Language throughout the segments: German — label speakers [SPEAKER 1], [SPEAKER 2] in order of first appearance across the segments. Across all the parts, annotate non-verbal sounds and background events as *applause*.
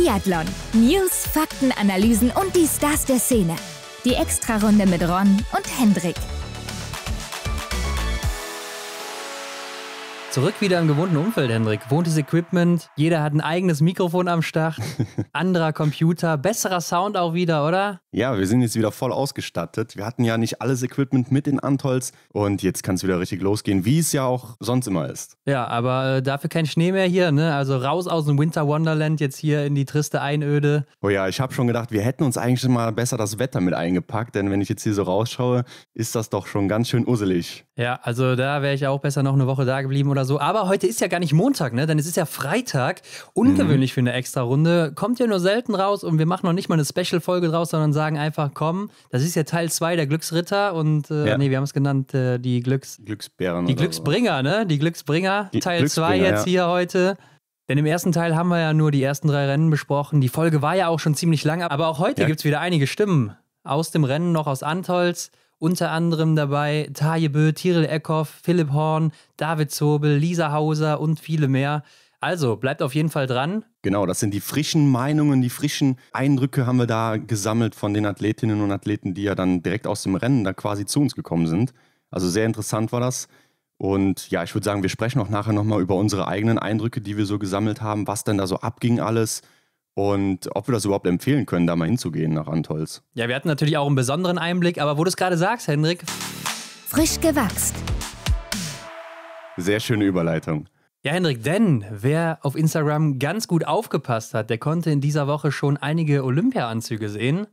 [SPEAKER 1] Biathlon. News, Fakten, Analysen und die Stars der Szene. Die Extrarunde mit Ron und Hendrik.
[SPEAKER 2] Zurück wieder im gewohnten Umfeld, Hendrik. Wohntes Equipment, jeder hat ein eigenes Mikrofon am Start, *laughs* anderer Computer, besserer Sound auch wieder, oder?
[SPEAKER 3] Ja, wir sind jetzt wieder voll ausgestattet. Wir hatten ja nicht alles Equipment mit in Antolz und jetzt kann es wieder richtig losgehen, wie es ja auch sonst immer ist.
[SPEAKER 2] Ja, aber äh, dafür kein Schnee mehr hier, ne? Also raus aus dem Winter Wonderland, jetzt hier in die triste Einöde.
[SPEAKER 3] Oh ja, ich habe schon gedacht, wir hätten uns eigentlich schon mal besser das Wetter mit eingepackt, denn wenn ich jetzt hier so rausschaue, ist das doch schon ganz schön uselig.
[SPEAKER 2] Ja, also da wäre ich auch besser noch eine Woche da geblieben oder oder so. Aber heute ist ja gar nicht Montag, ne? Denn es ist ja Freitag. Ungewöhnlich mhm. für eine extra Runde. Kommt ja nur selten raus und wir machen noch nicht mal eine Special-Folge draus, sondern sagen einfach, komm, das ist ja Teil 2 der Glücksritter und äh, ja. nee, wir haben es genannt, äh, die Glücks. Glücksbären. Die Glücksbringer, so. ne? Die Glücksbringer, die Teil 2 jetzt ja. hier heute. Denn im ersten Teil haben wir ja nur die ersten drei Rennen besprochen. Die Folge war ja auch schon ziemlich lang, aber auch heute ja. gibt es wieder einige Stimmen aus dem Rennen, noch aus Antols. Unter anderem dabei Taje Bö, Tyrell Eckhoff, Philipp Horn, David Zobel, Lisa Hauser und viele mehr. Also bleibt auf jeden Fall dran.
[SPEAKER 3] Genau, das sind die frischen Meinungen, die frischen Eindrücke haben wir da gesammelt von den Athletinnen und Athleten, die ja dann direkt aus dem Rennen da quasi zu uns gekommen sind. Also sehr interessant war das. Und ja, ich würde sagen, wir sprechen auch nachher nochmal über unsere eigenen Eindrücke, die wir so gesammelt haben, was denn da so abging alles und ob wir das überhaupt empfehlen können, da mal hinzugehen nach Antholz.
[SPEAKER 2] Ja, wir hatten natürlich auch einen besonderen Einblick, aber wo du es gerade sagst, Hendrik. Frisch gewachst.
[SPEAKER 3] Sehr schöne Überleitung.
[SPEAKER 2] Ja, Hendrik, denn wer auf Instagram ganz gut aufgepasst hat, der konnte in dieser Woche schon einige Olympia-Anzüge sehen.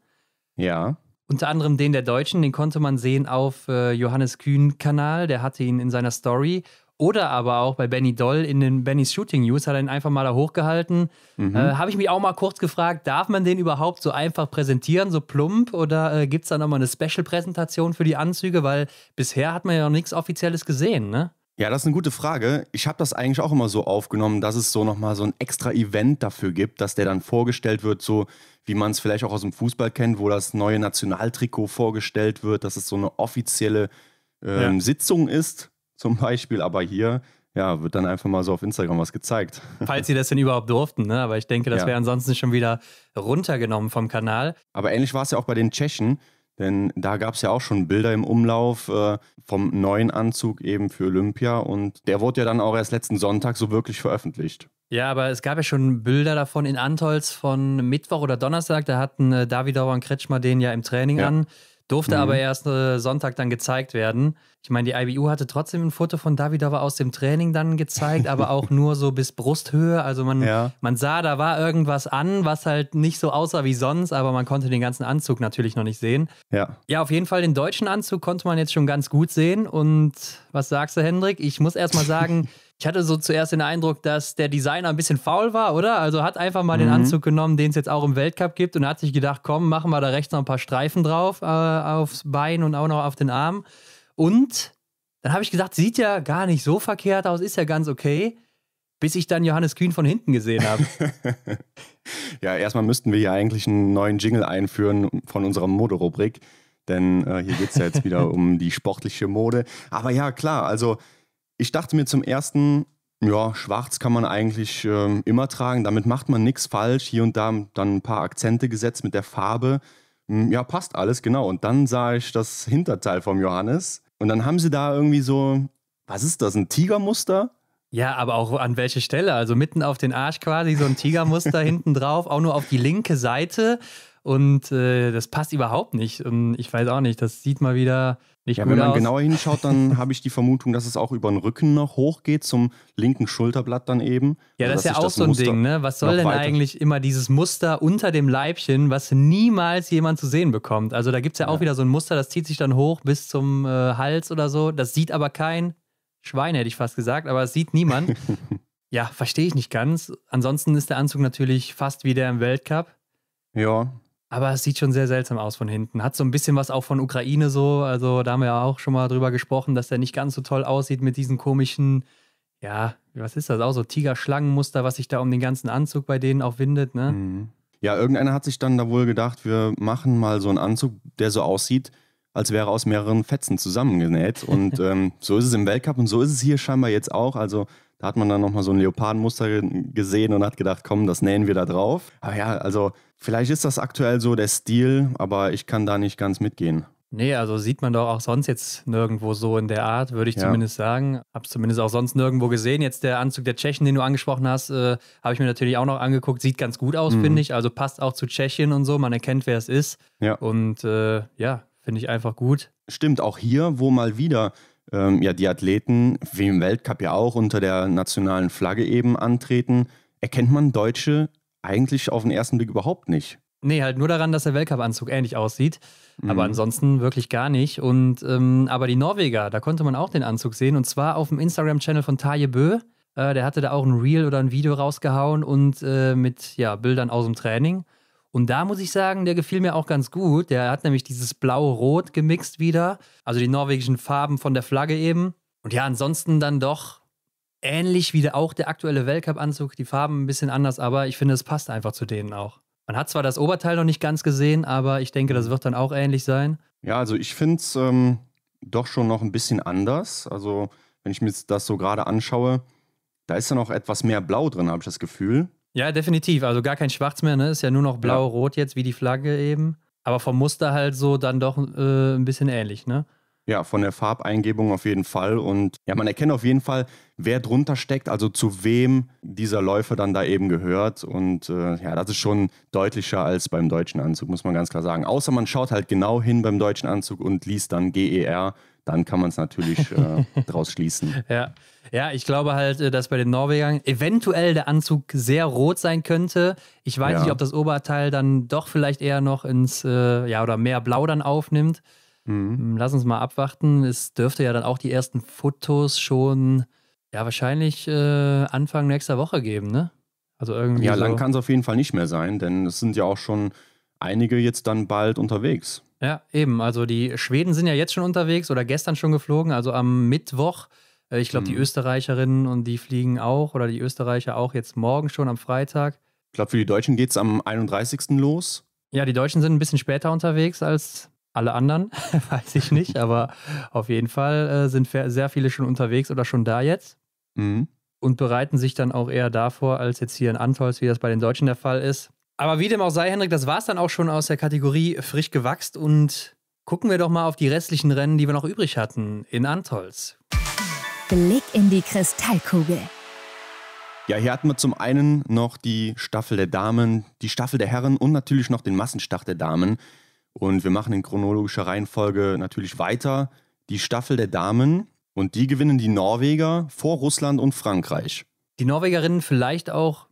[SPEAKER 2] Ja. Unter anderem den der Deutschen, den konnte man sehen auf äh, Johannes Kühn-Kanal, der hatte ihn in seiner Story. Oder aber auch bei Benny Doll in den Bennys Shooting News hat er ihn einfach mal da hochgehalten. Mhm. Äh, Habe ich mich auch mal kurz gefragt, darf man den überhaupt so einfach präsentieren, so plump? Oder äh, gibt es da nochmal eine Special-Präsentation für die Anzüge? Weil bisher hat man ja noch nichts Offizielles gesehen, ne?
[SPEAKER 3] Ja, das ist eine gute Frage. Ich habe das eigentlich auch immer so aufgenommen, dass es so nochmal so ein extra Event dafür gibt, dass der dann vorgestellt wird, so wie man es vielleicht auch aus dem Fußball kennt, wo das neue Nationaltrikot vorgestellt wird, dass es so eine offizielle ähm, ja. Sitzung ist zum Beispiel, aber hier ja, wird dann einfach mal so auf Instagram was gezeigt.
[SPEAKER 2] Falls sie das denn überhaupt durften, ne? aber ich denke, das ja. wäre ansonsten schon wieder
[SPEAKER 3] runtergenommen vom Kanal. Aber ähnlich war es ja auch bei den Tschechen, denn da gab es ja auch schon Bilder im Umlauf äh, vom neuen Anzug eben für Olympia und der wurde ja dann auch erst letzten Sonntag so wirklich veröffentlicht.
[SPEAKER 2] Ja, aber es gab ja schon Bilder davon in Antols von Mittwoch oder Donnerstag. Da hatten äh, Davidauer und Kretschmer den ja im Training ja. an, durfte mhm. aber erst äh, Sonntag dann gezeigt werden. Ich meine, die IBU hatte trotzdem ein Foto von Davidova aus dem Training dann gezeigt, aber *laughs* auch nur so bis Brusthöhe. Also man, ja. man sah, da war irgendwas an, was halt nicht so aussah wie sonst, aber man konnte den ganzen Anzug natürlich noch nicht sehen. Ja. Ja, auf jeden Fall den deutschen Anzug konnte man jetzt schon ganz gut sehen. Und was sagst du, Hendrik? Ich muss erstmal sagen, *laughs* Ich hatte so zuerst den Eindruck, dass der Designer ein bisschen faul war, oder? Also hat einfach mal mhm. den Anzug genommen, den es jetzt auch im Weltcup gibt und hat sich gedacht, komm, machen wir da rechts noch ein paar Streifen drauf äh, aufs Bein und auch noch auf den Arm. Und dann habe ich gesagt, sieht ja gar nicht so verkehrt aus, ist ja ganz okay, bis ich dann Johannes Kühn von hinten gesehen habe.
[SPEAKER 3] *laughs* ja, erstmal müssten wir hier eigentlich einen neuen Jingle einführen von unserer Moderubrik, denn äh, hier geht es ja jetzt wieder *laughs* um die sportliche Mode. Aber ja, klar, also ich dachte mir zum ersten, ja, schwarz kann man eigentlich äh, immer tragen, damit macht man nichts falsch. Hier und da dann ein paar Akzente gesetzt mit der Farbe. Hm, ja, passt alles, genau. Und dann sah ich das Hinterteil vom Johannes und dann haben sie da irgendwie so, was ist das, ein Tigermuster?
[SPEAKER 2] Ja, aber auch an welche Stelle? Also mitten auf den Arsch quasi so ein Tigermuster *laughs* hinten drauf, auch nur auf die linke Seite. Und äh, das passt überhaupt nicht. Und ich weiß auch nicht, das sieht mal wieder nicht ja, cool wenn man aus. genauer
[SPEAKER 3] hinschaut, dann *laughs* habe ich die Vermutung, dass es auch über den Rücken noch hochgeht, zum linken Schulterblatt dann eben. Ja, also, das ist ja auch so ein Ding, ne? Was soll denn weiter...
[SPEAKER 2] eigentlich immer dieses Muster unter dem Leibchen, was niemals jemand zu sehen bekommt? Also da gibt es ja auch ja. wieder so ein Muster, das zieht sich dann hoch bis zum äh, Hals oder so. Das sieht aber kein Schwein, hätte ich fast gesagt, aber es sieht niemand. *laughs* ja, verstehe ich nicht ganz. Ansonsten ist der Anzug natürlich fast wie der im Weltcup. Ja, aber es sieht schon sehr seltsam aus von hinten. Hat so ein bisschen was auch von Ukraine so. Also da haben wir ja auch schon mal drüber gesprochen, dass der nicht ganz so toll aussieht mit diesen komischen, ja, was ist das auch so, Tiger-Schlangenmuster, was sich da um den ganzen Anzug bei denen auch windet, ne? Mhm.
[SPEAKER 3] Ja, irgendeiner hat sich dann da wohl gedacht, wir machen mal so einen Anzug, der so aussieht als wäre aus mehreren Fetzen zusammengenäht. Und *laughs* ähm, so ist es im Weltcup und so ist es hier scheinbar jetzt auch. Also da hat man dann nochmal so ein Leopardenmuster gesehen und hat gedacht, komm, das nähen wir da drauf. Aber ja, also vielleicht ist das aktuell so der Stil, aber ich kann da nicht ganz mitgehen.
[SPEAKER 2] Nee, also sieht man doch auch sonst jetzt nirgendwo so in der Art, würde ich ja. zumindest sagen. Hab's zumindest auch sonst nirgendwo gesehen. Jetzt der Anzug der Tschechen, den du angesprochen hast, äh, habe ich mir natürlich auch noch angeguckt. Sieht ganz gut aus, mhm. finde ich. Also passt auch zu Tschechien und so. Man erkennt, wer es ist. Ja. Und äh,
[SPEAKER 3] ja, Finde ich einfach gut. Stimmt, auch hier, wo mal wieder ähm, ja, die Athleten, wie im Weltcup ja auch, unter der nationalen Flagge eben antreten, erkennt man Deutsche eigentlich auf den ersten Blick überhaupt nicht.
[SPEAKER 2] Nee, halt nur daran, dass der Weltcup-Anzug ähnlich aussieht. Mhm. Aber ansonsten wirklich gar nicht. Und ähm, aber die Norweger, da konnte man auch den Anzug sehen. Und zwar auf dem Instagram-Channel von Taje Bö. Äh, der hatte da auch ein Reel oder ein Video rausgehauen und äh, mit ja, Bildern aus dem Training. Und da muss ich sagen, der gefiel mir auch ganz gut. Der hat nämlich dieses Blau-Rot gemixt wieder. Also die norwegischen Farben von der Flagge eben. Und ja, ansonsten dann doch ähnlich wie auch der aktuelle Weltcup-Anzug. Die Farben ein bisschen anders, aber ich finde, es passt einfach zu denen auch. Man hat zwar das Oberteil noch nicht ganz gesehen, aber ich denke, das wird dann auch ähnlich sein.
[SPEAKER 3] Ja, also ich finde es ähm, doch schon noch ein bisschen anders. Also wenn ich mir das so gerade anschaue, da ist ja noch etwas mehr Blau drin, habe ich das Gefühl.
[SPEAKER 2] Ja, definitiv. Also gar kein Schwarz mehr, ne? Ist ja nur noch blau-rot jetzt, wie die Flagge eben. Aber vom Muster halt so dann doch äh, ein bisschen ähnlich, ne?
[SPEAKER 3] Ja, von der Farbeingebung auf jeden Fall. Und ja, man erkennt auf jeden Fall, wer drunter steckt, also zu wem dieser Läufer dann da eben gehört. Und äh, ja, das ist schon deutlicher als beim deutschen Anzug, muss man ganz klar sagen. Außer man schaut halt genau hin beim deutschen Anzug und liest dann GER dann kann man es natürlich äh, *laughs* daraus schließen. Ja.
[SPEAKER 2] ja, ich glaube halt, äh, dass bei den Norwegern eventuell der Anzug sehr rot sein könnte. Ich weiß ja. nicht, ob das Oberteil dann doch vielleicht eher noch ins, äh, ja, oder mehr Blau dann aufnimmt. Mhm. Hm, lass uns mal abwarten. Es dürfte ja dann auch die ersten Fotos schon, ja, wahrscheinlich äh, Anfang nächster Woche geben, ne? Also irgendwie. Ja, so. lang kann es
[SPEAKER 3] auf jeden Fall nicht mehr sein, denn es sind ja auch schon einige jetzt dann bald unterwegs. Ja,
[SPEAKER 2] eben. Also die Schweden sind ja jetzt schon unterwegs oder gestern schon geflogen, also am Mittwoch. Äh, ich glaube, hm. die mhm. Österreicherinnen und die fliegen auch oder die Österreicher auch jetzt morgen schon am Freitag. Ich glaube, für die Deutschen geht es am 31. los. Ja, die Deutschen sind ein bisschen später unterwegs als alle anderen, *laughs* weiß ich nicht, *laughs* aber auf jeden Fall äh, sind sehr viele schon unterwegs oder schon da jetzt mhm. und bereiten sich dann auch eher davor, als jetzt hier in Antols, wie das bei den Deutschen der Fall ist. Aber wie dem auch sei, Hendrik, das war es dann auch schon aus der Kategorie frisch gewachst und gucken wir doch mal auf die restlichen Rennen, die wir noch übrig hatten in Antols.
[SPEAKER 1] Blick in die Kristallkugel.
[SPEAKER 3] Ja, hier hatten wir zum einen noch die Staffel der Damen, die Staffel der Herren und natürlich noch den Massenstart der Damen. Und wir machen in chronologischer Reihenfolge natürlich weiter. Die Staffel der Damen und die gewinnen die Norweger vor Russland und Frankreich. Die Norwegerinnen vielleicht auch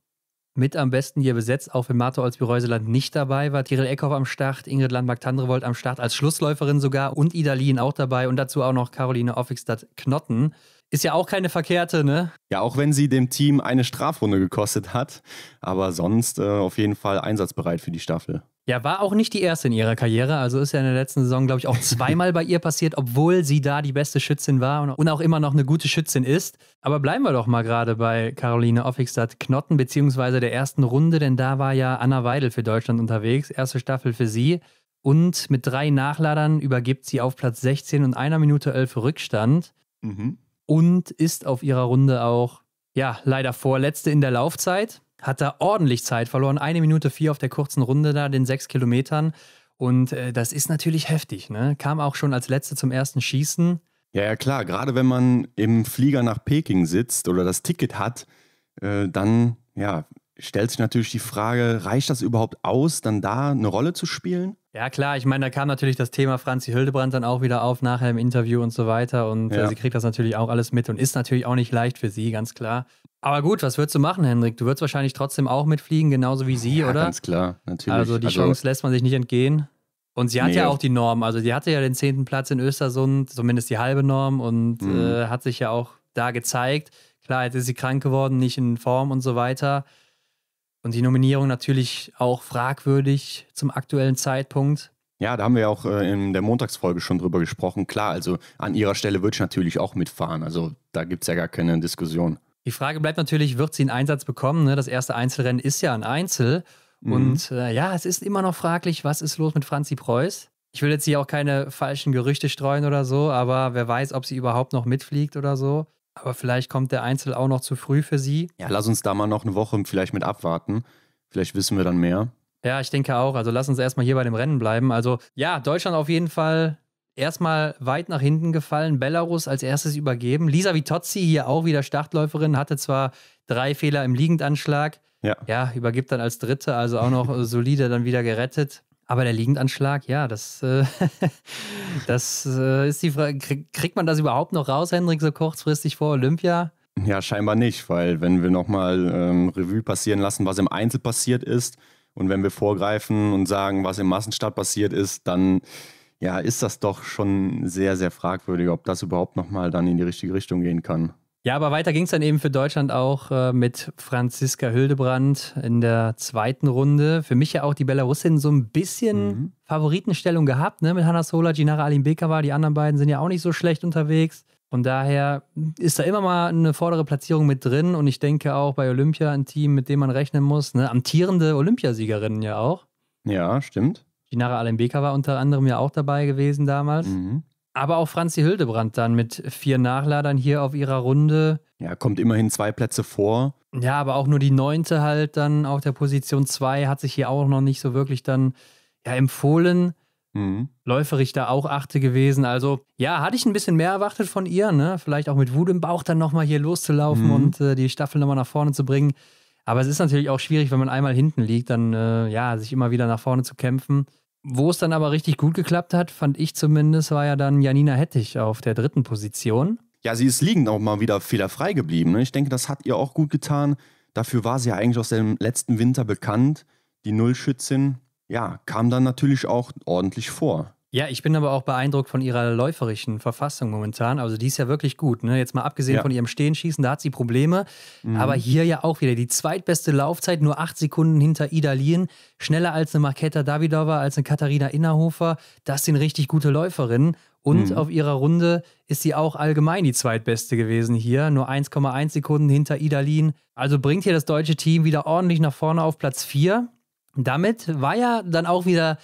[SPEAKER 3] mit am besten hier
[SPEAKER 2] besetzt, auch wenn Marta Olsby-Reuseland nicht dabei war. Tyrell Eckhoff am Start, Ingrid Landmark-Tandrevold am Start, als Schlussläuferin sogar und Ida Lien auch dabei und dazu auch noch Caroline Offigstadt-Knotten. Ist ja auch
[SPEAKER 3] keine verkehrte, ne? Ja, auch wenn sie dem Team eine Strafrunde gekostet hat, aber sonst äh, auf jeden Fall einsatzbereit für die Staffel.
[SPEAKER 2] Ja, war auch nicht die erste in ihrer Karriere. Also ist ja in der letzten Saison, glaube ich, auch *laughs* zweimal bei ihr passiert, obwohl sie da die beste Schützin war und auch immer noch eine gute Schützin ist. Aber bleiben wir doch mal gerade bei Caroline Offigstadt-Knotten, beziehungsweise der ersten Runde, denn da war ja Anna Weidel für Deutschland unterwegs. Erste Staffel für sie. Und mit drei Nachladern übergibt sie auf Platz 16 und einer Minute 11 Rückstand. Mhm. Und ist auf ihrer Runde auch, ja, leider vorletzte in der Laufzeit hat da ordentlich Zeit verloren. Eine Minute vier auf der kurzen Runde da, den sechs Kilometern. Und äh, das ist natürlich heftig. Ne? Kam auch schon als Letzte zum ersten Schießen.
[SPEAKER 3] Ja, ja, klar. Gerade wenn man im Flieger nach Peking sitzt oder das Ticket hat, äh, dann ja, stellt sich natürlich die Frage, reicht das überhaupt aus, dann da eine Rolle zu spielen?
[SPEAKER 2] Ja, klar, ich meine, da kam natürlich das Thema Franzi Hildebrand dann auch wieder auf, nachher im Interview und so weiter. Und äh, ja. sie kriegt das natürlich auch alles mit und ist natürlich auch nicht leicht für sie, ganz klar. Aber gut, was würdest du machen, Hendrik? Du würdest wahrscheinlich trotzdem auch mitfliegen, genauso wie sie, ja, oder? Ganz klar, natürlich. Also die also, Chance lässt man sich nicht entgehen. Und sie hat nee. ja auch die Norm. Also sie hatte ja den zehnten Platz in Östersund, zumindest die halbe Norm und mhm. äh, hat sich ja auch da gezeigt. Klar, jetzt ist sie krank geworden, nicht in Form und so weiter. Und die Nominierung natürlich auch fragwürdig zum aktuellen Zeitpunkt.
[SPEAKER 3] Ja, da haben wir auch äh, in der Montagsfolge schon drüber gesprochen. Klar, also an ihrer Stelle würde ich natürlich auch mitfahren. Also da gibt es ja gar keine Diskussion.
[SPEAKER 2] Die Frage bleibt natürlich, wird sie einen Einsatz bekommen? Ne? Das erste Einzelrennen ist ja ein Einzel. Mhm. Und äh, ja, es ist immer noch fraglich, was ist los mit Franzi Preuß? Ich will jetzt hier auch keine falschen Gerüchte streuen oder so, aber wer weiß, ob sie überhaupt noch mitfliegt oder so. Aber vielleicht kommt der Einzel auch noch zu früh für sie. Ja, lass
[SPEAKER 3] uns da mal noch eine Woche vielleicht mit abwarten. Vielleicht wissen wir dann mehr.
[SPEAKER 2] Ja, ich denke auch. Also lass uns erstmal hier bei dem Rennen bleiben. Also ja, Deutschland auf jeden Fall erstmal weit nach hinten gefallen. Belarus als erstes übergeben. Lisa Vitozzi hier auch wieder Startläuferin, hatte zwar drei Fehler im Liegendanschlag. Ja. ja, übergibt dann als Dritte, also auch noch *laughs* solide dann wieder gerettet. Aber der Liegendanschlag, ja, das, äh, *laughs* das äh, ist die Frage. kriegt man das überhaupt noch raus, Hendrik, so kurzfristig vor Olympia?
[SPEAKER 3] Ja, scheinbar nicht, weil wenn wir nochmal ähm, Revue passieren lassen, was im Einzel passiert ist und wenn wir vorgreifen und sagen, was im Massenstart passiert ist, dann ja, ist das doch schon sehr, sehr fragwürdig, ob das überhaupt nochmal dann in die richtige Richtung gehen kann.
[SPEAKER 2] Ja, aber weiter ging es dann eben für Deutschland auch äh, mit Franziska Hildebrand in der zweiten Runde. Für mich ja auch die Belarusin so ein bisschen mhm. Favoritenstellung gehabt, ne? Mit Hanna Sola, Ginara Alimbekova. Die anderen beiden sind ja auch nicht so schlecht unterwegs. Von daher ist da immer mal eine vordere Platzierung mit drin. Und ich denke auch bei Olympia ein Team, mit dem man rechnen muss. Ne? Amtierende Olympiasiegerinnen ja auch. Ja, stimmt. Ginara Alimbekova war unter anderem ja auch dabei gewesen damals. Mhm. Aber auch Franzi Hildebrand dann mit vier Nachladern hier auf ihrer Runde.
[SPEAKER 3] Ja, kommt immerhin zwei Plätze vor.
[SPEAKER 2] Ja, aber auch nur die neunte halt dann auf der Position zwei hat sich hier auch noch nicht so wirklich dann ja, empfohlen. Mhm. Läuferich da auch achte gewesen. Also ja, hatte ich ein bisschen mehr erwartet von ihr. Ne? Vielleicht auch mit Wut im Bauch dann nochmal hier loszulaufen mhm. und äh, die Staffel nochmal nach vorne zu bringen. Aber es ist natürlich auch schwierig, wenn man einmal hinten liegt, dann äh, ja, sich immer wieder nach vorne zu kämpfen. Wo es dann aber richtig gut geklappt hat, fand ich zumindest, war ja dann Janina Hettich auf der dritten
[SPEAKER 3] Position. Ja, sie ist liegend auch mal wieder fehlerfrei geblieben. Ne? Ich denke, das hat ihr auch gut getan. Dafür war sie ja eigentlich aus dem letzten Winter bekannt. Die Nullschützin, ja, kam dann natürlich auch ordentlich vor.
[SPEAKER 2] Ja, ich bin aber auch beeindruckt von ihrer läuferischen Verfassung momentan. Also die ist ja wirklich gut. Ne? Jetzt mal abgesehen ja. von ihrem Stehenschießen, da hat sie Probleme. Mhm. Aber hier ja auch wieder die zweitbeste Laufzeit, nur acht Sekunden hinter Ida Lien. Schneller als eine Marketa Davidova, als eine Katharina Innerhofer. Das sind richtig gute Läuferinnen. Und mhm. auf ihrer Runde ist sie auch allgemein die zweitbeste gewesen hier. Nur 1,1 Sekunden hinter Ida Lien. Also bringt hier das deutsche Team wieder ordentlich nach vorne auf Platz 4. Damit war ja dann auch wieder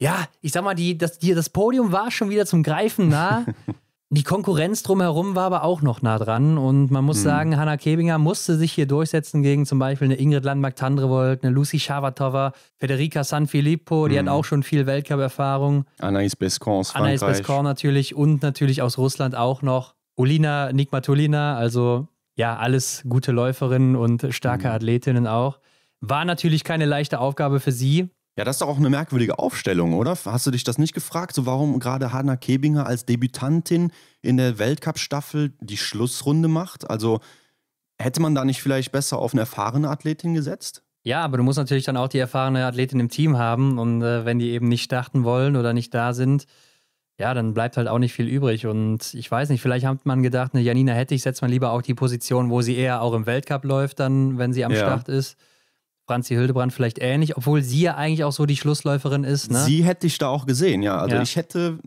[SPEAKER 2] ja, ich sag mal, die, das, die, das Podium war schon wieder zum Greifen nah. *laughs* die Konkurrenz drumherum war aber auch noch nah dran. Und man muss mhm. sagen, Hanna Kebinger musste sich hier durchsetzen gegen zum Beispiel eine Ingrid Landmark-Tandrevold, eine Lucy Schawatova, Federica Sanfilippo, die mhm. hat auch schon viel Weltcup-Erfahrung.
[SPEAKER 3] Anaïs Bescon aus Frankreich. Anaïs Bescon
[SPEAKER 2] natürlich und natürlich aus Russland auch noch. Ulina Nikmatulina, also ja, alles gute Läuferinnen und starke mhm. Athletinnen auch. War natürlich keine
[SPEAKER 3] leichte Aufgabe für sie. Ja, das ist doch auch eine merkwürdige Aufstellung, oder? Hast du dich das nicht gefragt? So, warum gerade Hanna Kebinger als Debütantin in der Weltcup-Staffel die Schlussrunde macht? Also hätte man da nicht vielleicht besser auf eine erfahrene Athletin gesetzt? Ja, aber du musst natürlich
[SPEAKER 2] dann auch die erfahrene Athletin im Team haben. Und äh, wenn die eben nicht starten wollen oder nicht da sind, ja, dann bleibt halt auch nicht viel übrig. Und ich weiß nicht, vielleicht hat man gedacht, eine Janina ich, setzt man lieber auch die Position, wo sie eher auch im Weltcup läuft, dann, wenn sie am ja. Start ist. Franzi Hildebrand vielleicht ähnlich, obwohl sie ja eigentlich auch so die Schlussläuferin ist. Ne? Sie
[SPEAKER 3] hätte ich da auch gesehen, ja. Also ja. ich hätte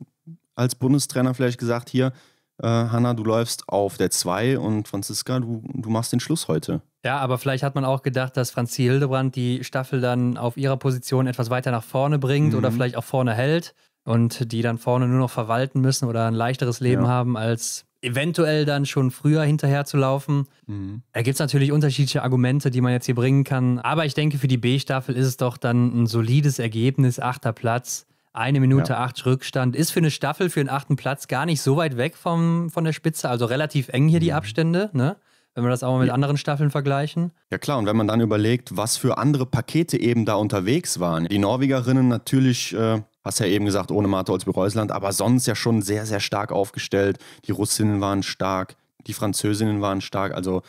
[SPEAKER 3] als Bundestrainer vielleicht gesagt, hier, äh, Hanna, du läufst auf der 2 und Franziska, du, du machst den Schluss heute.
[SPEAKER 2] Ja, aber vielleicht hat man auch gedacht, dass Franzi Hildebrand die Staffel dann auf ihrer Position etwas weiter nach vorne bringt mhm. oder vielleicht auch vorne hält und die dann vorne nur noch verwalten müssen oder ein leichteres Leben ja. haben als eventuell dann schon früher hinterher zu laufen. Mhm. Da gibt es natürlich unterschiedliche Argumente, die man jetzt hier bringen kann. Aber ich denke, für die B-Staffel ist es doch dann ein solides Ergebnis, achter Platz. Eine Minute ja. acht Rückstand ist für eine Staffel, für einen achten Platz gar nicht so weit weg vom, von der Spitze. Also relativ eng hier die mhm. Abstände,
[SPEAKER 3] ne? wenn wir das auch mal mit ja.
[SPEAKER 2] anderen Staffeln vergleichen.
[SPEAKER 3] Ja klar, und wenn man dann überlegt, was für andere Pakete eben da unterwegs waren. Die Norwegerinnen natürlich äh, Hast ja eben gesagt, ohne Marta Olsby-Reusland, aber sonst ja schon sehr, sehr stark aufgestellt. Die Russinnen waren stark, die Französinnen waren stark. Also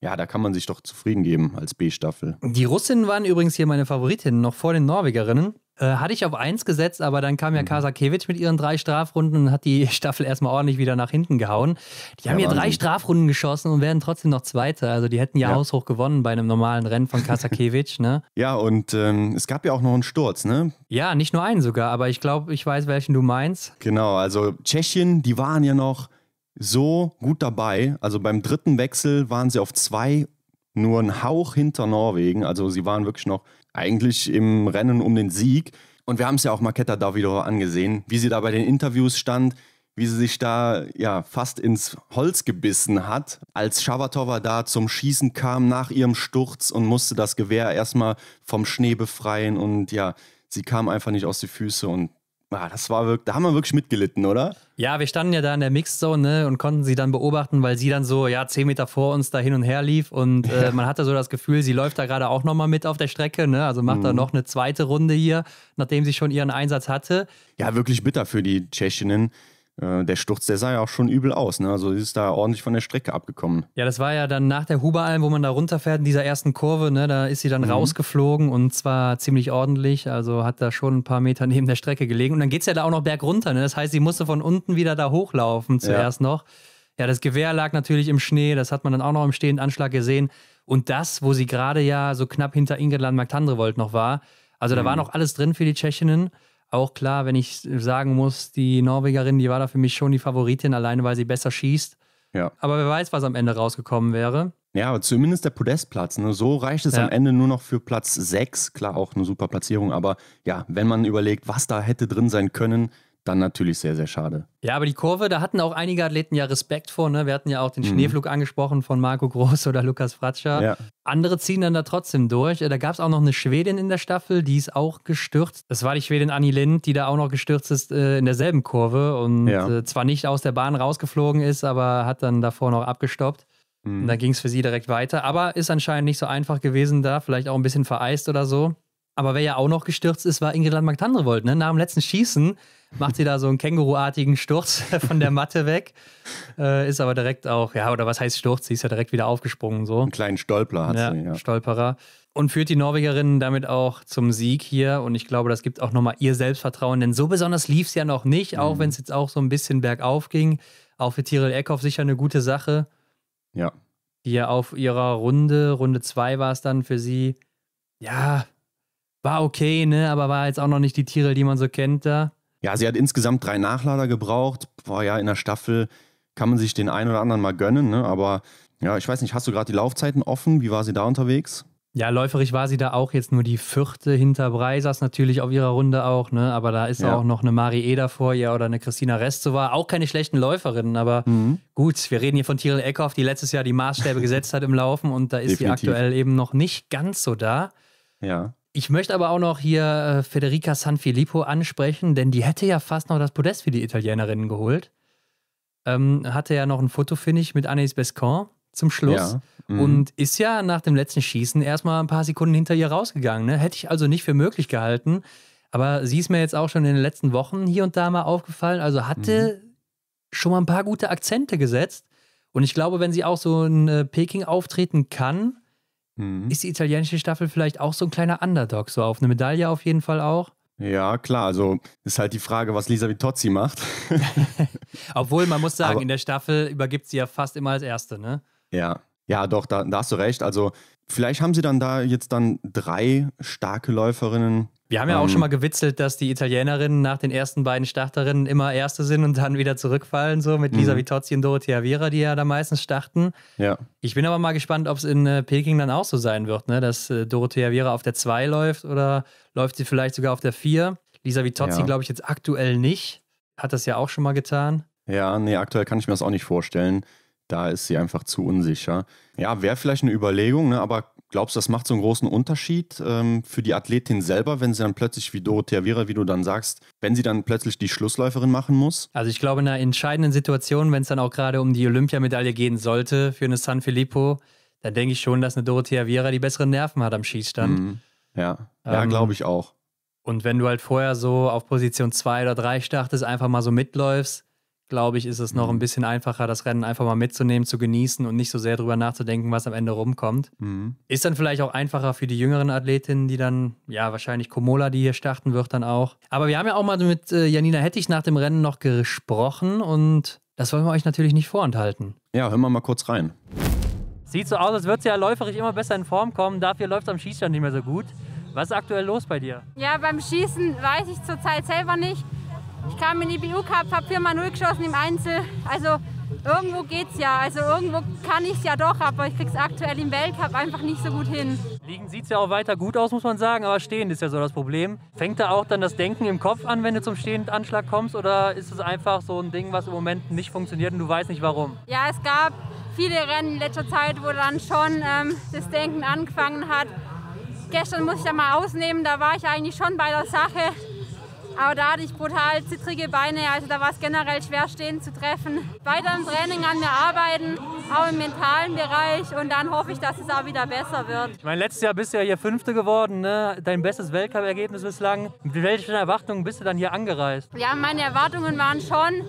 [SPEAKER 3] ja, da kann man sich doch zufrieden geben als B-Staffel.
[SPEAKER 2] Die Russinnen waren übrigens hier meine Favoritinnen, noch vor den Norwegerinnen. Äh, hatte ich auf eins gesetzt, aber dann kam ja mhm. Kasakevic mit ihren drei Strafrunden und hat die *laughs* Staffel erstmal ordentlich wieder nach hinten gehauen. Die haben ja, hier drei Strafrunden geschossen und werden trotzdem noch Zweiter. Also die hätten ja, ja. haushoch gewonnen bei einem normalen Rennen von Kasakevic. ne?
[SPEAKER 3] *laughs* Ja, und ähm, es gab ja auch noch einen Sturz, ne? Ja, nicht nur einen sogar, aber ich glaube, ich weiß, welchen du meinst. Genau, also Tschechien, die waren ja noch so gut dabei. Also beim dritten Wechsel waren sie auf zwei, nur ein Hauch hinter Norwegen. Also sie waren wirklich noch eigentlich im Rennen um den Sieg. Und wir haben es ja auch Marketta Davido angesehen, wie sie da bei den Interviews stand, wie sie sich da ja fast ins Holz gebissen hat, als Schabatova da zum Schießen kam nach ihrem Sturz und musste das Gewehr erstmal vom Schnee befreien und ja, sie kam einfach nicht aus die Füße und Ah, das war wirklich, da haben wir wirklich mitgelitten, oder?
[SPEAKER 2] Ja, wir standen ja da in der Mixzone ne, und konnten sie dann beobachten, weil sie dann so, ja, zehn Meter vor uns da hin und her lief und äh, man hatte so das Gefühl, sie läuft da gerade auch nochmal mit auf der Strecke, ne? Also
[SPEAKER 3] macht mhm. da noch eine zweite Runde hier, nachdem sie schon ihren Einsatz hatte. Ja, wirklich bitter für die Tschechinnen. Äh, der Sturz, der sah ja auch schon übel aus. Ne? Also ist da ordentlich von der Strecke abgekommen. Ja,
[SPEAKER 2] das war ja dann nach der Huberalm, wo man da runterfährt, in dieser ersten Kurve. Ne? Da ist sie dann mhm. rausgeflogen und zwar ziemlich ordentlich. Also hat da schon ein paar Meter *laughs* neben der Strecke gelegen. Und dann geht es ja da auch noch bergunter. Ne? Das heißt, sie musste von unten wieder da hochlaufen zuerst ja. noch. Ja, das Gewehr lag natürlich im Schnee. Das hat man dann auch noch im stehenden Anschlag gesehen. Und das, wo sie gerade ja so knapp hinter Ingrid Landmark-Tandrevold noch war. Also da mhm. war noch alles drin für die Tschechinnen. Auch klar, wenn ich sagen muss, die Norwegerin, die war da für mich schon die Favoritin, alleine weil sie besser schießt. Ja. Aber wer weiß, was am Ende rausgekommen
[SPEAKER 3] wäre. Ja, aber zumindest der Podestplatz. Ne? So reicht es ja. am Ende nur noch für Platz 6. Klar, auch eine super Platzierung. Aber ja, wenn man überlegt, was da hätte drin sein können, dann natürlich sehr, sehr schade.
[SPEAKER 2] Ja, aber die Kurve, da hatten auch einige Athleten ja Respekt vor. Ne? Wir hatten ja auch den mhm. Schneeflug angesprochen von Marco Groß *laughs* oder Lukas Fratscher. Ja. Andere ziehen dann da trotzdem durch. Da gab es auch noch eine Schwedin in der Staffel, die ist auch gestürzt. Das war die Schwedin Annie Lind, die da auch noch gestürzt ist äh, in derselben Kurve und ja. äh, zwar nicht aus der Bahn rausgeflogen ist, aber hat dann davor noch abgestoppt. Mhm. Und dann ging es für sie direkt weiter. Aber ist anscheinend nicht so einfach gewesen da, vielleicht auch ein bisschen vereist oder so. Aber wer ja auch noch gestürzt ist, war Ingrid Landmark-Tandrevold. Ne? Nach dem letzten Schießen macht sie da so einen Känguruartigen Sturz *laughs* von der Matte weg. Äh, ist aber direkt auch, ja, oder was heißt Sturz? Sie ist ja direkt wieder aufgesprungen. So. Einen kleinen Stolpler hat ja, sie, ja. Stolperer. Und führt die Norwegerinnen damit auch zum Sieg hier. Und ich glaube, das gibt auch nochmal ihr Selbstvertrauen. Denn so besonders lief es ja noch nicht, auch mhm. wenn es jetzt auch so ein bisschen bergauf ging. Auch für Tiril Eckhoff sicher eine gute Sache. Ja. Die ja auf ihrer Runde, Runde zwei war es dann für sie, ja, war okay, ne? aber war jetzt auch noch nicht die Tiere, die man so kennt da.
[SPEAKER 3] Ja, sie hat insgesamt drei Nachlader gebraucht. Boah, ja, in der Staffel kann man sich den einen oder anderen mal gönnen, ne? aber ja, ich weiß nicht, hast du gerade die Laufzeiten offen? Wie war sie da unterwegs?
[SPEAKER 2] Ja, läuferig war sie da auch jetzt nur die vierte hinter Breisers natürlich auf ihrer Runde auch, ne? Aber da ist ja. auch noch eine Marie Eder vor ihr oder eine Christina war. Auch keine schlechten Läuferinnen, aber mhm. gut, wir reden hier von Tyrell Eckhoff, die letztes Jahr die Maßstäbe gesetzt hat im Laufen und da ist Definitiv. sie aktuell eben noch nicht ganz so da. Ja. Ich möchte aber auch noch hier äh, Federica Sanfilippo ansprechen, denn die hätte ja fast noch das Podest für die Italienerinnen geholt. Ähm, hatte ja noch ein Fotofinish mit Anais Bescon zum Schluss ja. mhm. und ist ja nach dem letzten Schießen erstmal ein paar Sekunden hinter ihr rausgegangen. Ne? Hätte ich also nicht für möglich gehalten. Aber sie ist mir jetzt auch schon in den letzten Wochen hier und da mal aufgefallen. Also hatte mhm. schon mal ein paar gute Akzente gesetzt. Und ich glaube, wenn sie auch so in äh, Peking auftreten kann, Mhm. Ist die italienische Staffel vielleicht auch so ein kleiner Underdog,
[SPEAKER 3] so auf eine Medaille auf jeden Fall auch? Ja, klar. Also ist halt die Frage, was Lisa Vitozzi macht.
[SPEAKER 2] *laughs* Obwohl, man muss sagen, Aber in der Staffel übergibt sie ja fast immer als Erste, ne?
[SPEAKER 3] Ja, ja, doch, da, da hast du recht. Also vielleicht haben sie dann da jetzt dann drei starke Läuferinnen, wir haben ja auch ähm. schon
[SPEAKER 2] mal gewitzelt, dass die Italienerinnen nach den ersten beiden Starterinnen immer Erste sind und dann wieder zurückfallen, so mit Lisa mhm. Vitozzi und Dorothea Vera, die ja da meistens starten. Ja. Ich bin aber mal gespannt, ob es in äh, Peking dann auch so sein wird, ne? dass äh, Dorothea Vera auf der 2 läuft oder läuft sie vielleicht sogar auf der 4. Lisa Vitozzi ja. glaube ich jetzt aktuell nicht, hat das ja auch schon mal getan.
[SPEAKER 3] Ja, nee, aktuell kann ich mir das auch nicht vorstellen. Da ist sie einfach zu unsicher. Ja, wäre vielleicht eine Überlegung, ne? aber Glaubst du, das macht so einen großen Unterschied ähm, für die Athletin selber, wenn sie dann plötzlich, wie Dorothea Vera, wie du dann sagst, wenn sie dann plötzlich die Schlussläuferin machen
[SPEAKER 2] muss? Also ich glaube, in einer entscheidenden Situation, wenn es dann auch gerade um die Olympiamedaille gehen sollte für eine San Filippo, dann denke ich schon, dass eine Dorothea Vera die besseren Nerven hat am Schießstand. Mhm. Ja, ja ähm, glaube ich auch. Und wenn du halt vorher so auf Position 2 oder 3 startest, einfach mal so mitläufst, glaube ich, ist es noch mhm. ein bisschen einfacher, das Rennen einfach mal mitzunehmen, zu genießen und nicht so sehr drüber nachzudenken, was am Ende rumkommt. Mhm. Ist dann vielleicht auch einfacher für die jüngeren Athletinnen, die dann, ja, wahrscheinlich Komola, die hier starten wird, dann auch. Aber wir haben ja auch mal mit äh, Janina Hettich nach dem Rennen noch gesprochen und das wollen wir euch natürlich nicht vorenthalten.
[SPEAKER 3] Ja, hören wir mal kurz rein.
[SPEAKER 2] Sieht so aus, als würde sie ja läuferisch immer besser in Form kommen, dafür läuft es am Schießstand nicht mehr so gut. Was ist aktuell los bei dir?
[SPEAKER 4] Ja, beim Schießen weiß ich zurzeit selber nicht ich kam in die BU Cup, habe 4 mal 0 geschossen im Einzel. Also irgendwo geht's ja. Also irgendwo kann ich es ja doch, aber ich krieg's aktuell im Weltcup einfach nicht so gut hin.
[SPEAKER 2] Liegen sieht's ja auch weiter gut aus, muss man sagen, aber stehend ist ja so das Problem. Fängt da auch dann das Denken im Kopf an, wenn du zum stehenden Anschlag kommst oder ist es einfach so ein Ding, was im Moment nicht funktioniert und du weißt nicht warum?
[SPEAKER 4] Ja, es gab viele Rennen in letzter Zeit, wo dann schon ähm, das Denken angefangen hat. Gestern muss ich ja mal ausnehmen, da war ich eigentlich schon bei der Sache. Aber da hatte ich brutal zittrige Beine, also da war es generell schwer stehen zu treffen. Weiter im Training an mir arbeiten, auch im mentalen Bereich und dann hoffe ich, dass es auch wieder besser wird.
[SPEAKER 2] Ich meine, letztes Jahr bist du ja hier Fünfte geworden, ne? dein bestes Weltcup-Ergebnis bislang. Mit welchen Erwartungen bist du dann hier angereist?
[SPEAKER 4] Ja, meine Erwartungen waren schon,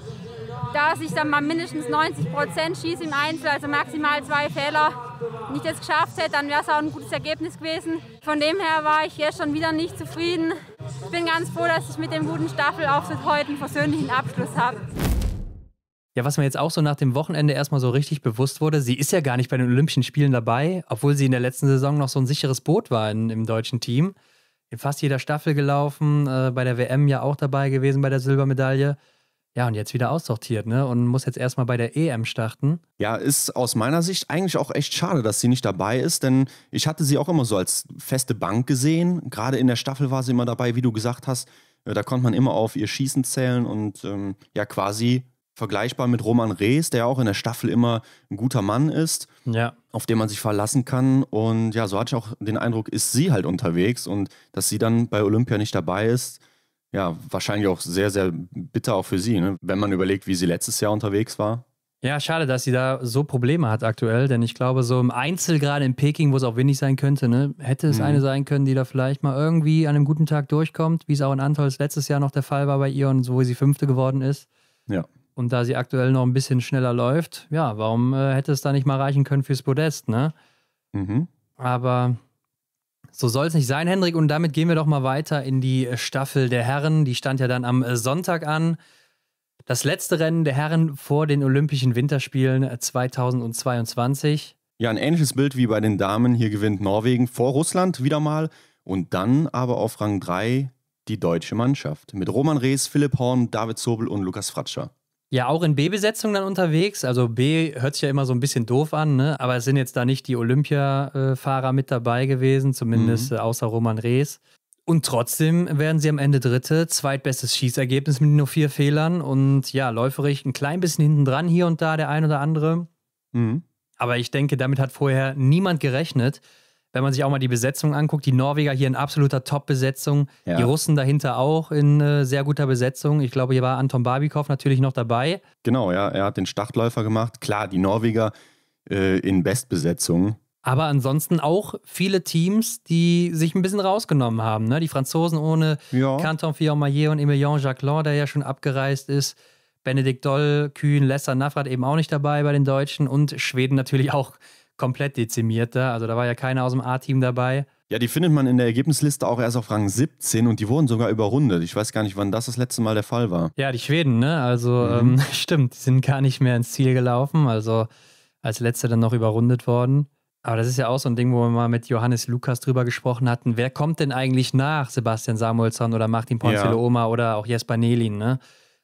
[SPEAKER 4] dass ich dann mal mindestens 90 Prozent schieße im Einzel, also maximal zwei Fehler. Wenn ich das geschafft hätte, dann wäre es auch ein gutes Ergebnis gewesen. Von dem her war ich jetzt schon wieder nicht zufrieden ich bin ganz froh, dass ich mit dem guten Staffelauftritt heute einen persönlichen Abschluss habe.
[SPEAKER 2] Ja, was mir jetzt auch so nach dem Wochenende erstmal so richtig bewusst wurde, sie ist ja gar nicht bei den Olympischen Spielen dabei, obwohl sie in der letzten Saison noch so ein sicheres Boot war in, im deutschen Team. In fast jeder Staffel gelaufen, äh, bei der WM ja auch dabei gewesen, bei der Silbermedaille. Ja, und jetzt wieder aussortiert, ne? Und muss jetzt erstmal bei der EM starten.
[SPEAKER 3] Ja, ist aus meiner Sicht eigentlich auch echt schade, dass sie nicht dabei ist, denn ich hatte sie auch immer so als feste Bank gesehen. Gerade in der Staffel war sie immer dabei, wie du gesagt hast. Äh, da konnte man immer auf ihr Schießen zählen und ähm, ja, quasi vergleichbar mit Roman Rees, der ja auch in der Staffel immer ein guter Mann ist, ja. auf den man sich verlassen kann. Und ja, so hatte ich auch den Eindruck, ist sie halt unterwegs und dass sie dann bei Olympia nicht dabei ist, ja, wahrscheinlich auch sehr, sehr bitter auch für sie, ne? wenn man überlegt, wie sie letztes Jahr unterwegs war.
[SPEAKER 2] Ja, schade, dass sie da so Probleme hat aktuell, denn ich glaube, so im Einzel, gerade in Peking, wo es auch wenig sein könnte, ne, hätte es mhm. eine sein können, die da vielleicht mal irgendwie an einem guten Tag durchkommt, wie es auch in Antols letztes Jahr noch der Fall war bei ihr und so, wie sie Fünfte geworden ist. Ja. Und da sie aktuell noch ein bisschen schneller läuft, ja, warum äh, hätte es da nicht mal reichen können fürs Podest, ne? Mhm. Aber so soll es nicht sein, Hendrik. Und damit gehen wir doch mal weiter in die äh, Staffel der Herren. Die stand ja dann am äh, Sonntag an. Das letzte Rennen der Herren vor den Olympischen Winterspielen 2022.
[SPEAKER 3] Äh, ja, ein ähnliches Bild wie bei den Damen. Hier gewinnt Norwegen vor Russland wieder mal und dann aber auf Rang 3 die deutsche Mannschaft mit Roman Rees, Philipp Horn, David Zobel und Lukas Fratscher.
[SPEAKER 2] Ja, auch in B-Besetzung dann unterwegs. Also B hört sich ja immer so ein bisschen doof an, ne? aber es sind jetzt da nicht die Olympia-Fahrer mit dabei gewesen, zumindest mhm. Äh, außer Roman Rees. Und trotzdem werden sie am Ende Dritte, zweitbestes Schießergebnis mit nur vier Fehlern und ja, läuferig ein klein bisschen hinten dran, hier und da der ein oder andere. Mhm. Aber ich denke, damit hat vorher niemand gerechnet wenn man sich auch mal die Besetzung anguckt, die Norweger hier in absoluter Top-Besetzung, ja. die Russen dahinter auch in äh, sehr guter Besetzung. Ich glaube, hier war Anton Barbikow
[SPEAKER 3] natürlich noch dabei. Genau, ja, er hat den Startläufer gemacht. Klar, die Norweger äh, in Bestbesetzung.
[SPEAKER 2] Aber ansonsten auch viele Teams, die sich ein bisschen rausgenommen haben. Ne? Die Franzosen ohne
[SPEAKER 3] ja. fillon
[SPEAKER 2] Fiormaillet und Emilien Jacquelin, der ja schon abgereist ist. Benedikt Doll, Kühn, Lesser, Nafrat eben auch nicht dabei bei den Deutschen und Schweden natürlich auch komplett dezimierter. Also da war ja keiner aus dem A-Team dabei.
[SPEAKER 3] Ja, die findet man in der Ergebnisliste auch erst auf Rang 17 und die wurden sogar überrundet. Ich weiß gar nicht, wann das das letzte Mal der Fall war.
[SPEAKER 2] Ja, die Schweden, ne? Also mhm. ähm, *laughs* stimmt, die sind gar nicht mehr ins Ziel gelaufen. Also als letzte dann noch überrundet worden. Aber das ist ja auch so ein Ding, wo wir mal mit Johannes Lukas drüber gesprochen hatten. Wer kommt denn eigentlich nach Sebastian Samuelsson oder Martin Ponzilo-Oma ja. oder auch Jesper Nelin? Ne?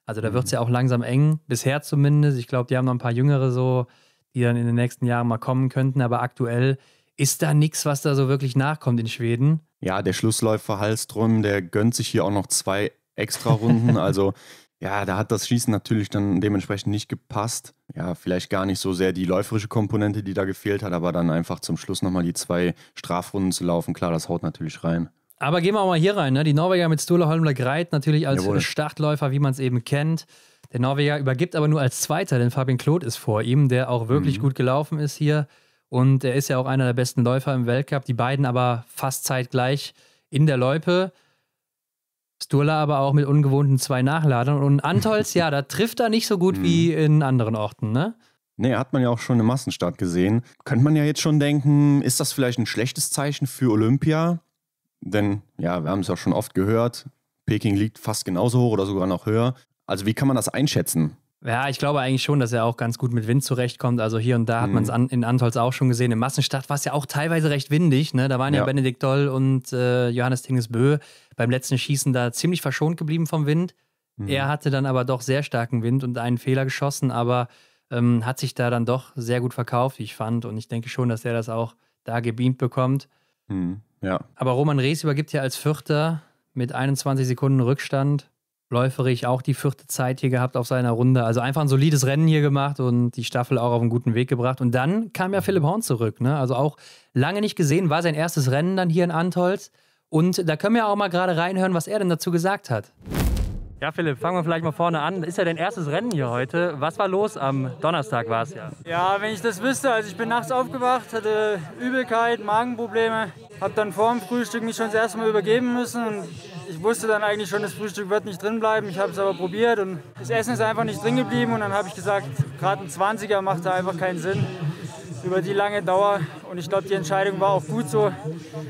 [SPEAKER 2] Also da wird es mhm. ja auch langsam eng, bisher zumindest. Ich glaube, die haben noch ein paar Jüngere so die dann in den nächsten Jahren mal kommen könnten. Aber aktuell ist da nichts, was da so wirklich nachkommt in Schweden.
[SPEAKER 3] Ja, der Schlussläufer Hallström, der gönnt sich hier auch noch zwei Extrarunden. *laughs* also ja, da hat das Schießen natürlich dann dementsprechend nicht gepasst. Ja, vielleicht gar nicht so sehr die läuferische Komponente, die da gefehlt hat, aber dann einfach zum Schluss nochmal die zwei Strafrunden zu laufen. Klar, das haut natürlich rein.
[SPEAKER 2] Aber gehen wir auch mal hier rein. Ne? Die Norweger mit Stuhle Holmler Greit natürlich als Jawohl. Startläufer, wie man es eben kennt. Der Norweger übergibt aber nur als Zweiter, denn Fabien Claude ist vor ihm, der auch wirklich mhm. gut gelaufen ist hier. Und er ist ja auch einer der besten Läufer im Weltcup. Die beiden aber fast zeitgleich in der Loipe. Sturla aber auch mit ungewohnten zwei Nachladern. Und Antols, *laughs* ja, da
[SPEAKER 3] trifft er nicht so gut mhm. wie in anderen Orten, ne? Nee, hat man ja auch schon im Massenstart gesehen. Könnte man ja jetzt schon denken, ist das vielleicht ein schlechtes Zeichen für Olympia? Denn, ja, wir haben es ja schon oft gehört, Peking liegt fast genauso hoch oder sogar noch höher. Also wie kann man das einschätzen?
[SPEAKER 2] Ja, ich glaube eigentlich schon, dass er auch ganz gut mit Wind zurechtkommt. Also hier und da hat mhm. man es an, in Antolz auch schon gesehen. Im Massenstart war es ja auch teilweise recht windig. Ne? Da waren ja, ja Benedikt Doll und äh, Johannes Tingesbö beim letzten Schießen da ziemlich verschont geblieben vom Wind. Mhm. Er hatte dann aber doch sehr starken Wind und einen Fehler geschossen, aber ähm, hat sich da dann doch sehr gut verkauft, wie ich fand. Und ich denke schon, dass er das auch da gebeamt bekommt. Mhm. Ja. Aber Roman Rees übergibt ja als Vierter mit 21 Sekunden Rückstand. Läuferich auch die vierte Zeit hier gehabt auf seiner Runde. Also einfach ein solides Rennen hier gemacht und die Staffel auch auf einen guten Weg gebracht. Und dann kam ja Philipp Horn zurück. Ne? Also auch lange nicht gesehen, war sein erstes Rennen dann hier in Antolz. Und da können wir auch mal gerade reinhören, was er denn dazu gesagt hat. Ja, Philipp, fangen wir vielleicht mal vorne an. Ist ja dein erstes Rennen hier heute. Was war los am Donnerstag war es ja? Ja, wenn ich das wüsste, also ich bin nachts
[SPEAKER 5] aufgewacht, hatte Übelkeit, Magenprobleme, Hab dann vor dem Frühstück mich schon das erste Mal übergeben müssen und ich wusste dann eigentlich schon, das Frühstück wird nicht drin bleiben. Ich habe es aber probiert und das Essen ist einfach nicht drin geblieben und dann habe ich gesagt, gerade ein 20er macht da einfach keinen Sinn über die lange Dauer. Und ich glaube, die Entscheidung war auch gut so.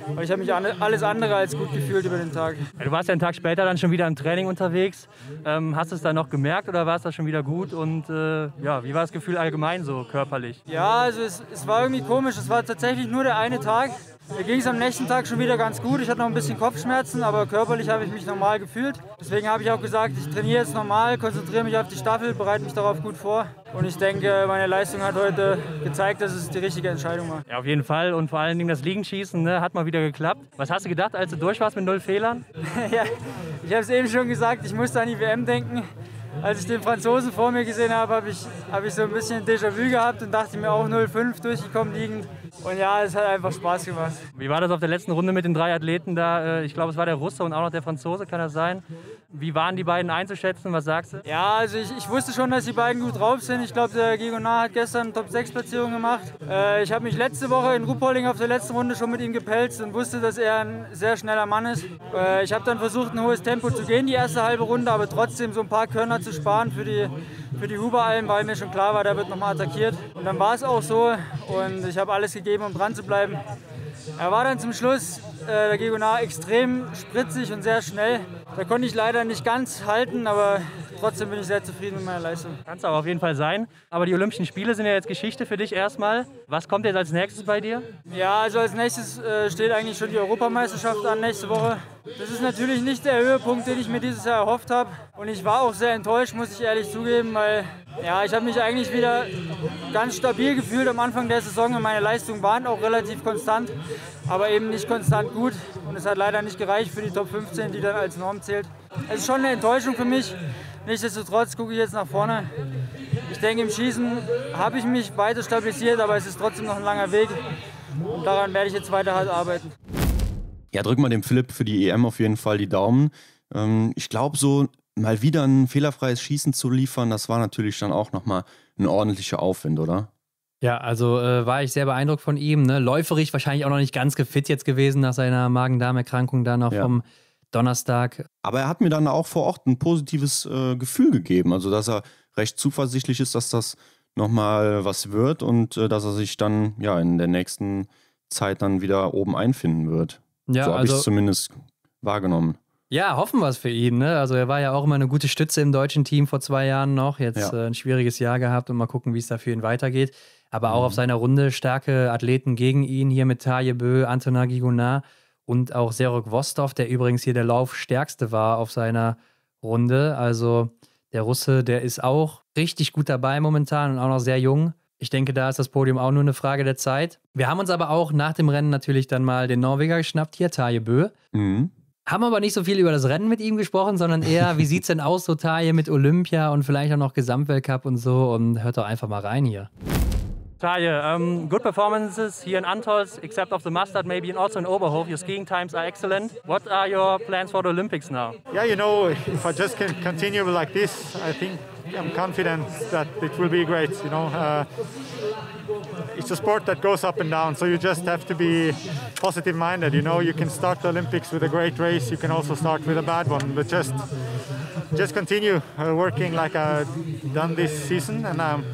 [SPEAKER 5] Und ich habe mich alles andere als gut gefühlt
[SPEAKER 2] über den Tag. Du warst ja einen Tag später dann schon wieder im Training unterwegs. Ähm, hast du es dann noch gemerkt oder war es da schon wieder gut? Und äh, ja, wie war das Gefühl allgemein so körperlich?
[SPEAKER 5] Ja, also es, es war irgendwie komisch. Es war tatsächlich nur der eine Tag. Mir ging es am nächsten Tag schon wieder ganz gut. Ich hatte noch ein bisschen Kopfschmerzen, aber körperlich habe ich mich normal gefühlt. Deswegen habe ich auch gesagt, ich trainiere jetzt normal, konzentriere mich auf die Staffel, bereite mich darauf gut vor. Und ich denke, meine Leistung hat heute gezeigt, dass es die richtige Entscheidung war.
[SPEAKER 2] Ja, auf jeden Fall. Und vor allen Dingen das Liegenschießen ne, hat mal wieder geklappt. Was hast du gedacht, als du durch warst mit null
[SPEAKER 5] Fehlern? *laughs* ja, ich habe es eben schon gesagt, ich musste an die WM denken. Als ich den Franzosen vor mir gesehen habe, habe ich, hab ich so ein bisschen Déjà-vu gehabt und dachte mir auch 0,5 durchgekommen liegend und ja, es hat einfach Spaß gemacht.
[SPEAKER 2] Wie war das auf der letzten Runde mit den drei Athleten da? Äh, ich glaube, es war der Russe und auch noch der Franzose, kann das sein? Wie waren die beiden einzuschätzen? Was sagst du? Ja, also ich,
[SPEAKER 5] ich wusste schon, dass die beiden gut drauf sind. Ich glaube, der Gigonard hat gestern Top-6-Platzierung gemacht. Äh, ich habe mich letzte Woche in Ruhpolding auf der letzten Runde schon mit ihm gepelzt und wusste, dass er ein sehr schneller Mann ist. Äh, ich habe dann versucht, ein hohes Tempo zu gehen, die erste halbe Runde, aber trotzdem so ein paar Körner zu sparen für die für die Huberalm, weil mir schon klar war, da wird nochmal attackiert. Und dann war es auch so und ich habe alles gegeben, um dran zu bleiben. Er war dann zum Schluss, äh, der Gegonar, extrem spritzig und sehr schnell. Da konnte ich leider nicht ganz halten, aber trotzdem bin ich sehr zufrieden mit
[SPEAKER 2] meiner Leistung. Kann es aber auf jeden Fall sein. Aber die Olympischen Spiele sind ja jetzt Geschichte für dich erstmal. Was kommt jetzt als nächstes bei dir?
[SPEAKER 5] Ja, also als nächstes äh, steht eigentlich schon die Europameisterschaft an nächste Woche. Das ist natürlich nicht der Höhepunkt, den ich mir dieses Jahr erhofft habe. Und ich war auch sehr enttäuscht, muss ich ehrlich zugeben, weil ja, ich habe mich eigentlich wieder ganz stabil gefühlt am Anfang der Saison. Und meine Leistungen waren auch relativ konstant, aber eben nicht konstant gut. Und es hat leider nicht gereicht für die Top 15, die dann als Norm zählt. Es ist schon eine Enttäuschung für mich. Nichtsdestotrotz gucke ich jetzt nach vorne. Ich denke, im Schießen habe ich mich weiter stabilisiert, aber es ist trotzdem noch ein langer Weg. Und daran werde ich jetzt weiter halt arbeiten
[SPEAKER 3] ja, drück mal dem Philipp für die EM auf jeden Fall die Daumen. Ähm, ich glaube, so mal wieder ein fehlerfreies Schießen zu liefern, das war natürlich dann auch nochmal ein ordentlicher Aufwind, oder?
[SPEAKER 2] Ja, also äh, war ich sehr beeindruckt von ihm. Ne? Läuferig wahrscheinlich auch noch nicht ganz gefit jetzt gewesen nach seiner Magen-Darm-Erkrankung da noch ja. vom Donnerstag.
[SPEAKER 3] Aber er hat mir dann auch vor Ort ein positives äh, Gefühl gegeben, also dass er recht zuversichtlich ist, dass das nochmal was wird und äh, dass er sich dann ja in der nächsten Zeit dann wieder oben einfinden wird. Ja, so habe also, ich es zumindest wahrgenommen.
[SPEAKER 2] Ja, hoffen wir es für ihn. Ne? Also er war ja auch immer eine gute Stütze im deutschen Team vor zwei Jahren noch. Jetzt ja. äh, ein schwieriges Jahr gehabt und mal gucken, wie es da für ihn weitergeht. Aber auch mhm. auf seiner Runde starke Athleten gegen ihn hier mit Taje Bö, Antonin Gigonard und auch Serok Vostov, der übrigens hier der Laufstärkste war auf seiner Runde. Also der Russe, der ist auch richtig gut dabei momentan und auch noch sehr jung. Ich denke, da ist das Podium auch nur eine Frage der Zeit. Wir haben uns aber auch nach dem Rennen natürlich dann mal den Norweger geschnappt, hier Taje Bö. Mhm. Haben aber nicht so viel über das Rennen mit ihm gesprochen, sondern eher, *laughs* wie sieht's denn aus, so Taje mit Olympia und vielleicht auch noch Gesamtweltcup und so. Und hört doch einfach mal rein hier. um, good performances here in Antols, except of the Mustard maybe, and also in Oberhof. Your skiing times are excellent. What are your plans for the Olympics now?
[SPEAKER 6] Yeah, you know, if I just can continue like this, I think I'm confident that it will be great. You know, uh, it's a sport that goes up and down, so you just have to be positive-minded. You know, you can start the Olympics with a great race, you can also start with a bad one, but just just continue uh, working like I've done this season, and. Um,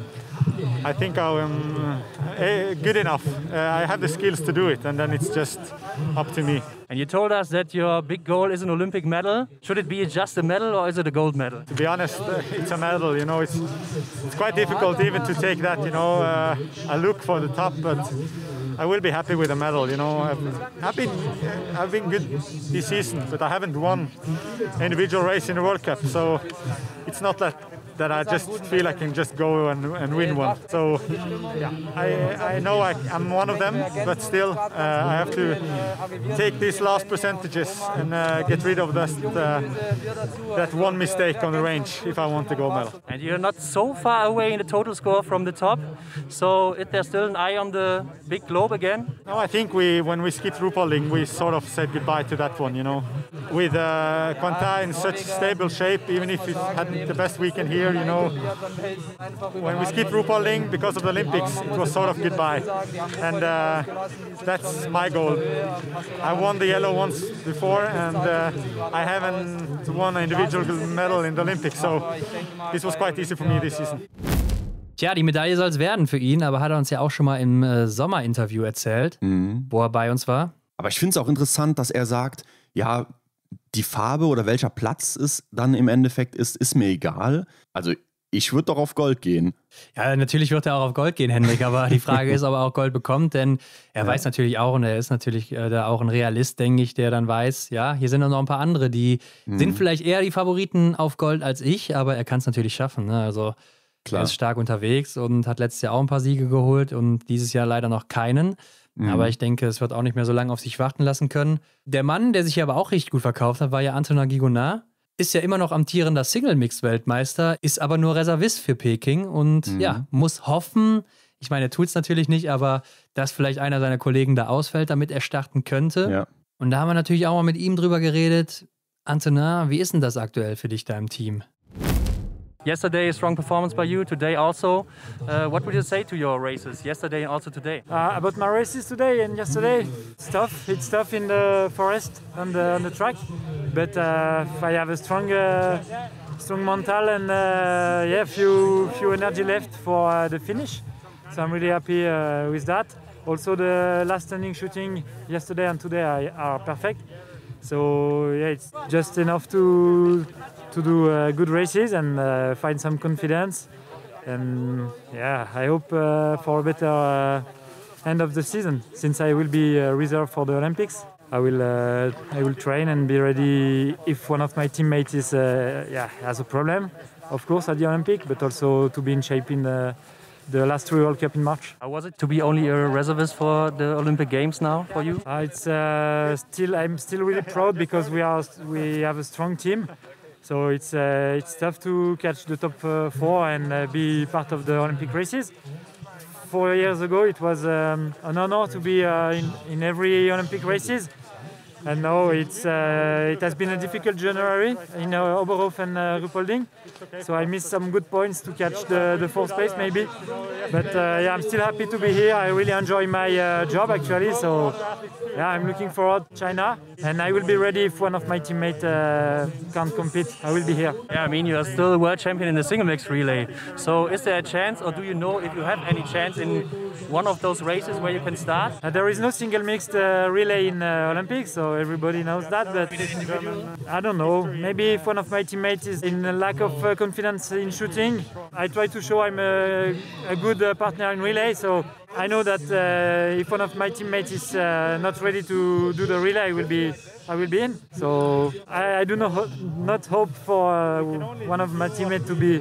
[SPEAKER 6] I think I'm um, eh, good enough. Uh, I have the skills to do it, and then it's just up to me. And you told us that your big goal is an Olympic medal. Should it be just a medal or is it a gold medal? To be honest, uh, it's a medal. You know, it's it's quite difficult even to take that. You know, uh, I look for the top, but. I will be happy with a medal, you know. i have been I've been good this season, but I haven't won individual race in the World Cup, so it's not that that I just feel I can just go and, and win one. So yeah, I, I know I, am one of them, but still uh, I have to take these last percentages and uh, get rid of that, uh, that one mistake on the range if I want the gold medal. And
[SPEAKER 2] you're not so far away in the total score from the top, so if there's still an eye on the big globe again?
[SPEAKER 6] No, I think we when we skipped Rupaling, we sort of said goodbye to that one, you know. With uh, Quanta in such stable shape, even if it hadn't the best weekend here, you know,
[SPEAKER 7] when we skipped RuPauling because
[SPEAKER 6] of the Olympics, it was sort of goodbye. And uh, that's my goal. I won the yellow once before, and uh, I haven't won an individual medal in the Olympics, so this was quite easy for me this season.
[SPEAKER 2] Tja, die Medaille soll es werden für ihn, aber hat er uns ja auch schon mal im äh, Sommerinterview
[SPEAKER 3] erzählt, mhm. wo er bei uns war. Aber ich finde es auch interessant, dass er sagt, ja, die Farbe oder welcher Platz es dann im Endeffekt ist, ist mir egal. Also ich würde doch auf Gold gehen.
[SPEAKER 2] Ja, natürlich wird er auch auf Gold gehen, Hendrik. aber die Frage *laughs* ist,
[SPEAKER 3] ob er auch Gold bekommt,
[SPEAKER 2] denn er ja. weiß natürlich auch und er ist natürlich äh, da auch ein Realist, denke ich, der dann weiß, ja, hier sind noch ein paar andere, die mhm. sind vielleicht eher die Favoriten auf Gold als ich, aber er kann es natürlich schaffen. Ne? Also Klar. er ist stark unterwegs und hat letztes Jahr auch ein paar Siege geholt und dieses Jahr leider noch keinen. Mhm. Aber ich denke, es wird auch nicht mehr so lange auf sich warten lassen können. Der Mann, der sich aber auch richtig gut verkauft hat, war ja Antonin Gigonard. Ist ja immer noch amtierender Single-Mix-Weltmeister, ist aber nur Reservist für Peking und mhm. ja, muss hoffen, ich meine, er tut es natürlich nicht, aber dass vielleicht einer seiner Kollegen da ausfällt, damit er starten könnte. Ja. Und da haben wir natürlich auch mal mit ihm drüber geredet. Antonin, wie ist denn das aktuell für dich da im Team? Yesterday, a strong performance by you, today also. Uh, what would you say to your races yesterday and also today? Uh, about
[SPEAKER 7] my races today and yesterday, it's tough. It's tough in the forest, on the, on the track. But uh, I have a strong, uh, strong mental and uh, yeah, few, few energy left for uh, the finish. So I'm really happy with that. Also, the last standing shooting yesterday and today are, are perfect. So yeah, it's just enough to to do uh, good races and uh, find some confidence. And yeah, I hope uh, for a better uh, end of the season since I will be uh, reserved for the Olympics. I will I will train and be ready if one of my teammates is yeah has a problem, of course at the Olympic, but also to be in shape in the the last three World Cup in March. How was it to be only a reservist for the Olympic Games now for you? Uh, it's uh, still I'm still really proud because we are we have a strong team so it's uh, it's tough to catch the top uh, four and uh, be part of the Olympic races. Four years ago, it was um, an honor to be uh, in in every Olympic races. And now it's uh, it has been a difficult January in uh, Oberhof and uh, Ruppolding, so I missed some good points to catch the, the fourth place maybe. But uh, yeah, I'm still happy to be here. I really enjoy my uh, job actually. So yeah, I'm looking forward to China, and I will be ready if one of my teammates can't compete. I will be here.
[SPEAKER 2] Yeah, I mean you are still world champion in the single mix relay. So is there a chance, or do you know if you have any chance in one of those races where you
[SPEAKER 7] can start? there is no single mixed relay in Olympics, so everybody knows that. But I don't know. Maybe if one of my teammates is in a lack of uh, confidence in shooting, I try to show I'm a, a good uh, partner in relay. So I know that uh, if one of my teammates is uh, not ready to do the relay, I will be I will be in. So I, I do not ho not hope for uh, one of my teammates to be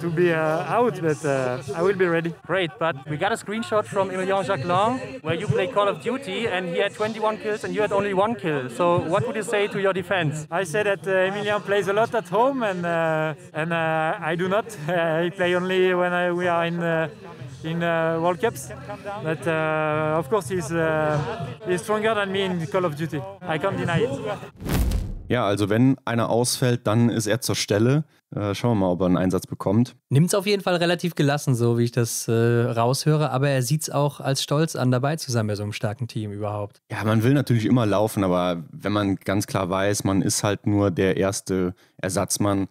[SPEAKER 7] to be uh, out, but uh, I will be ready.
[SPEAKER 2] Great, but we got a screenshot from Emilien Jacquelin where you play Call of Duty and he had 21 kills and you had only one kill. So what would you say to your
[SPEAKER 7] defense? I say that uh, Emilien plays a lot at home and uh, and uh, I do not. *laughs* I play only when I, we are in uh, in uh, World Cups. But uh, of course, he's, uh, he's stronger than me in Call of Duty. I can't deny it.
[SPEAKER 3] Ja, also wenn einer ausfällt, dann ist er zur Stelle. Äh, schauen wir mal, ob er einen Einsatz bekommt.
[SPEAKER 2] Nimmt es auf jeden Fall relativ gelassen, so wie ich das äh, raushöre, aber er sieht es auch als stolz an, dabei zu sein bei so einem starken Team überhaupt.
[SPEAKER 3] Ja, man will natürlich immer laufen, aber wenn man ganz klar weiß, man ist halt nur der erste Ersatzmann,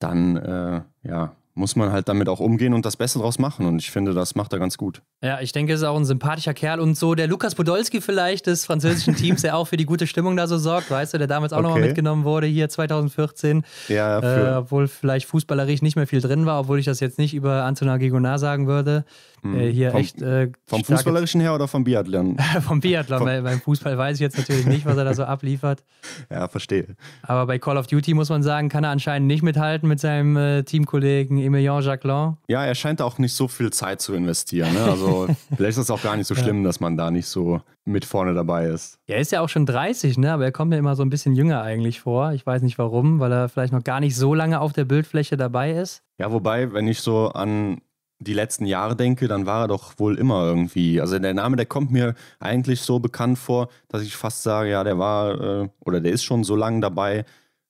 [SPEAKER 3] dann äh, ja, muss man halt damit auch umgehen und das Beste draus machen. Und ich finde, das macht er ganz gut.
[SPEAKER 2] Ja, ich denke, es ist auch ein sympathischer Kerl und so der Lukas Podolski vielleicht des französischen Teams, der auch für die gute Stimmung da so sorgt, weißt du, der damals auch okay. nochmal mitgenommen wurde hier 2014.
[SPEAKER 3] Ja, äh, für. Äh,
[SPEAKER 2] obwohl vielleicht fußballerisch nicht mehr viel drin war, obwohl ich das jetzt nicht über Antonin Gigonard sagen würde. Mhm. Äh, hier vom, echt. Äh, vom fußballerischen
[SPEAKER 3] her oder vom Biathlon?
[SPEAKER 2] *laughs* vom Biathlon. Vom beim Fußball weiß ich jetzt natürlich nicht, was er da so abliefert.
[SPEAKER 3] Ja, verstehe.
[SPEAKER 2] Aber bei Call of Duty muss man sagen, kann er anscheinend nicht mithalten mit seinem äh, Teamkollegen Emilien Jacquelin.
[SPEAKER 3] Ja, er scheint auch nicht so viel Zeit zu investieren. Ne? Also also, *laughs* vielleicht ist es auch gar nicht so schlimm, ja. dass man da nicht so mit vorne dabei ist.
[SPEAKER 2] Er ist ja auch schon 30, ne? aber er kommt mir immer so ein bisschen jünger eigentlich vor. Ich weiß nicht warum, weil er vielleicht noch gar nicht so lange auf der Bildfläche dabei ist.
[SPEAKER 3] Ja, wobei, wenn ich so an die letzten Jahre denke, dann war er doch wohl immer irgendwie. Also der Name, der kommt mir eigentlich so bekannt vor, dass ich fast sage, ja, der war äh, oder der ist schon so lange dabei,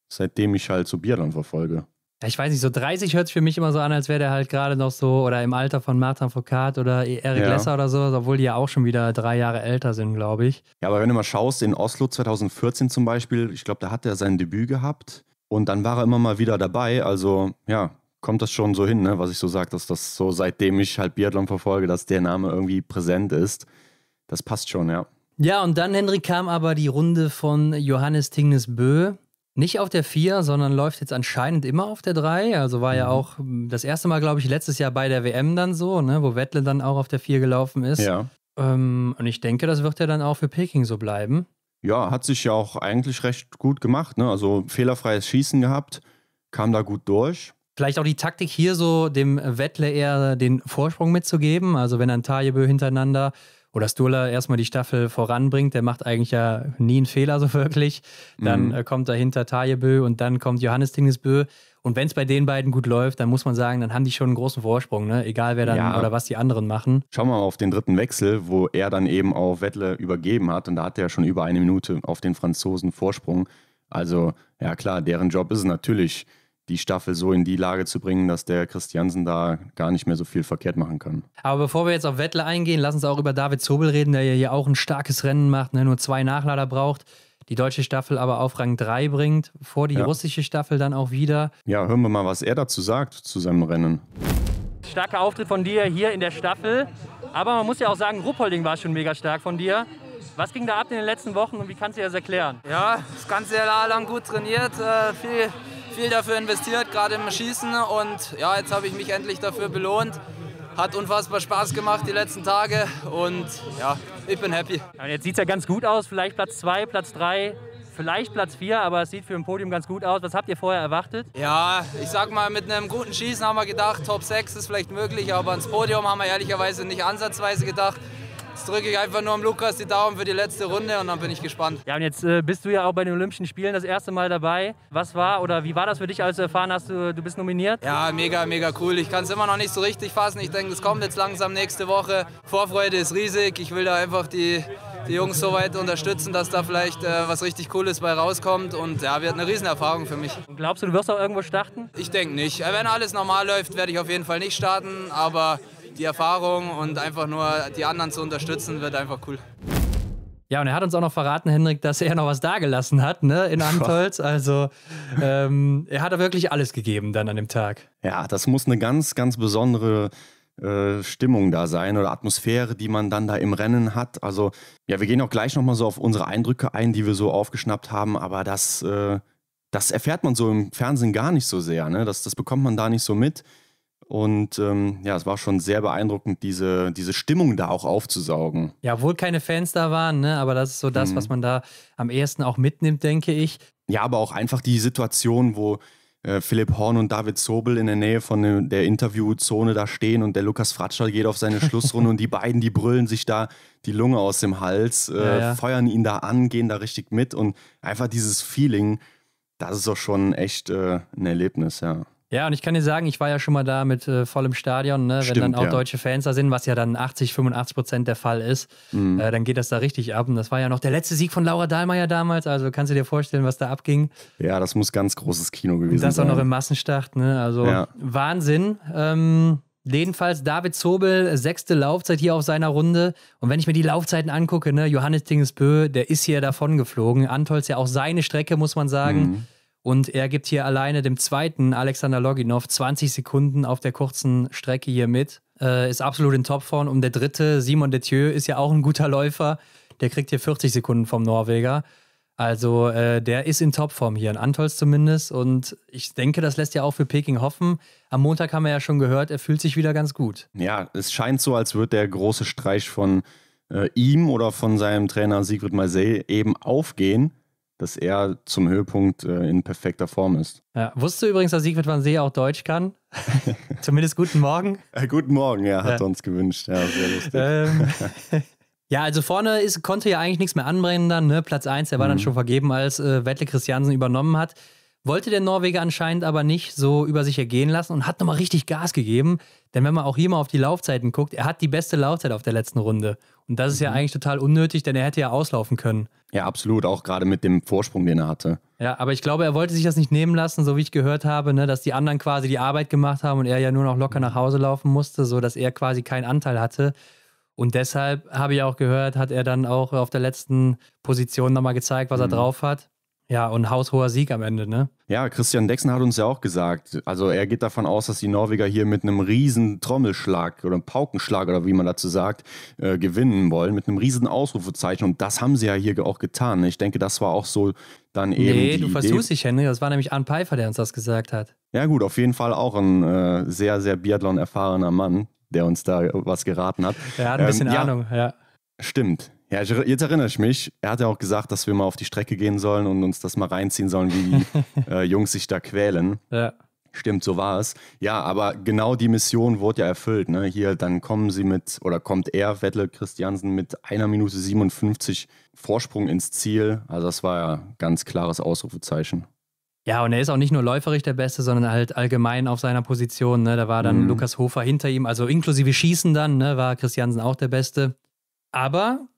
[SPEAKER 3] seitdem ich halt so Bier dann verfolge
[SPEAKER 2] ja, ich weiß nicht, so 30 hört sich für mich immer so an, als wäre der halt gerade noch so oder im Alter von Martin Foucault oder e- Eric ja. Lesser oder so, obwohl die ja auch schon wieder drei
[SPEAKER 3] Jahre älter sind, glaube ich. Ja, aber wenn du mal schaust, in Oslo 2014 zum Beispiel, ich glaube, da hat er sein Debüt gehabt und dann war er immer mal wieder dabei. Also ja, kommt das schon so hin, ne? was ich so sage, dass das so, seitdem ich halt Biathlon verfolge, dass der Name irgendwie präsent ist. Das passt schon, ja.
[SPEAKER 2] Ja, und dann, Henry, kam aber die Runde von Johannes Tingnes Bö nicht auf der 4, sondern läuft jetzt anscheinend immer auf der 3. Also war mhm. ja auch hm, das erste Mal, glaube ich, letztes Jahr bei der WM dann so, ne, wo Wettle dann auch auf der 4 gelaufen ist. Ja. Ähm, und ich denke, das wird ja dann auch für Peking so bleiben.
[SPEAKER 3] Ja, hat sich ja auch eigentlich recht gut gemacht. Ne? Also fehlerfreies Schießen gehabt, kam da gut durch.
[SPEAKER 2] Vielleicht auch die Taktik hier so, dem Wettle eher den Vorsprung mitzugeben. Also wenn dann Tajebö hintereinander oder Sturla erstmal die Staffel voranbringt. Der macht eigentlich ja nie einen Fehler so wirklich. Dann mhm. Äh, kommt dahinter Tajebö und dann kommt Johannes Tingesbö. Und wenn es bei den beiden gut läuft, dann muss man sagen, dann haben die schon einen großen Vorsprung, ne? egal wer dann ja. oder was die anderen machen.
[SPEAKER 3] Schau mal auf den dritten Wechsel, wo er dann eben auf Wettle übergeben hat. Und da hat er schon über eine Minute auf den Franzosen Vorsprung. Also, ja klar, deren Job ist es natürlich, die Staffel so in die Lage zu bringen, dass der Christiansen da gar nicht mehr so viel verkehrt machen kann.
[SPEAKER 2] Aber bevor wir jetzt auf Wettler eingehen, lass uns auch über David Zobel reden, der ja hier auch ein starkes Rennen macht, ne? nur zwei Nachlader braucht, die deutsche Staffel aber auf Rang 3 bringt, vor die ja. russische Staffel dann auch wieder.
[SPEAKER 3] Ja, hören wir mal, was er dazu sagt zu seinem Rennen.
[SPEAKER 2] Starker Auftritt von dir hier in der Staffel. Aber man muss ja auch sagen, Ruppolding war schon mega stark von dir. Was ging da ab in den letzten Wochen und wie kannst du das erklären? Ja, das ganze ja lang gut trainiert, äh, viel viel dafür investiert, gerade im Schießen. Und ja, jetzt habe ich mich endlich dafür belohnt. Hat unfassbar Spaß gemacht die letzten Tage und ja, ich bin happy. Ja, jetzt sieht es ja ganz gut aus, vielleicht Platz 2, Platz 3, vielleicht Platz 4, aber es sieht für ein Podium ganz gut aus. Was habt ihr vorher erwartet? Ja, ich sag mal, mit einem guten Schießen haben wir gedacht, Top 6 ist vielleicht möglich, aber ans Podium haben wir ehrlicherweise nicht ansatzweise gedacht. Jetzt drücke ich einfach nur am Lukas die Daumen für die letzte Runde und dann bin ich gespannt. Ja, und jetzt äh, bist du ja auch bei den Olympischen Spielen das erste Mal dabei. Was war oder wie war das für dich, als du erfahren hast, du, du bist nominiert? Ja, mega, mega cool. Ich kann es immer noch nicht so richtig fassen. Ich denke, es kommt jetzt langsam nächste Woche. Vorfreude ist riesig. Ich will da einfach die, die Jungs so weit unterstützen, dass da vielleicht äh, was richtig Cooles bei rauskommt. Und ja, wird eine Riesenerfahrung für mich. Und glaubst du, du wirst auch irgendwo starten? Ich denke nicht. Äh, wenn alles normal läuft, werde ich auf jeden Fall nicht starten. Aber die Erfahrung und einfach nur die anderen zu unterstützen, wird einfach cool. Ja, und er hat uns auch noch verraten, Hendrik, dass er noch was dagelassen hat, ne, in Antolz. Also ähm, er hat da wirklich alles gegeben dann an dem Tag.
[SPEAKER 3] Ja, das muss eine ganz, ganz besondere äh, Stimmung da sein oder Atmosphäre, die man dann da im Rennen hat. Also ja, wir gehen auch gleich nochmal so auf unsere Eindrücke ein, die wir so aufgeschnappt haben, aber das, äh, das erfährt man so im Fernsehen gar nicht so sehr, ne? Das, das bekommt man da nicht so mit. Und ähm, ja, es war schon sehr beeindruckend, diese, diese Stimmung da auch aufzusaugen. Ja,
[SPEAKER 2] obwohl keine Fans da waren, ne? aber das ist so das, mhm. was man da am ehesten auch mitnimmt, denke ich.
[SPEAKER 3] Ja, aber auch einfach die Situation, wo äh, Philipp Horn und David Sobel in der Nähe von ne, der Interviewzone da stehen und der Lukas Fratscher geht auf seine Schlussrunde und die beiden, die brüllen sich da die Lunge aus dem Hals, äh, ja, ja. feuern ihn da an, gehen da richtig mit und einfach dieses Feeling, das ist doch schon echt äh, ein Erlebnis, ja.
[SPEAKER 2] Ja, und ich kann dir sagen, ich war ja schon mal da mit äh, vollem Stadion, ne? wenn dann auch ja. deutsche Fans da sind, was ja dann 80, 85 Prozent der Fall ist, mhm. äh, dann geht das da richtig ab. Und das war ja noch der letzte Sieg von Laura Dahlmeier damals, also kannst du dir vorstellen, was da abging.
[SPEAKER 3] Ja, das muss ganz großes Kino gewesen sein. Das auch sein. noch im
[SPEAKER 2] Massenstart, ne? also ja. Wahnsinn. Ähm, jedenfalls David Zobel, sechste Laufzeit hier auf seiner Runde. Und wenn ich mir die Laufzeiten angucke, ne? Johannes Tingesbö, der ist hier davon geflogen. Antolz ja auch seine Strecke, muss man sagen. Mhm und er gibt hier alleine dem zweiten Alexander Loginov 20 Sekunden auf der kurzen Strecke hier mit. Äh, ist absolut in Topform. Und der dritte, Simon Detieu, ist ja auch ein guter Läufer. Der kriegt hier 40 Sekunden vom Norweger. Also äh, der ist in Topform hier, in Antols zumindest. Und ich denke, das lässt ja auch für Peking hoffen. Am Montag haben wir ja schon gehört, er fühlt sich wieder ganz gut.
[SPEAKER 3] Ja, es scheint so, als würde der große Streich von äh, ihm oder von seinem Trainer Sigrid Marseille eben aufgehen dass er zum Höhepunkt äh, in perfekter Form ist.
[SPEAKER 2] Ja. Wusstest du übrigens, dass Siegfried van See auch Deutsch kann? *laughs* Zumindest
[SPEAKER 3] guten Morgen. Äh, guten Morgen, ja, hat er uns gewünscht. Ja, sehr lustig.
[SPEAKER 2] Ähm, *laughs* ja, also vorne ist, konnte ja eigentlich nichts mehr anbrennen dann, ne? Platz 1, der war mhm. dann schon vergeben, als äh, Wettle Christiansen übernommen hat. Wollte der Norweger anscheinend aber nicht so über sich ergehen lassen und hat nochmal richtig Gas gegeben. Denn wenn man auch hier mal auf die Laufzeiten guckt, er hat die beste Laufzeit auf der letzten Runde. Und das ist mhm. ja eigentlich total unnötig, denn er hätte ja auslaufen können.
[SPEAKER 3] Ja, absolut, auch gerade mit dem Vorsprung, den er hatte.
[SPEAKER 2] Ja, aber ich glaube, er wollte sich das nicht nehmen lassen, so wie ich gehört habe, ne, dass die anderen quasi die Arbeit gemacht haben und er ja nur noch locker nach Hause laufen musste, sodass er quasi keinen Anteil hatte. Und deshalb habe ich auch gehört, hat er dann auch auf der letzten Position nochmal gezeigt, was mhm. er drauf hat. Ja, und haushoher Sieg am Ende, ne?
[SPEAKER 3] Ja, Christian Dexen hat uns ja auch gesagt, also er geht davon aus, dass die Norweger hier mit einem riesen Trommelschlag oder einem Paukenschlag oder wie man dazu sagt, äh, gewinnen wollen, mit einem riesen Ausrufezeichen. Und das haben sie ja hier auch getan. Ne? Ich denke, das war auch so dann eben. Nee, du versuchst
[SPEAKER 2] dich, Henry. Das war nämlich Arne Pfeiffer, der uns das gesagt hat.
[SPEAKER 3] Ja, gut, auf jeden Fall auch ein äh, sehr, sehr Biathlon-erfahrener Mann, der uns da was geraten hat. Er hat ein bisschen ähm, ja, Ahnung, ja. Stimmt, ja, ich, jetzt erinnere ich mich. Er hat ja auch gesagt, dass wir mal auf die Strecke gehen sollen und uns das mal reinziehen sollen, wie die *laughs* äh, Jungs sich da quälen. Ja. Stimmt, so war es. Ja, aber genau die Mission wurde ja erfüllt. Ne? Hier, dann kommen sie mit, oder kommt er, Wettle Christiansen, mit einer Minute 57 Vorsprung ins Ziel. Also, das war ja ganz klares Ausrufezeichen.
[SPEAKER 2] Ja, und er ist auch nicht nur läuferisch der Beste, sondern halt allgemein auf seiner Position. Ne? Da war dann mhm. Lukas Hofer hinter ihm, also inklusive Schießen dann, ne? war Christiansen auch der Beste. Aber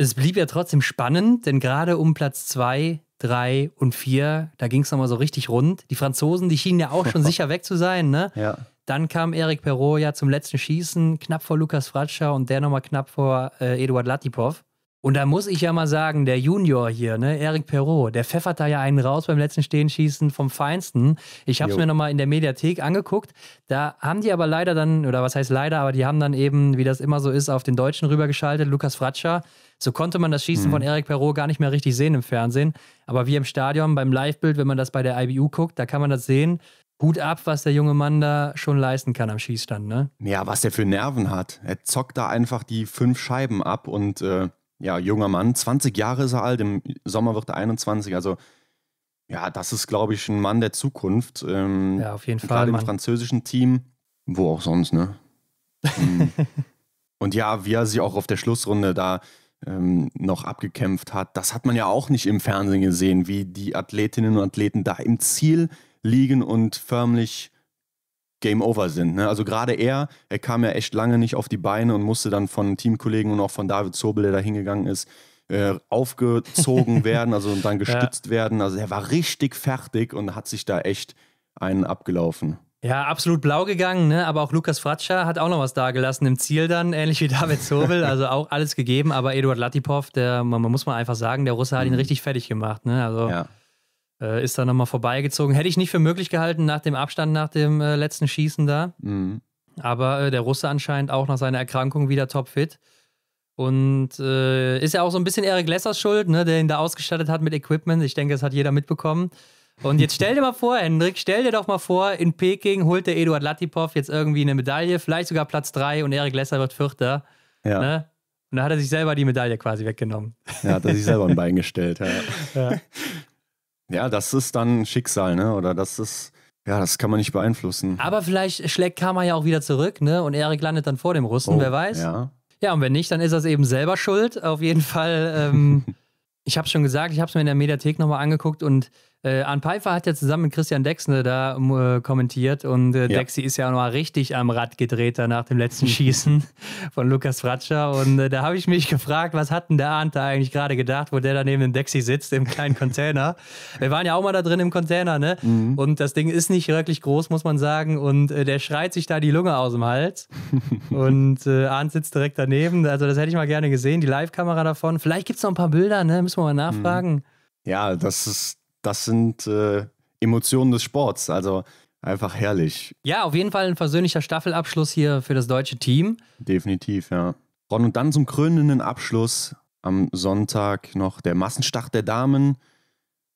[SPEAKER 2] es blieb ja trotzdem spannend, denn gerade um Platz 2, 3 und 4, da ging es nochmal so richtig rund. Die Franzosen, die schienen ja auch schon *laughs* sicher weg zu sein, ne? Ja. Dann kam Eric Perrault ja zum letzten Schießen, knapp vor Lukas Fratscher und der nochmal knapp vor äh, Eduard Latipov. Und da muss ich ja mal sagen, der Junior hier, ne, Eric Perrault, der pfeffert da ja einen raus beim letzten Stehenschießen vom Feinsten. Ich habe es mir nochmal in der Mediathek angeguckt. Da haben die aber leider dann, oder was heißt leider, aber die haben dann eben, wie das immer so ist, auf den Deutschen rübergeschaltet, Lukas Fratscher. So konnte man das Schießen mhm. von Eric Perrault gar nicht mehr richtig sehen im Fernsehen. Aber wie im Stadion, beim Live-Bild, wenn man das bei der IBU guckt, da kann man das sehen. Hut ab, was der junge Mann da schon leisten kann am Schießstand, ne?
[SPEAKER 3] Ja, was der für Nerven hat. Er zockt da einfach die fünf Scheiben ab und äh, ja, junger Mann, 20 Jahre ist er alt, im Sommer wird er 21, also ja, das ist, glaube ich, ein Mann der Zukunft. Ähm, ja, auf jeden Fall. Gerade im französischen Team, wo auch sonst, ne? *laughs* Hm. und ja, wie er sich auch auf der Schlussrunde da ähm, noch abgekämpft hat. Das hat man ja auch nicht im Fernsehen gesehen, wie die Athletinnen und Athleten da im Ziel liegen und förmlich Game Over sind. Ne? Also gerade er, er kam ja echt lange nicht auf die Beine und musste dann von Teamkollegen und auch von David Zobel, der da hingegangen ist, äh, aufgezogen *laughs* werden, also und dann gestützt ja. werden. Also er war richtig fertig und hat sich da echt einen abgelaufen.
[SPEAKER 2] Ja, absolut blau gegangen, ne? aber auch Lukas Fratscher hat auch noch was dagelassen im Ziel dann, *laughs* ähnlich wie David Zobel, also auch alles gegeben, aber Eduard Latipov, der, man, man muss mal einfach sagen, der Russe hat ihn mhm. richtig fertig gemacht, ne? also ja. äh, ist da nochmal vorbeigezogen. Hätte ich nicht für möglich gehalten nach dem Abstand, nach dem äh, letzten Schießen da, mhm. aber äh, der Russe anscheinend auch nach seiner Erkrankung wieder topfit und äh, ist ja auch so ein bisschen Eric Lessers schuld, ne? der ihn da ausgestattet hat mit Equipment, ich denke, das hat jeder mitbekommen. Und jetzt stell dir mal vor, Hendrik, stell dir doch mal vor, in Peking holt der Eduard Latipov jetzt irgendwie eine Medaille, vielleicht sogar Platz 3 und Erik Lesser wird Vierter. Ja. Ne? Und da hat er sich selber die Medaille quasi weggenommen.
[SPEAKER 3] Ja, hat er sich selber ein Bein gestellt. Ja. *laughs* ja. ja, das ist dann Schicksal, ne? Oder das ist, ja, das kann man nicht beeinflussen.
[SPEAKER 2] Aber vielleicht schlägt Karma ja auch wieder zurück, ne? Und Erik landet dann vor dem Russen, oh, wer weiß. Ja. ja, und wenn nicht, dann ist das eben selber schuld. Auf jeden Fall, ähm, *laughs* ich habe es schon gesagt, ich habe es mir in der Mediathek nochmal angeguckt und äh, An Pfeiffer hat ja zusammen mit Christian Dexne da äh, kommentiert und äh, ja. Dexi ist ja mal richtig am Rad gedreht nach dem letzten *laughs* Schießen von Lukas Fratscher. Und äh, da habe ich mich gefragt, was hat denn der Arndt da eigentlich gerade gedacht, wo der da neben dem Dexi sitzt im kleinen Container. Wir waren ja auch mal da drin im Container, ne? Mhm. Und das Ding ist nicht wirklich groß, muss man sagen. Und äh, der schreit sich da die Lunge aus dem Hals. *laughs* und äh, Arndt sitzt direkt daneben. Also, das hätte ich mal gerne gesehen, die Live-Kamera davon. Vielleicht gibt es noch ein paar Bilder, ne? Müssen wir mal mhm. nachfragen. Mhm.
[SPEAKER 3] Ja, das ist, das sind äh, Emotionen des Sports. Also einfach herrlich. Ja, auf jeden Fall ein versöhnlicher Staffelabschluss hier für das deutsche Team. Definitiv, ja. Ron, und dann zum krönenden Abschluss am Sonntag noch der Massenstart der Damen.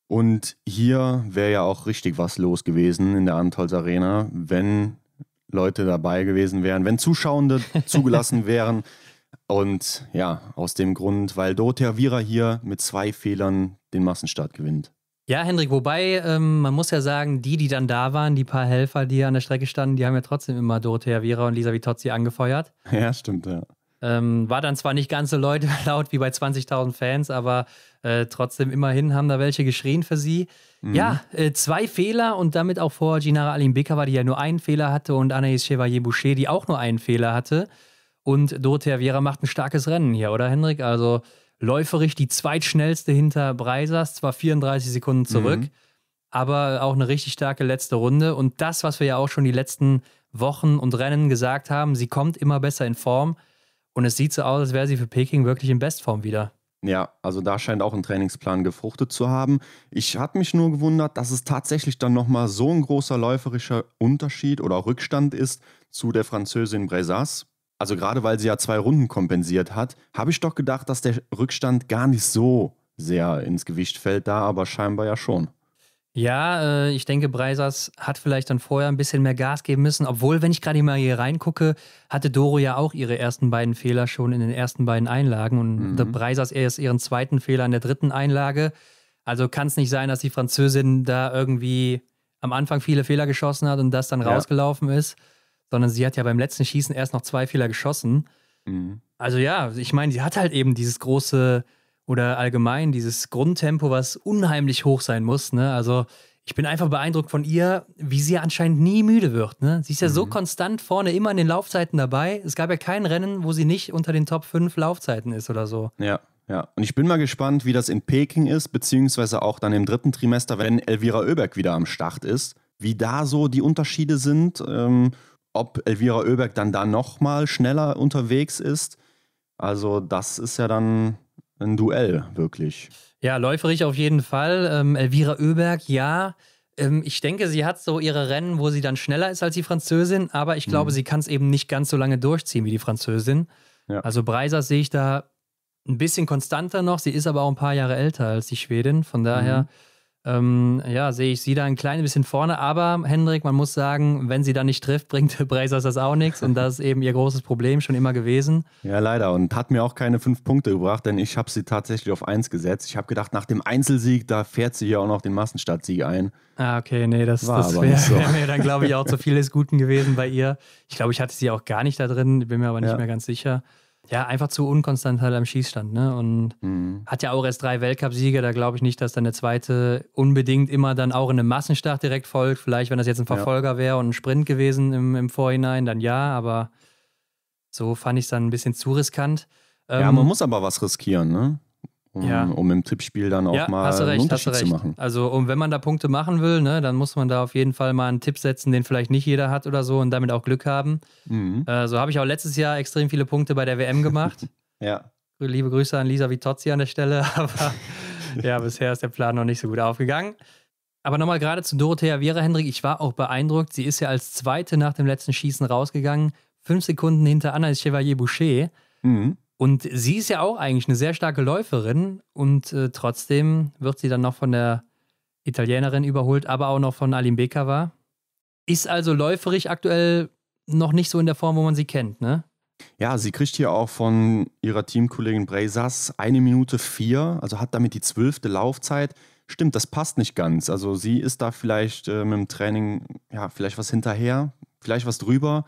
[SPEAKER 3] Und hier wäre ja auch richtig was los gewesen in der Antols Arena, wenn Leute dabei gewesen wären, wenn Zuschauende *laughs* zugelassen wären. Und ja, aus dem Grund, weil Dorothea Vira hier mit zwei Fehlern den Massenstart gewinnt.
[SPEAKER 2] Ja, Hendrik, wobei ähm, man muss ja sagen, die, die dann da waren, die paar Helfer, die an der Strecke standen, die haben ja trotzdem immer Dorothea Vera und Lisa Vitozzi angefeuert. *laughs* Ja, stimmt, ja. Ähm, war dann zwar nicht ganz so Leute *laughs* laut wie bei 20.000 Fans, aber äh, trotzdem immerhin haben da welche geschrien für sie. Mhm. Ja, äh, zwei Fehler und damit auch vor Ginara Alimbekova, die ja nur einen Fehler hatte, und Anaïs Chevalier-Boucher, die auch nur einen Fehler hatte. Und Dorothea Vera macht ein starkes Rennen hier, oder Hendrik? Also läuferisch die zweitschnellste hinter Breisers, zwar 34 Sekunden mhm. zurück, mhm. aber auch eine richtig starke letzte Runde. Und das, was wir ja auch schon die letzten Wochen und Rennen gesagt haben, sie kommt immer besser in Form. Und es sieht so aus, als wäre sie für Peking wirklich in Bestform
[SPEAKER 3] wieder. Ja, also da scheint auch ein Trainingsplan gefruchtet zu haben. Ich habe mich nur gewundert, dass es tatsächlich dann nochmal so ein großer läuferischer Unterschied oder Rückstand ist zu der Französin Bresas also gerade weil sie ja zwei Runden kompensiert hat, habe ich doch gedacht, dass der Rückstand gar nicht so sehr ins Gewicht fällt, da aber scheinbar ja schon.
[SPEAKER 2] Ja, äh, ich denke, Breisers hat vielleicht dann vorher ein bisschen mehr Gas geben müssen, obwohl, wenn ich gerade mal hier reingucke, hatte Doro ja auch ihre ersten beiden Fehler schon in den ersten beiden Einlagen und mhm. Breisers erst ihren zweiten Fehler in der dritten Einlage. Also kann es nicht sein, dass die Französin da irgendwie am Anfang viele Fehler geschossen hat und das dann ja. rausgelaufen ist sondern sie hat ja beim letzten Schießen erst noch zwei Fehler geschossen. Mhm. Also ja, ich meine, sie hat halt eben dieses große oder allgemein dieses Grundtempo, was unheimlich hoch sein muss. Ne? Also ich bin einfach beeindruckt von ihr, wie sie anscheinend nie müde wird. Ne? Sie ist ja mhm. so konstant vorne immer in den Laufzeiten dabei. Es gab ja kein Rennen, wo sie nicht unter den Top 5 Laufzeiten ist oder so.
[SPEAKER 3] Ja. Ja, und ich bin mal gespannt, wie das in Peking ist, beziehungsweise auch dann im dritten Trimester, wenn Elvira Oeberg wieder am Start ist, wie da so die Unterschiede sind ähm, ob Elvira Oeberg dann da nochmal schneller unterwegs ist. Also das ist ja dann ein Duell, wirklich.
[SPEAKER 2] Ja, läuferig auf jeden Fall. Ähm, Elvira Oeberg, ja. Ähm, ich denke, sie hat so ihre Rennen, wo sie dann schneller ist als die Französin, aber ich glaube, mhm. sie kann es eben nicht ganz so lange durchziehen wie die Französin. Ja. Also Breiser sehe ich da ein bisschen konstanter noch. Sie ist aber auch ein paar Jahre älter als die Schwedin. Von daher. Mhm ähm, ja, sehe ich sie da ein klein bisschen vorne. Aber Hendrik, man muss sagen, wenn sie da nicht trifft, *laughs* bringt Brazers das auch
[SPEAKER 3] nichts. Und das ist eben ihr großes Problem schon immer gewesen. Ja, leider. Und hat mir auch keine fünf Punkte gebracht, denn ich habe sie tatsächlich auf eins gesetzt. Ich habe gedacht, nach dem Einzelsieg, da fährt sie ja auch noch den Massenstadtsieg ein.
[SPEAKER 2] Ah, okay, nee, das, das wäre so. wär mir dann, glaube ich, auch zu vieles Guten gewesen bei ihr. Ich glaube, ich hatte sie auch gar nicht da drin, bin mir aber nicht ja. mehr ganz sicher. Ja, einfach zu unkonstant halt am Schießstand. Ne? Und mhm. hat ja auch erst drei Weltcupsieger. Da glaube ich nicht, dass dann der zweite unbedingt immer dann auch in einem Massenstart direkt folgt. Vielleicht, wenn das jetzt ein Verfolger ja. wäre und ein Sprint gewesen im, im, Vorhinein, dann ja. Aber so fand ich es dann ein bisschen zu riskant. ja, ähm, man muss
[SPEAKER 3] aber was riskieren. Ne? um, ja. um im Tippspiel dann auch ja, mal hast du recht, einen Unterschied hast du recht. zu machen.
[SPEAKER 2] Also um, wenn man da Punkte machen will, ne, dann muss man da auf jeden Fall mal einen Tipp setzen, den vielleicht nicht jeder hat oder so und damit auch Glück haben. Mhm. Äh, so habe ich auch letztes Jahr extrem viele Punkte bei der WM gemacht. *laughs* ja. Liebe Grüße an Lisa Vitozzi an der Stelle, *laughs* aber ja, bisher ist der Plan noch nicht so gut aufgegangen. Aber nochmal gerade zu Dorothea Viera, Hendrik. Ich war auch beeindruckt. Sie ist ja als Zweite nach dem letzten Schießen rausgegangen. Fünf Sekunden hinter Anna Chevalier Boucher. Mhm. Und sie ist ja auch eigentlich eine sehr starke Läuferin und äh, trotzdem wird sie dann noch von der Italienerin überholt, aber auch noch von Alim Bekava. Ist also läuferig aktuell noch nicht so in der Form, wo man sie kennt, ne?
[SPEAKER 3] Ja, sie kriegt hier auch von ihrer Teamkollegin Breisas eine Minute vier, also hat damit die zwölfte Laufzeit. Stimmt, das passt nicht ganz. Also sie ist da vielleicht äh, mit dem Training, ja, vielleicht was hinterher, vielleicht was drüber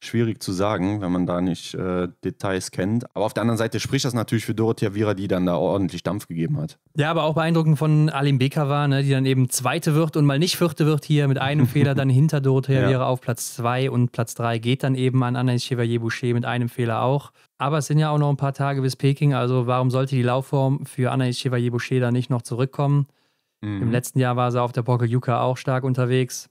[SPEAKER 3] schwierig zu sagen, wenn man da nicht äh, Details kennt. Aber auf der anderen Seite spricht das natürlich für Dorothea Vira, die dann da ordentlich Dampf gegeben hat.
[SPEAKER 2] Ja, aber auch beeindruckend von Alim Bekava, ne, die dann eben Zweite wird und mal nicht Vierte wird hier mit einem *laughs* Fehler dann hinter Dorothea ja. auf Platz 2 und Platz 3 geht dann eben an Anaïs Chevalier-Boucher mit einem Fehler auch. Aber es sind ja auch noch ein paar Tage bis Peking, also warum sollte die Laufform für Anaïs Chevalier-Boucher da nicht noch zurückkommen? Mhm. Im letzten Jahr war sie auf der Pokel Yuka auch stark unterwegs.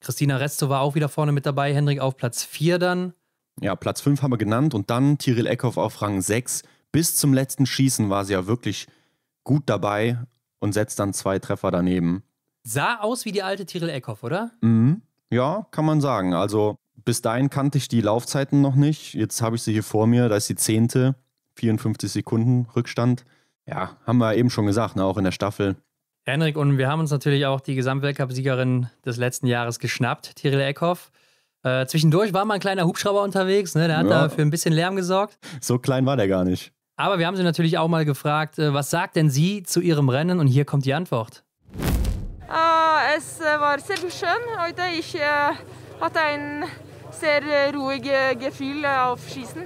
[SPEAKER 2] Christina Resto war auch wieder vorne mit dabei, Hendrik auf Platz 4
[SPEAKER 3] dann. Ja, Platz 5 haben wir genannt und dann Tyrell Eckhoff auf Rang 6. Bis zum letzten Schießen war sie ja wirklich gut dabei und setzt dann zwei Treffer daneben.
[SPEAKER 2] Sah aus wie die alte Tyrell Eckhoff, oder?
[SPEAKER 3] Mhm. Ja, kann man sagen. Also bis dahin kannte ich die Laufzeiten noch nicht. Jetzt habe ich sie hier vor mir. Da ist die zehnte, 54 Sekunden Rückstand. Ja, haben wir eben schon gesagt, ne? auch in der Staffel.
[SPEAKER 2] Henrik, und wir haben uns natürlich auch die Gesamtweltcup-Siegerin des letzten Jahres geschnappt, Tyrell Eckhoff. Äh, zwischendurch war mal ein kleiner Hubschrauber unterwegs, ne? der hat ja. da für ein bisschen Lärm gesorgt.
[SPEAKER 3] So klein war der gar nicht.
[SPEAKER 2] Aber wir haben sie natürlich auch mal gefragt, äh, was sagt denn sie zu ihrem Rennen? Und hier kommt die Antwort.
[SPEAKER 8] Ah, es war sehr schön heute. Ich äh, hatte ein sehr ruhiges Gefühl auf Schießen.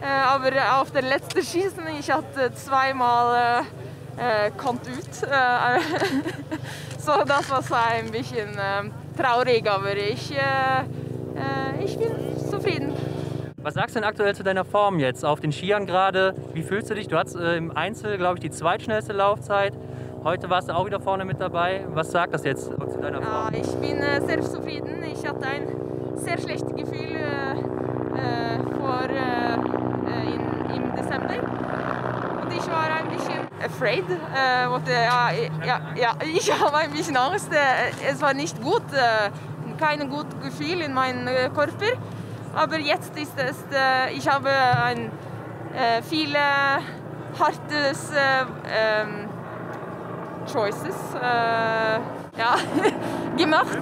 [SPEAKER 8] Äh, aber auf der letzten Schießen, ich hatte zweimal... Äh, Eh, kommt ut. Eh. *laughs* så das war ein bisschen eh, traurig, aber ich, ich bin zufrieden.
[SPEAKER 2] Was sagst du denn aktuell zu deiner Form jetzt auf den Skiern gerade? Wie fühlst du dich? Du hattest im Einzel, glaube ich, die zweitschnellste Laufzeit. Heute warst du auch wieder vorne mit dabei. Was sagt das jetzt zu deiner Form? Ja, ich bin sehr
[SPEAKER 8] zufrieden. Ich hatte ein sehr schlechtes Gefühl vor, im Dezember. Und ich war ein bisschen afraid. Äh, wollte, äh, ja, ja, ja, *laughs* ich habe ein bisschen Angst. Äh, es war nicht gut, äh, kein gutes Gefühl in meinem Körper. Aber jetzt ist es, ich habe ein äh, viele hartes äh, ähm, Choices äh, ja, *laughs* gemacht.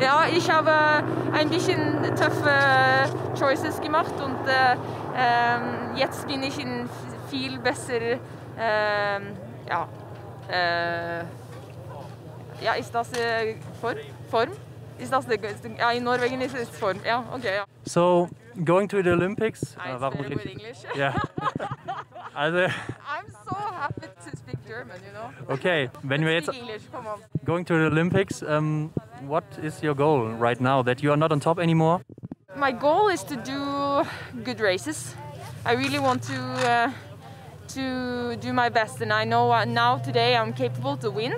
[SPEAKER 8] Ja, ich habe ein bisschen taffe Choices gemacht und ähm, jetzt bin ich in viel besser Ehm, ja. Ehm, ja, Istas form? Eh, form? Istas, ja, in Norwegian is its form. Yeah, okay, yeah.
[SPEAKER 2] So, going to the Olympics... I uh, better with English. yeah. *laughs* I'm
[SPEAKER 8] so happy to speak German, you know. Okay, when we're English, come on. going to the Olympics,
[SPEAKER 2] um, what is your goal right now? That you are not on top anymore?
[SPEAKER 8] My goal is to do good races. I really want to uh, to do my best and I know now today I'm capable to win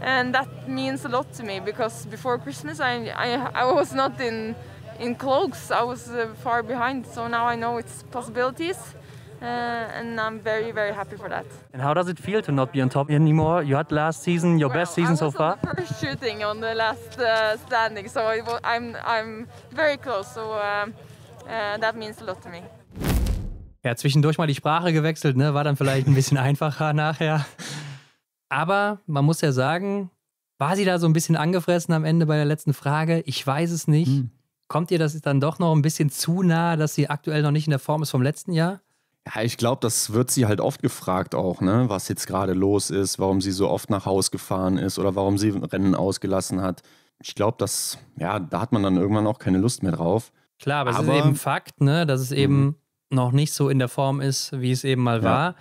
[SPEAKER 8] and that means a lot to me because before Christmas I, I, I was not in, in cloaks, I was uh, far behind so now I know it's possibilities uh, and I'm very very happy for that.
[SPEAKER 2] And how does it feel to not be on top anymore? You had last season your well, best season so far.
[SPEAKER 8] first shooting on the last uh, standing so I, I'm, I'm very close so um, uh, that means a lot to me.
[SPEAKER 2] Ja, zwischendurch mal die Sprache gewechselt, ne? war dann vielleicht ein bisschen *laughs* einfacher nachher. Aber man muss ja sagen, war sie da so ein bisschen angefressen am Ende bei der letzten Frage? Ich weiß es nicht. Hm. Kommt ihr das dann doch noch ein bisschen zu nah, dass sie aktuell noch nicht in der Form ist vom letzten Jahr?
[SPEAKER 3] Ja, ich glaube, das wird sie halt oft gefragt auch, ne? was jetzt gerade los ist, warum sie so oft nach Haus gefahren ist oder warum sie Rennen ausgelassen hat. Ich glaube, das, ja, da hat man dann irgendwann auch keine Lust mehr drauf.
[SPEAKER 2] Klar, aber, aber es ist eben Fakt, ne? dass es eben mhm noch nicht so in der Form ist, wie es eben mal ja. war.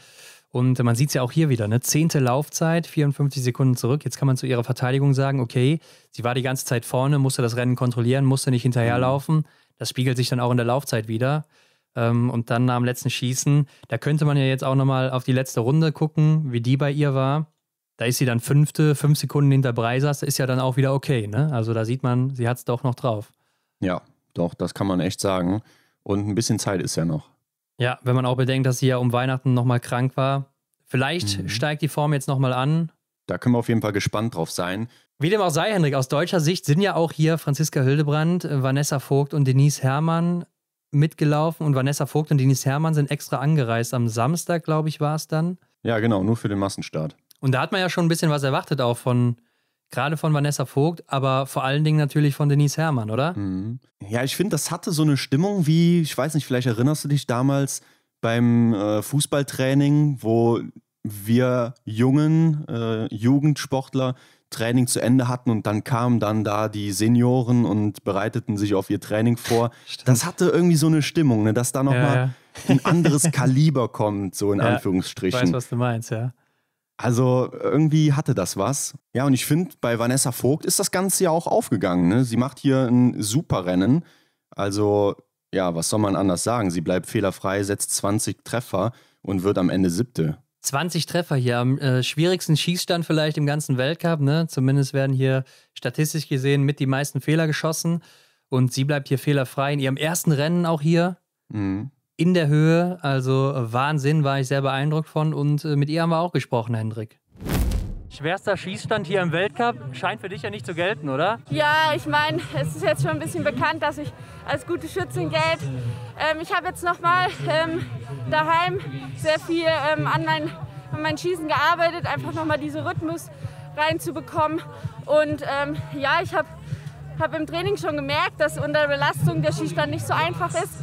[SPEAKER 2] Und man sieht es ja auch hier wieder, ne? Zehnte Laufzeit, 54 Sekunden zurück. Jetzt kann man zu ihrer Verteidigung sagen, okay, sie war die ganze Zeit vorne, musste das Rennen kontrollieren, musste nicht hinterherlaufen. Das spiegelt sich dann auch in der Laufzeit wieder. Ähm, und dann nach dem letzten Schießen, da könnte man ja jetzt auch nochmal auf die letzte Runde gucken, wie die bei ihr war. Da ist sie dann fünfte, fünf Sekunden hinter Breisers, ist ja dann auch wieder okay. Ne? Also da sieht man, sie hat es doch noch drauf.
[SPEAKER 3] Ja, doch, das kann man echt sagen. Und ein bisschen Zeit ist ja noch.
[SPEAKER 2] Ja, wenn man auch bedenkt, dass sie ja um Weihnachten nochmal krank war. Vielleicht mhm. steigt die Form jetzt nochmal an.
[SPEAKER 3] Da können wir auf jeden Fall gespannt drauf
[SPEAKER 2] sein. Wie dem auch sei, Hendrik, aus deutscher Sicht sind ja auch hier Franziska Hildebrand, äh, Vanessa Vogt und Denise Herrmann mitgelaufen. Und Vanessa Vogt und Denise Herrmann sind extra angereist. Am Samstag, glaube ich, war es dann.
[SPEAKER 3] Ja, genau, nur für den Massenstart.
[SPEAKER 2] Und da hat man ja schon ein bisschen was erwartet auch von Gerade von Vanessa Vogt, aber vor allen Dingen natürlich von Denise Herrmann, oder?
[SPEAKER 3] Mhm. Ja, ich finde, das hatte so eine Stimmung wie, ich weiß nicht, vielleicht erinnerst du dich damals beim äh, Fußballtraining, wo wir jungen äh, Jugendsportler Training zu Ende hatten und dann kamen dann da die Senioren und bereiteten sich auf ihr Training vor. Stimmt. Das hatte irgendwie so eine Stimmung, ne? dass da nochmal ja, ja. ein anderes *laughs* Kaliber kommt, so in ja, Anführungsstrichen. Ich weiß, was du meinst, ja. Also irgendwie hatte das was. Ja, und ich finde, bei Vanessa Vogt ist das Ganze ja auch aufgegangen. Ne? Sie macht hier ein super Rennen. Also, ja, was soll man anders sagen? Sie bleibt fehlerfrei, setzt 20 Treffer und wird am Ende siebte.
[SPEAKER 2] 20 Treffer hier am äh, schwierigsten Schießstand vielleicht im ganzen Weltcup. Ne? Zumindest werden hier statistisch gesehen mit die meisten Fehler geschossen. Und sie bleibt hier fehlerfrei in ihrem ersten Rennen auch hier. Mhm in der Höhe. Also äh, Wahnsinn, war ich sehr beeindruckt von. Und äh, mit ihr haben wir auch gesprochen, Hendrik. Schwerster Schießstand hier im Weltcup scheint für dich ja nicht zu gelten, oder?
[SPEAKER 9] Ja, ich meine, es ist jetzt schon ein bisschen bekannt, dass ich als gute Schützin gelte. Ähm, ich habe jetzt nochmal ähm, daheim sehr viel ähm, an, mein, an mein Schießen gearbeitet, einfach nochmal diesen Rhythmus reinzubekommen. Und ähm, ja, ich habe habe im Training schon gemerkt, dass unter Belastung der Schießstand nicht so einfach ist.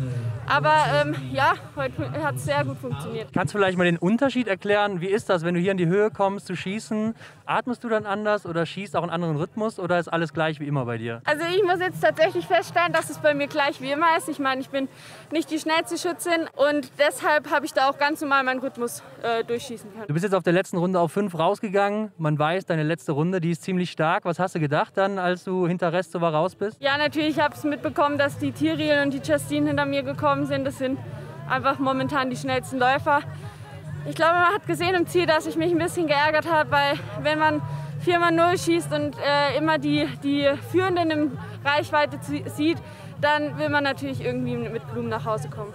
[SPEAKER 9] Aber ähm, ja, heute hat es sehr gut funktioniert.
[SPEAKER 2] Kannst du vielleicht mal den Unterschied erklären? Wie ist das, wenn du hier in die Höhe kommst zu schießen? Atmest du dann anders oder schießt auch einen anderen Rhythmus oder ist alles gleich wie immer bei dir?
[SPEAKER 9] Also ich muss jetzt tatsächlich feststellen, dass es bei mir gleich wie immer ist. Ich meine, ich bin nicht die schnellste Schützin und deshalb habe ich da auch ganz normal meinen Rhythmus äh, durchschießen können. Du bist
[SPEAKER 2] jetzt auf der letzten Runde auf fünf rausgegangen. Man weiß, deine letzte Runde, die ist ziemlich stark. Was hast du gedacht dann, als du hinter Restova raus bist?
[SPEAKER 9] Ja, natürlich habe ich mitbekommen, dass die Tyril und die Justine hinter mir gekommen sind. Das sind einfach momentan die schnellsten Läufer. Ich glaube, man hat gesehen im Ziel, dass ich mich ein bisschen geärgert habe, weil wenn man 4 x 0 schießt und äh, immer die, die Führenden in Reichweite sieht, dann will man natürlich irgendwie mit Blumen nach Hause kommen.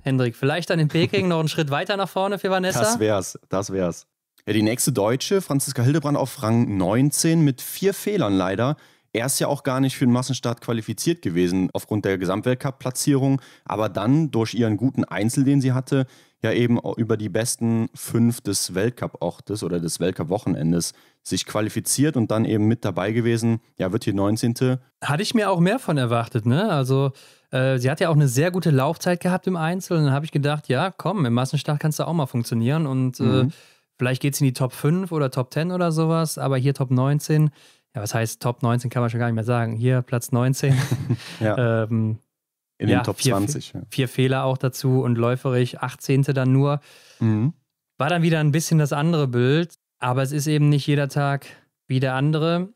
[SPEAKER 3] Hendrik, vielleicht dann in Peking noch einen Schritt weiter nach vorne für Vanessa? Das wär's, das wär's. Ja, die nächste Deutsche, Franziska Hildebrand auf Rang 19 mit vier Fehlern leider. Er ist ja auch gar nicht für den Massenstart qualifiziert gewesen aufgrund der Gesamtweltcup-Platzierung, aber dann durch ihren guten Einzel, den sie hatte, ja eben über die besten fünf des Weltcup-Ortes oder des Weltcup-Wochenendes sich qualifiziert und dann eben mit dabei gewesen. Ja, wird hier 19.
[SPEAKER 2] Hatte ich mir auch mehr von erwartet, ne? Also, äh, sie hat ja auch eine sehr gute Laufzeit gehabt im Einzel. Und dann habe ich gedacht, ja, komm, im Massenstart kannst du auch mal funktionieren und äh, mhm. äh, vielleicht geht es in die Top 5 oder Top 10 oder sowas, aber hier Top 19 ja, was heißt Top 19 kann man schon gar nicht mehr sagen. Hier Platz 19. *laughs* ja. *laughs* ähm, in ja, den Top 20. Ja. Vier Fehler auch dazu und läuferig 18. dann nur. Mhm. War dann wieder ein bisschen das andere Bild, aber es ist eben nicht jeder Tag wie der andere.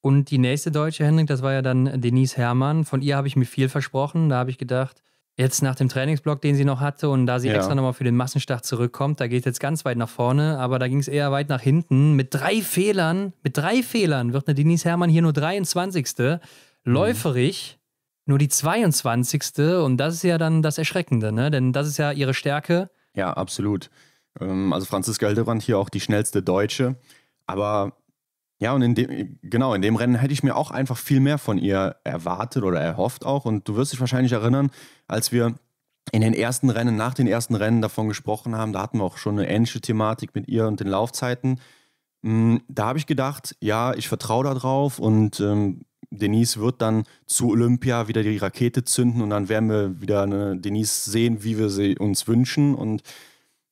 [SPEAKER 2] Und die nächste Deutsche, Hendrik, das war ja dann Denise Herrmann. Von ihr habe ich mir viel versprochen. Da habe ich gedacht, Jetzt nach dem Trainingsblock, den sie noch hatte und da sie ja. extra nochmal für den Massenstart zurückkommt, da geht es jetzt ganz weit nach vorne, aber da ging es eher weit nach hinten. Mit drei Fehlern, mit drei Fehlern wird eine Denise Herrmann hier nur 23. Läuferig nur die 22. Und das ist ja dann das Erschreckende, ne? denn das ist ja ihre Stärke.
[SPEAKER 3] Ja, absolut. Ähm, also Franziska Hildebrand hier auch die schnellste Deutsche. Aber ja, und in dem, genau, in dem Rennen hätte ich mir auch einfach viel mehr von ihr erwartet oder erhofft auch. Und du wirst dich wahrscheinlich erinnern, als wir in den ersten Rennen, nach den ersten Rennen davon gesprochen haben, da hatten wir auch schon eine ähnliche Thematik mit ihr und den Laufzeiten. Mm, da habe ich gedacht, ja, ich vertraue da drauf und ähm, Denise wird dann zu Olympia wieder die Rakete zünden und dann werden wir wieder eine Denise sehen, wie wir sie uns wünschen. Und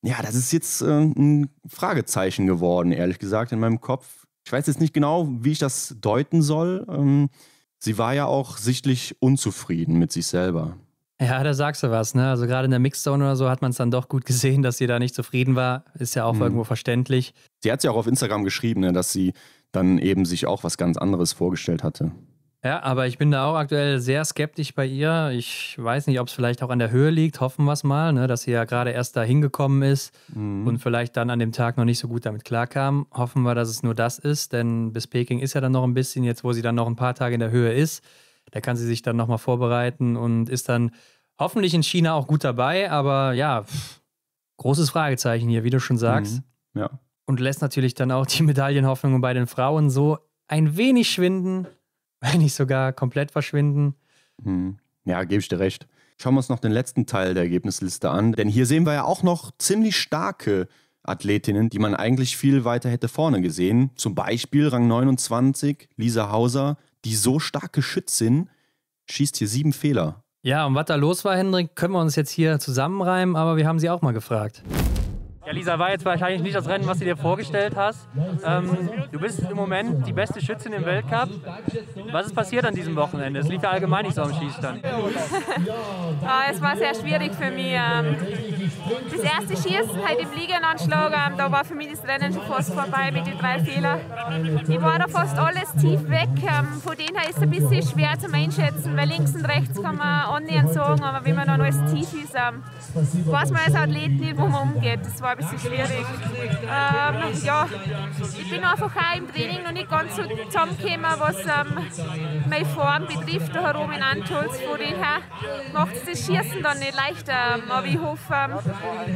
[SPEAKER 3] ja, das ist jetzt äh, ein Fragezeichen geworden, ehrlich gesagt, in meinem Kopf. Ich weiß jetzt nicht genau, wie ich das deuten soll. Ähm, sie war ja auch sichtlich unzufrieden mit sich selber.
[SPEAKER 2] Ja, da sagst du was. Ne? Also gerade in der Mixzone oder so hat man es dann doch gut gesehen, dass sie da nicht zufrieden war. Ist
[SPEAKER 3] ja auch mhm. irgendwo verständlich. Sie hat es ja auch auf Instagram geschrieben, ne, dass sie dann eben sich auch was ganz anderes vorgestellt hatte.
[SPEAKER 2] Ja, aber ich bin da auch aktuell sehr skeptisch bei ihr. Ich weiß nicht, ob es vielleicht auch an der Höhe liegt. Hoffen wir es mal, ne? dass sie ja gerade erst da hingekommen ist mhm. und vielleicht dann an dem Tag noch nicht so gut damit klarkam. Hoffen wir, dass es nur das ist, denn bis Peking ist ja dann noch ein bisschen, jetzt wo sie dann noch ein paar Tage in der Höhe ist. Da kann sie sich dann nochmal vorbereiten und ist dann Hoffentlich in China auch gut dabei, aber ja, pff, großes Fragezeichen hier, wie du schon sagst. Mhm. Ja. Und lässt natürlich dann auch die Medaillenhoffnungen bei den Frauen so ein wenig schwinden, wenn nicht sogar komplett verschwinden.
[SPEAKER 3] Mhm. Ja, gebe ich dir recht. Schauen wir uns noch den letzten Teil der Ergebnisliste an, denn hier sehen wir ja auch noch ziemlich starke Athletinnen, die man eigentlich viel weiter hätte vorne gesehen. Zum Beispiel Rang 29, Lisa Hauser, die so starke Schützin, schießt hier sieben Fehler.
[SPEAKER 2] Ja, und was da los war, Hendrik, können wir uns jetzt hier zusammenreimen, aber wir haben sie auch mal gefragt. Ja, Lisa, war jetzt wahrscheinlich nicht das Rennen, was du dir vorgestellt hast. Ähm, du bist im Moment die beste Schützin im Weltcup. Was ist passiert an diesem Wochenende? Es lief ja allgemein nicht so am Schießstand. ja, *laughs*
[SPEAKER 1] ah, es war sehr schwierig für mich. Ähm, das erste Schießen halt im Ligenanschlag, ähm, da war für mich das Rennen schon fast vorbei mit den drei Fehlern. Ich war da fast alles tief weg. Ähm, von denen her ist es ein bisschen schwer zum Einschätzen, weil links und rechts kann man annähernd sagen, aber wenn man dann alles tief ist, weiß man als Athlet nicht, wo man umgeht. Das war ein bisschen schwierig. Ähm, ja, ich bin einfach auch im Training noch nicht ganz so zusammengekommen, was ähm, meine Form betrifft, da herum in Antolz. Von daher macht es das Schießen dann nicht leichter. Ähm, aber ich hoffe, ähm,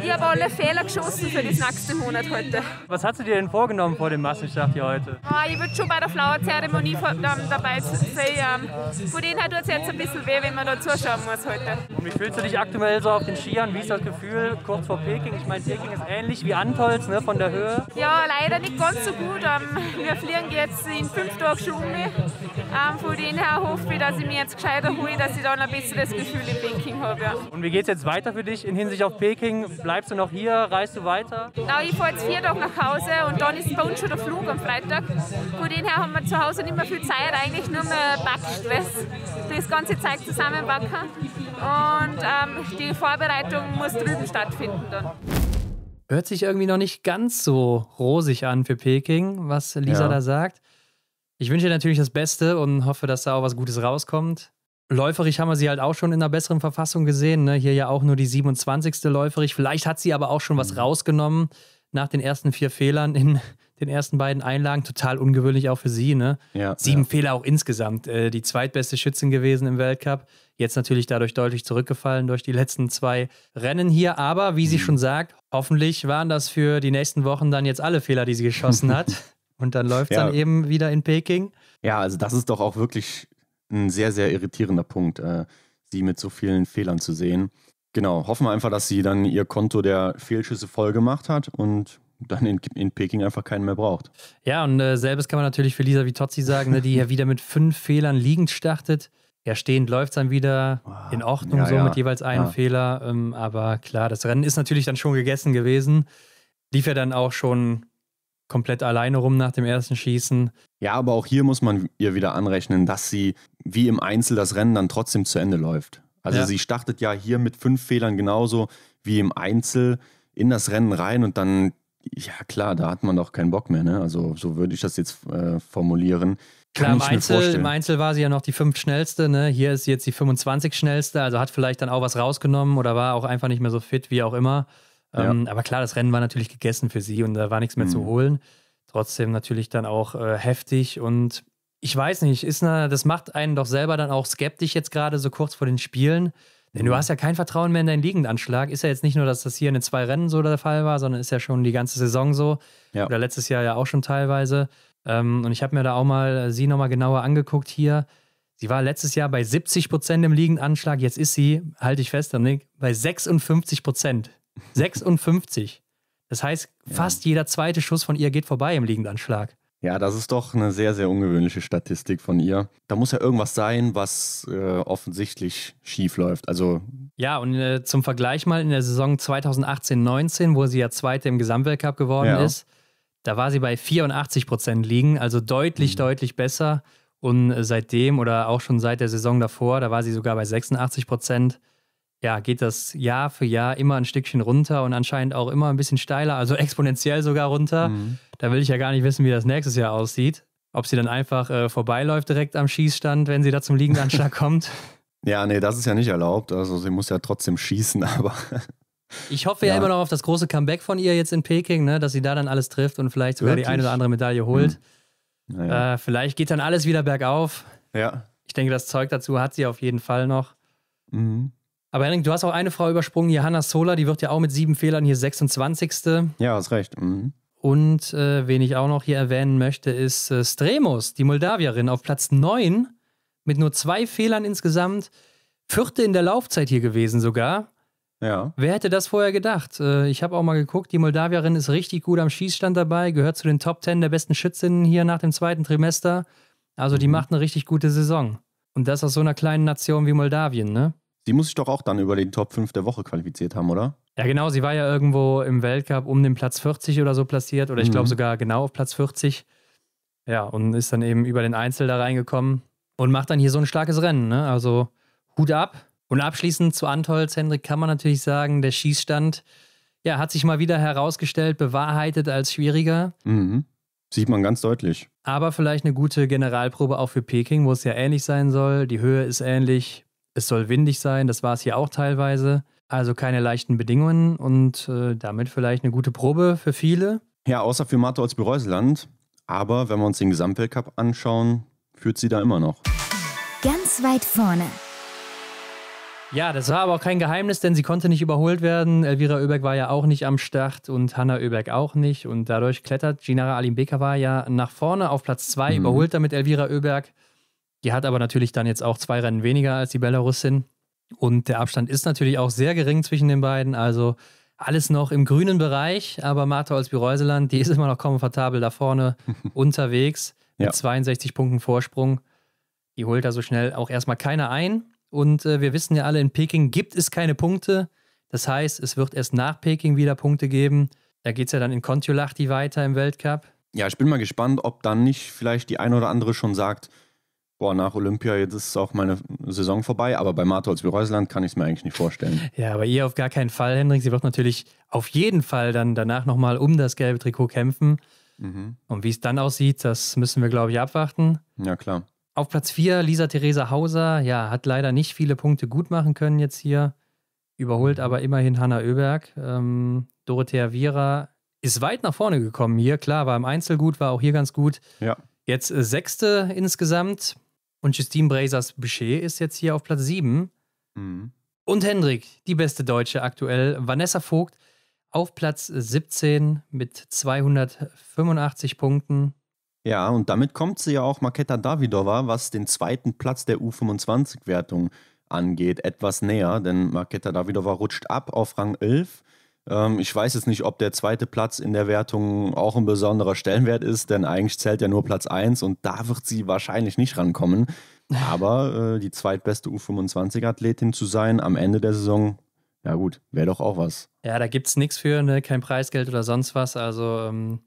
[SPEAKER 1] ich habe alle Fehler geschossen für das nächste
[SPEAKER 2] Monat heute. Was hast du dir denn vorgenommen vor dem Mastenschaft hier heute?
[SPEAKER 1] Oh, ich würde schon bei der Flower-Zeremonie Flowerzeremonie ähm, dabei sein. Von daher tut es jetzt ein bisschen weh, wenn man da zuschauen muss heute.
[SPEAKER 2] Und wie fühlst du dich aktuell so auf den Skiern? Wie ist das Gefühl kurz vor Peking? Ich meine, Peking ist Ähnlich wie Antolz, ne, von der Höhe?
[SPEAKER 1] Ja, leider nicht ganz so gut. Um, ähm, wir fliegen jetzt in fünf Tagen schon um. um. Ähm, von denen her hoffe ich, dass ich mich jetzt gescheiter hole, dass ich dann ein besseres Gefühl in Peking
[SPEAKER 2] habe. Ja. Und wie geht es jetzt weiter für dich in Hinsicht auf Peking? Bleibst du noch hier? Reist du weiter? Na, ich
[SPEAKER 1] fahre jetzt vier Tage nach Hause und dann ist bei uns schon der Flug am Freitag. Von denen her haben wir zu Hause nicht mehr viel Zeit, eigentlich nur mehr Backstress. Das ganze Zeug zusammenbacken und ähm, die Vorbereitung muss drüben stattfinden dann
[SPEAKER 2] hört sich irgendwie noch nicht ganz so rosig an für Peking, was Lisa ja. da sagt. Ich wünsche ihr natürlich das Beste und hoffe, dass da auch was Gutes rauskommt. Läuferich haben wir sie halt auch schon in einer besseren Verfassung gesehen. Ne? Hier ja auch nur die 27. Läuferich. Vielleicht hat sie aber auch schon was mhm. rausgenommen nach den ersten vier Fehlern in *laughs* den ersten beiden Einlagen. Total ungewöhnlich auch für sie. Ne? Ja, Sieben ja. Fehler auch insgesamt. Äh, die zweitbeste Schützin gewesen im Weltcup. Jetzt natürlich dadurch deutlich zurückgefallen durch die letzten zwei Rennen hier. Aber wie mhm. sie schon sagt, Hoffentlich waren das für die nächsten Wochen dann jetzt alle Fehler, die sie geschossen hat. *laughs* Und dann läuft es ja. dann eben wieder in Peking.
[SPEAKER 3] Ja, also das ist doch auch wirklich ein sehr, sehr irritierender Punkt, äh, sie mit so vielen Fehlern zu sehen. Genau, hoffen wir einfach, dass sie dann ihr Konto der Fehlschüsse voll gemacht hat und dann in, in Peking einfach keinen mehr braucht.
[SPEAKER 2] Ja, und äh, selbes kann man natürlich für Lisa Vitozzi sagen, ne, die ja wieder mit fünf Fehlern liegend startet. Ja, stehend läuft es dann wieder wow. Ah, in Ordnung, ja, so ja. mit jeweils einem ja. Fehler. Ähm, aber klar, das Rennen ist natürlich dann schon gegessen gewesen. Lief ja dann auch schon komplett alleine rum nach dem ersten Schießen.
[SPEAKER 3] Ja, aber auch hier muss man ihr wieder anrechnen, dass sie wie im Einzel das Rennen dann trotzdem zu Ende läuft. Also sie startet ja hier mit fünf Fehlern genauso wie im Einzel in das Rennen rein und dann, ja klar, da hat man doch keinen Bock mehr. Ne? Also so würde ich das jetzt äh, formulieren. Klar, im Einzel, im
[SPEAKER 2] Einzel war sie ja noch die fünf schnellste, ne? Hier ist sie jetzt die 25 schnellste, also hat vielleicht dann auch was rausgenommen oder war auch einfach nicht mehr so fit, wie auch immer. Ja. Ähm, aber klar, das Rennen war natürlich gegessen für sie und da war nichts mehr mhm. zu holen. Trotzdem natürlich dann auch äh, heftig und ich weiß nicht, ist eine, das macht einen doch selber dann auch skeptisch jetzt gerade so kurz vor den Spielen. Denn du mhm. hast ja kein Vertrauen mehr in deinen Liegendanschlag. Ist ja jetzt nicht nur, dass das hier in den zwei Rennen so der Fall war, sondern ist ja schon die ganze Saison so. Ja. Oder letztes Jahr ja auch schon teilweise. Ähm, und ich habe mir da auch mal äh, sie nochmal genauer angeguckt hier. Sie war letztes Jahr bei 70 Prozent im Liegendanschlag. Jetzt ist sie, halte ich fest, Nick, bei 56 Prozent. 56. *laughs* Das heißt, ja. fast jeder zweite Schuss von ihr geht vorbei im Liegendanschlag.
[SPEAKER 3] Ja, das ist doch eine sehr, sehr ungewöhnliche Statistik von ihr. Da muss ja irgendwas sein, was äh, offensichtlich schief läuft. Also
[SPEAKER 2] ja, und äh, zum Vergleich mal in der Saison 2018-19, wo sie ja Zweite im Gesamtweltcup geworden ja. ist, da war sie bei 84 Prozent liegen, also deutlich, mhm. deutlich besser. Und äh, seitdem oder auch schon seit der Saison davor, da war sie sogar bei 86 Prozent. Ja, geht das Jahr für Jahr immer ein Stückchen runter und anscheinend auch immer ein bisschen steiler, also *laughs* exponentiell sogar runter. Mhm. Da will ich ja gar nicht wissen, wie das nächstes Jahr aussieht. Ob sie dann einfach äh, vorbeiläuft direkt am Schießstand, wenn sie da zum liegenden Anschlag *laughs* kommt.
[SPEAKER 3] Ja, nee, das ist ja nicht erlaubt. Also sie muss ja trotzdem schießen, *laughs* aber
[SPEAKER 2] ich hoffe ja. ja. immer noch auf das große Comeback von ihr jetzt in Peking, ne? dass sie da dann alles trifft und vielleicht sogar Wirklich? die eine oder andere Medaille holt. Mhm. Naja. Äh, vielleicht geht dann alles wieder bergauf. Ja. Ich denke, das Zeug dazu hat sie auf jeden Fall noch. Mhm. Aber Henrik, du hast auch eine Frau übersprungen, Johanna Sola, die wird ja auch mit sieben Fehlern hier 26.
[SPEAKER 3] Ja, hast recht. Mhm.
[SPEAKER 2] Und äh, wen ich auch noch hier erwähnen möchte, ist äh, Stremos, die Moldawierin, auf Platz 9 mit nur zwei Fehlern insgesamt. Vierte in der Laufzeit hier gewesen sogar. Ja. Wer hätte das vorher gedacht? Äh, ich habe auch mal geguckt, die Moldawierin ist richtig gut am Schießstand dabei, gehört zu den Top 10 der besten Schützinnen hier nach dem zweiten Trimester. Also mhm. die macht eine richtig gute Saison. Und das aus so einer kleinen Nation wie Moldawien, ne?
[SPEAKER 3] Die muss sich doch auch dann über den Top 5 der Woche qualifiziert haben, oder?
[SPEAKER 2] Ja, genau. Sie war ja irgendwo im Weltcup um den Platz 40 oder so platziert oder ich glaube mhm. sogar genau auf Platz 40. Ja, und ist dann eben über den Einzel da reingekommen und macht dann hier so ein starkes Rennen, ne? Also Hut ab, und abschließend zu Antolz, Hendrik, kann man natürlich sagen, der Schießstand ja, hat sich mal wieder herausgestellt, bewahrheitet als schwieriger.
[SPEAKER 3] Mhm. Sieht man ganz deutlich.
[SPEAKER 2] Aber vielleicht eine gute Generalprobe auch für Peking, wo es ja ähnlich sein soll. Die Höhe ist ähnlich. Es soll windig sein. Das war es hier auch teilweise. Also keine leichten Bedingungen und äh, damit vielleicht eine gute Probe für viele.
[SPEAKER 3] Ja, außer für Matolz Bereuseland. Aber wenn wir uns den Gesamtweltcup anschauen, führt sie da immer noch.
[SPEAKER 1] Ganz weit vorne.
[SPEAKER 2] Ja, das war aber auch kein Geheimnis, denn sie konnte nicht überholt werden. Elvira Oeberg war ja auch nicht am Start und Hanna Oeberg auch nicht. Und dadurch klettert Ginara Alimbekova ja nach vorne auf Platz 2, mhm. überholt damit Elvira Oeberg. Die hat aber natürlich dann jetzt auch zwei Rennen weniger als die Belarusin. Und der Abstand ist natürlich auch sehr gering zwischen den beiden. Also alles noch im grünen Bereich, aber Martha Olsby-Reuseland, die ist immer noch komfortabel da vorne *laughs* unterwegs mit ja. 62 Punkten Vorsprung. Die holt da so schnell auch erstmal keiner ein. Und äh, wir wissen ja alle, in Peking gibt es keine Punkte. Das heißt, es wird erst nach Peking wieder Punkte geben. Da geht es ja dann in Kontiolahti weiter im Weltcup.
[SPEAKER 3] Ja, ich bin mal gespannt, ob dann nicht vielleicht die eine oder andere schon sagt, boah, nach Olympia, jetzt ist auch meine Saison vorbei, aber bei wie Reusland kann ich es mir eigentlich nicht vorstellen. *laughs*
[SPEAKER 2] Ja, aber ihr auf gar keinen Fall, Hendrik. Sie wird natürlich auf jeden Fall dann danach nochmal um das gelbe Trikot kämpfen. Mhm. Und wie es dann aussieht, das müssen wir, glaube ich, abwarten. Ja, klar. Auf Platz 4 Lisa Theresa Hauser, ja, hat leider nicht viele Punkte gut machen können jetzt hier. Überholt mhm. aber immerhin Hanna Oeberg. Ähm, Dorothea Viera ist weit nach vorne gekommen hier. Klar, war im Einzel gut, war auch hier ganz gut. Ja. Jetzt äh, sechste insgesamt. Und Justine Brazers Boucher ist jetzt hier auf Platz 7. Mhm. Und Hendrik, die beste Deutsche aktuell. Vanessa Vogt auf Platz 17 mit 285 Punkten.
[SPEAKER 3] Ja, und damit kommt sie ja auch Maketa Davidova, was den zweiten Platz der U25-Wertung angeht, etwas näher, denn Maketa Davidova rutscht ab auf Rang 11. Ähm, ich weiß jetzt nicht, ob der zweite Platz in der Wertung auch ein besonderer Stellenwert ist, denn eigentlich zählt ja nur Platz 1 und da wird sie wahrscheinlich nicht rankommen. *laughs* Aber äh, die zweitbeste U25-Athletin zu sein am Ende der Saison, ja gut, wäre doch auch was.
[SPEAKER 2] Ja, da gibt es nichts für, ne? kein Preisgeld oder sonst was. Also ähm,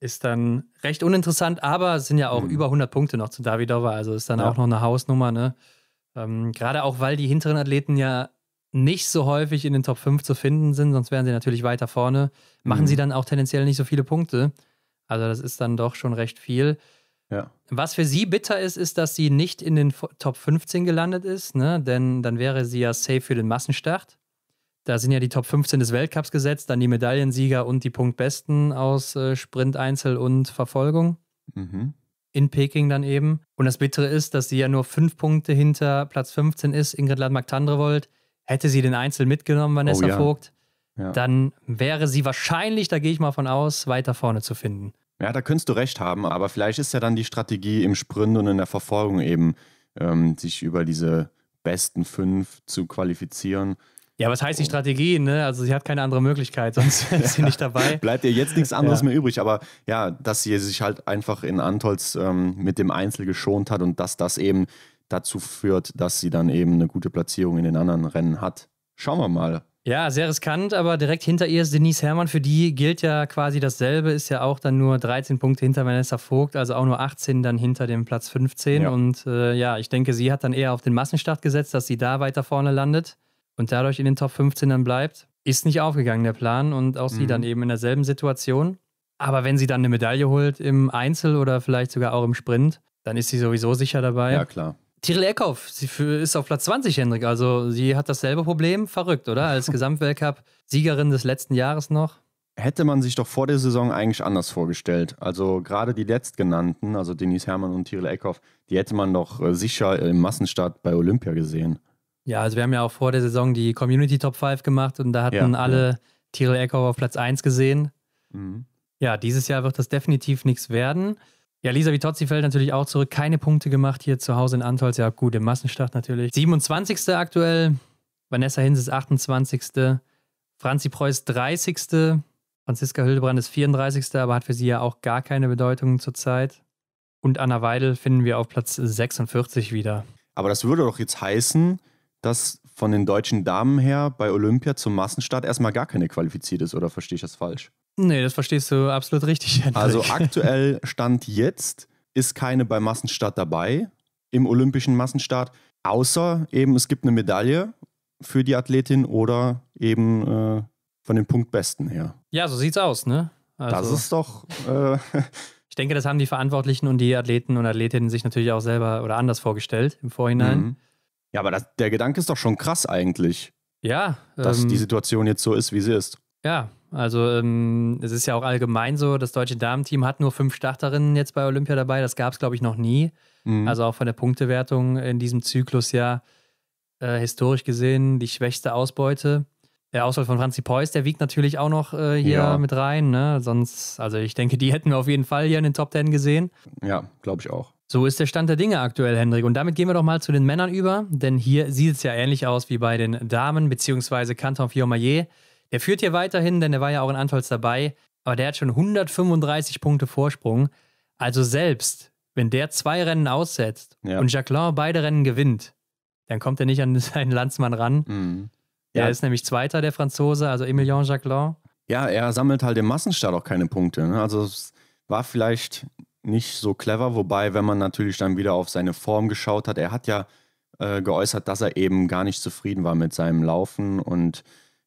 [SPEAKER 2] ist dann recht uninteressant, aber es sind ja auch mhm. über 100 Punkte noch zu Davidova, also ist dann ja. auch noch eine Hausnummer, ne? Ähm, Gerade auch, weil die hinteren Athleten ja nicht so häufig in den Top 5 zu finden sind, sonst wären sie natürlich weiter vorne, machen mhm. sie dann auch tendenziell nicht so viele Punkte. Also das ist dann doch schon recht viel. Ja. Was für sie bitter ist, ist, dass sie nicht in den Top 15 gelandet ist, ne? denn dann wäre sie ja safe für den Massenstart. Da sind ja die Top 15 des Weltcups gesetzt, dann die Medaillensieger und die Punktbesten aus äh, Sprint, Einzel und Verfolgung. Mhm. In Peking dann eben. Und das Bittere ist, dass sie ja nur fünf Punkte hinter Platz 15 ist. Ingrid Landmark-Tandrevold. Hätte sie den Einzel mitgenommen, Vanessa oh, ja. Vogt, ja. dann wäre sie wahrscheinlich, da gehe ich mal von aus, weiter vorne zu finden.
[SPEAKER 3] Ja, da könntest du recht haben, aber vielleicht ist ja dann die Strategie im Sprint und in der Verfolgung eben, ähm, sich über diese besten fünf zu qualifizieren
[SPEAKER 2] ja, was heißt die Strategie? Ne? Also sie hat keine andere Möglichkeit, sonst ist sie nicht dabei.
[SPEAKER 3] Bleibt ihr jetzt nichts anderes ja. mehr übrig. Aber ja, dass sie sich halt einfach in Antolz ähm, mit dem Einzel geschont hat und dass das eben dazu führt, dass sie dann eben eine gute Platzierung in den anderen Rennen hat. Schauen wir mal.
[SPEAKER 2] Ja, sehr riskant, aber direkt hinter ihr ist Denise Herrmann. Für die gilt ja quasi dasselbe, ist ja auch dann nur 13 Punkte hinter Vanessa Vogt, also auch nur 18 dann hinter dem Platz 15. Ja. Und äh, ja, ich denke, sie hat dann eher auf den Massenstart gesetzt, dass sie da weiter vorne landet und dadurch in den Top 15 dann bleibt, ist nicht aufgegangen, der Plan. Und auch mhm. sie dann eben in derselben Situation. Aber wenn sie dann eine Medaille holt im Einzel oder vielleicht sogar auch im Sprint, dann ist sie sowieso sicher dabei. Ja, klar. Tyrell Eckhoff, sie ist auf Platz 20, Hendrik. Also sie hat dasselbe Problem. Verrückt, oder? Als *laughs* Gesamtweltcup-Siegerin des letzten Jahres noch.
[SPEAKER 3] Hätte man sich doch vor der Saison eigentlich anders vorgestellt. Also gerade die letztgenannten, also Denise Herrmann und Tyrell Eckhoff, die hätte man doch äh, sicher im Massenstart bei Olympia gesehen.
[SPEAKER 2] Ja, also wir haben ja auch vor der Saison die Community Top 5 gemacht und da hatten ja, alle ja. Tyrell Eckhoff auf Platz 1 gesehen. Mhm. Ja, dieses Jahr wird das definitiv nichts werden. Ja, Lisa Vitozzi fällt natürlich auch zurück. Keine Punkte gemacht hier zu Hause in Antols. Ja, gut, im Massenstart natürlich. 27. aktuell. Vanessa Hinz ist 28. Franzi Preuß 30. Franziska Hildebrand ist 34. Aber hat für sie ja auch gar keine Bedeutung zurzeit. Und Anna Weidel finden wir auf Platz 46 wieder.
[SPEAKER 3] Aber das würde doch jetzt heißen, dass von den deutschen Damen her bei Olympia zum Massenstart erstmal gar keine qualifiziert ist, oder verstehe ich das falsch?
[SPEAKER 2] Nee, das verstehst du absolut richtig. Hendrik. Also *laughs* aktuell
[SPEAKER 3] Stand jetzt ist keine bei Massenstart dabei, im olympischen Massenstart, außer eben es gibt eine Medaille für die Athletin oder eben äh, von den Punktbesten her.
[SPEAKER 2] Ja, so sieht's aus, ne? Also, das
[SPEAKER 3] ist doch. Äh, *laughs*
[SPEAKER 2] ich denke, das haben die Verantwortlichen und die Athleten und Athletinnen sich natürlich auch selber oder anders vorgestellt im Vorhinein. Mhm.
[SPEAKER 3] Ja, aber das, der Gedanke ist doch schon krass eigentlich. Ja. Dass ähm, die Situation jetzt so ist, wie sie ist.
[SPEAKER 2] Ja, also ähm, es ist ja auch allgemein so, das deutsche Damenteam hat nur fünf Starterinnen jetzt bei Olympia dabei. Das gab es, glaube ich, noch nie. Mhm. Also auch von der Punktewertung in diesem Zyklus ja äh, historisch gesehen die schwächste Ausbeute. Der Auswahl von Franzi Preuß, der wiegt natürlich auch noch äh, hier ja. mit rein. Ne? Sonst, also ich denke, die hätten wir auf jeden Fall hier in den Top Ten gesehen. Ja, glaube ich auch. So ist der Stand der Dinge aktuell, Hendrik. Und damit gehen wir doch mal zu den Männern über, denn hier sieht es ja ähnlich aus wie bei den Damen, beziehungsweise Canton Fiormaillet. Der führt hier weiterhin, denn er war ja auch in Antolz dabei, aber der hat schon 135 Punkte Vorsprung. Also selbst, wenn der zwei Rennen aussetzt ja. und Jacqueline beide Rennen gewinnt, dann kommt er nicht an *laughs* seinen Landsmann ran. Mhm. Ja. Er ist nämlich Zweiter, der Franzose, also Emilien Jacqueline.
[SPEAKER 3] Ja, er sammelt halt im Massenstart auch keine Punkte. Ne? Also es war vielleicht nicht so clever, wobei, wenn man natürlich dann wieder auf seine Form geschaut hat, er hat ja äh, geäußert, dass er eben gar nicht zufrieden war mit seinem Laufen und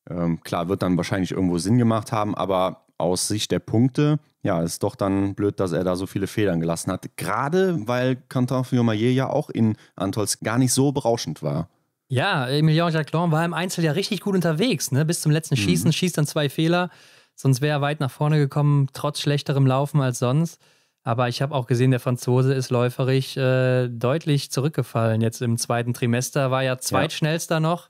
[SPEAKER 3] ähm, klar, wird dann wahrscheinlich irgendwo Sinn gemacht haben, aber aus Sicht der Punkte, ja, ist doch dann blöd, dass er da so viele Federn gelassen hat. Gerade weil Quentin Fillon-Maillet ja auch in Antols gar nicht so berauschend war.
[SPEAKER 2] Ja, Emilien Jacquelin war im Einzel ja richtig gut unterwegs, ne? bis zum letzten mhm. Schießen, mhm. schießt dann zwei Fehler, sonst wäre er weit nach vorne gekommen, trotz schlechterem Laufen als sonst. Aber ich habe auch gesehen, der Franzose ist läuferig äh, deutlich zurückgefallen. Jetzt im zweiten Trimester war ja zweitschnellster ja. noch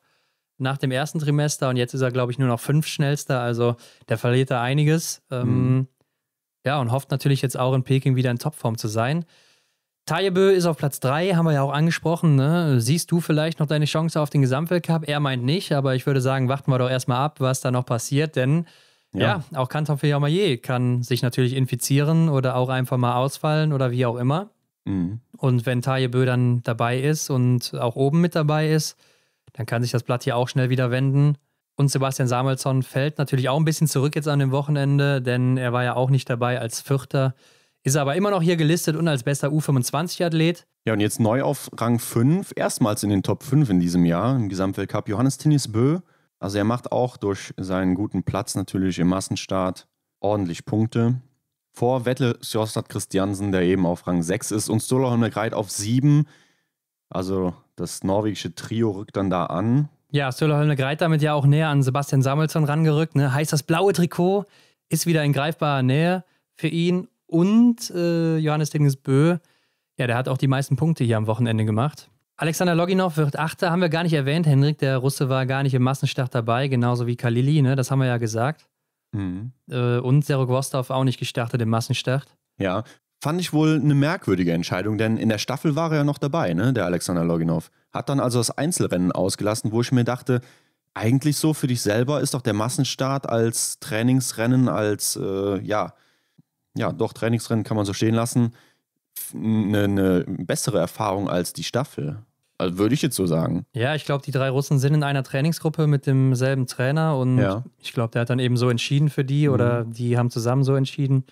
[SPEAKER 2] nach dem ersten Trimester und jetzt ist er, glaube ich, nur noch fünftschnellster. Also der verliert da einiges. Ähm, mhm. Ja, und hofft natürlich jetzt auch in Peking wieder in Topform zu sein. Tajebö ist auf Platz 3, haben wir ja auch angesprochen. Ne? Siehst du vielleicht noch deine Chance auf den Gesamtweltcup? Er meint nicht, aber ich würde sagen, warten wir doch erstmal ab, was da noch passiert, denn ja, ja auch Kanton Fayamaye kann sich natürlich infizieren oder auch einfach mal ausfallen oder wie auch immer. Mhm. Und wenn Taye Bö dann dabei ist und auch oben mit dabei ist, dann kann sich das Blatt hier auch schnell wieder wenden. Und Sebastian Samuelsson fällt natürlich auch ein bisschen zurück jetzt an dem Wochenende, denn er war ja
[SPEAKER 3] auch nicht dabei als Vierter, ist aber immer noch hier gelistet und als bester U25-Athlet. Ja, und jetzt neu auf Rang 5, erstmals in den Top 5 in diesem Jahr im Gesamtweltcup. Johannes Tinnis Bö also er macht auch durch seinen guten Platz natürlich im Massenstart ordentlich Punkte. Vor Vettel Sjostad Christiansen, der eben auf Rang 6 ist, und Stolaholm Greit auf 7. Also das norwegische Trio rückt dann da an.
[SPEAKER 2] Ja, Stolaholm Greit damit ja auch näher an Sebastian Samuelsson rangerückt. Ne? Heißt das blaue Trikot ist wieder in greifbarer Nähe für ihn. Und äh, Johannes Dinges Bö, ja, der hat auch die meisten Punkte hier am Wochenende gemacht. Alexander Loginov wird Achter, haben wir gar nicht erwähnt. Henrik, der Russe, war gar nicht im Massenstart dabei, genauso wie Kalili, ne? das haben wir ja gesagt. Mhm. Äh, und Zero Gwozdov auch
[SPEAKER 3] nicht gestartet im
[SPEAKER 2] Massenstart.
[SPEAKER 3] Ja, fand ich wohl eine merkwürdige Entscheidung, denn in der Staffel war er ja noch dabei, ne? der Alexander Loginov. Hat dann also das Einzelrennen ausgelassen, wo ich mir dachte, eigentlich so für dich selber ist doch der Massenstart als Trainingsrennen, als, äh, ja, ja, doch Trainingsrennen kann man so stehen lassen, eine, eine bessere Erfahrung als die Staffel. Also würde ich jetzt so sagen.
[SPEAKER 2] Ja, ich glaube, die drei Russen sind in einer Trainingsgruppe mit demselben Trainer und ja. ich glaube, der hat dann eben so entschieden für die mhm. oder die haben zusammen so entschieden.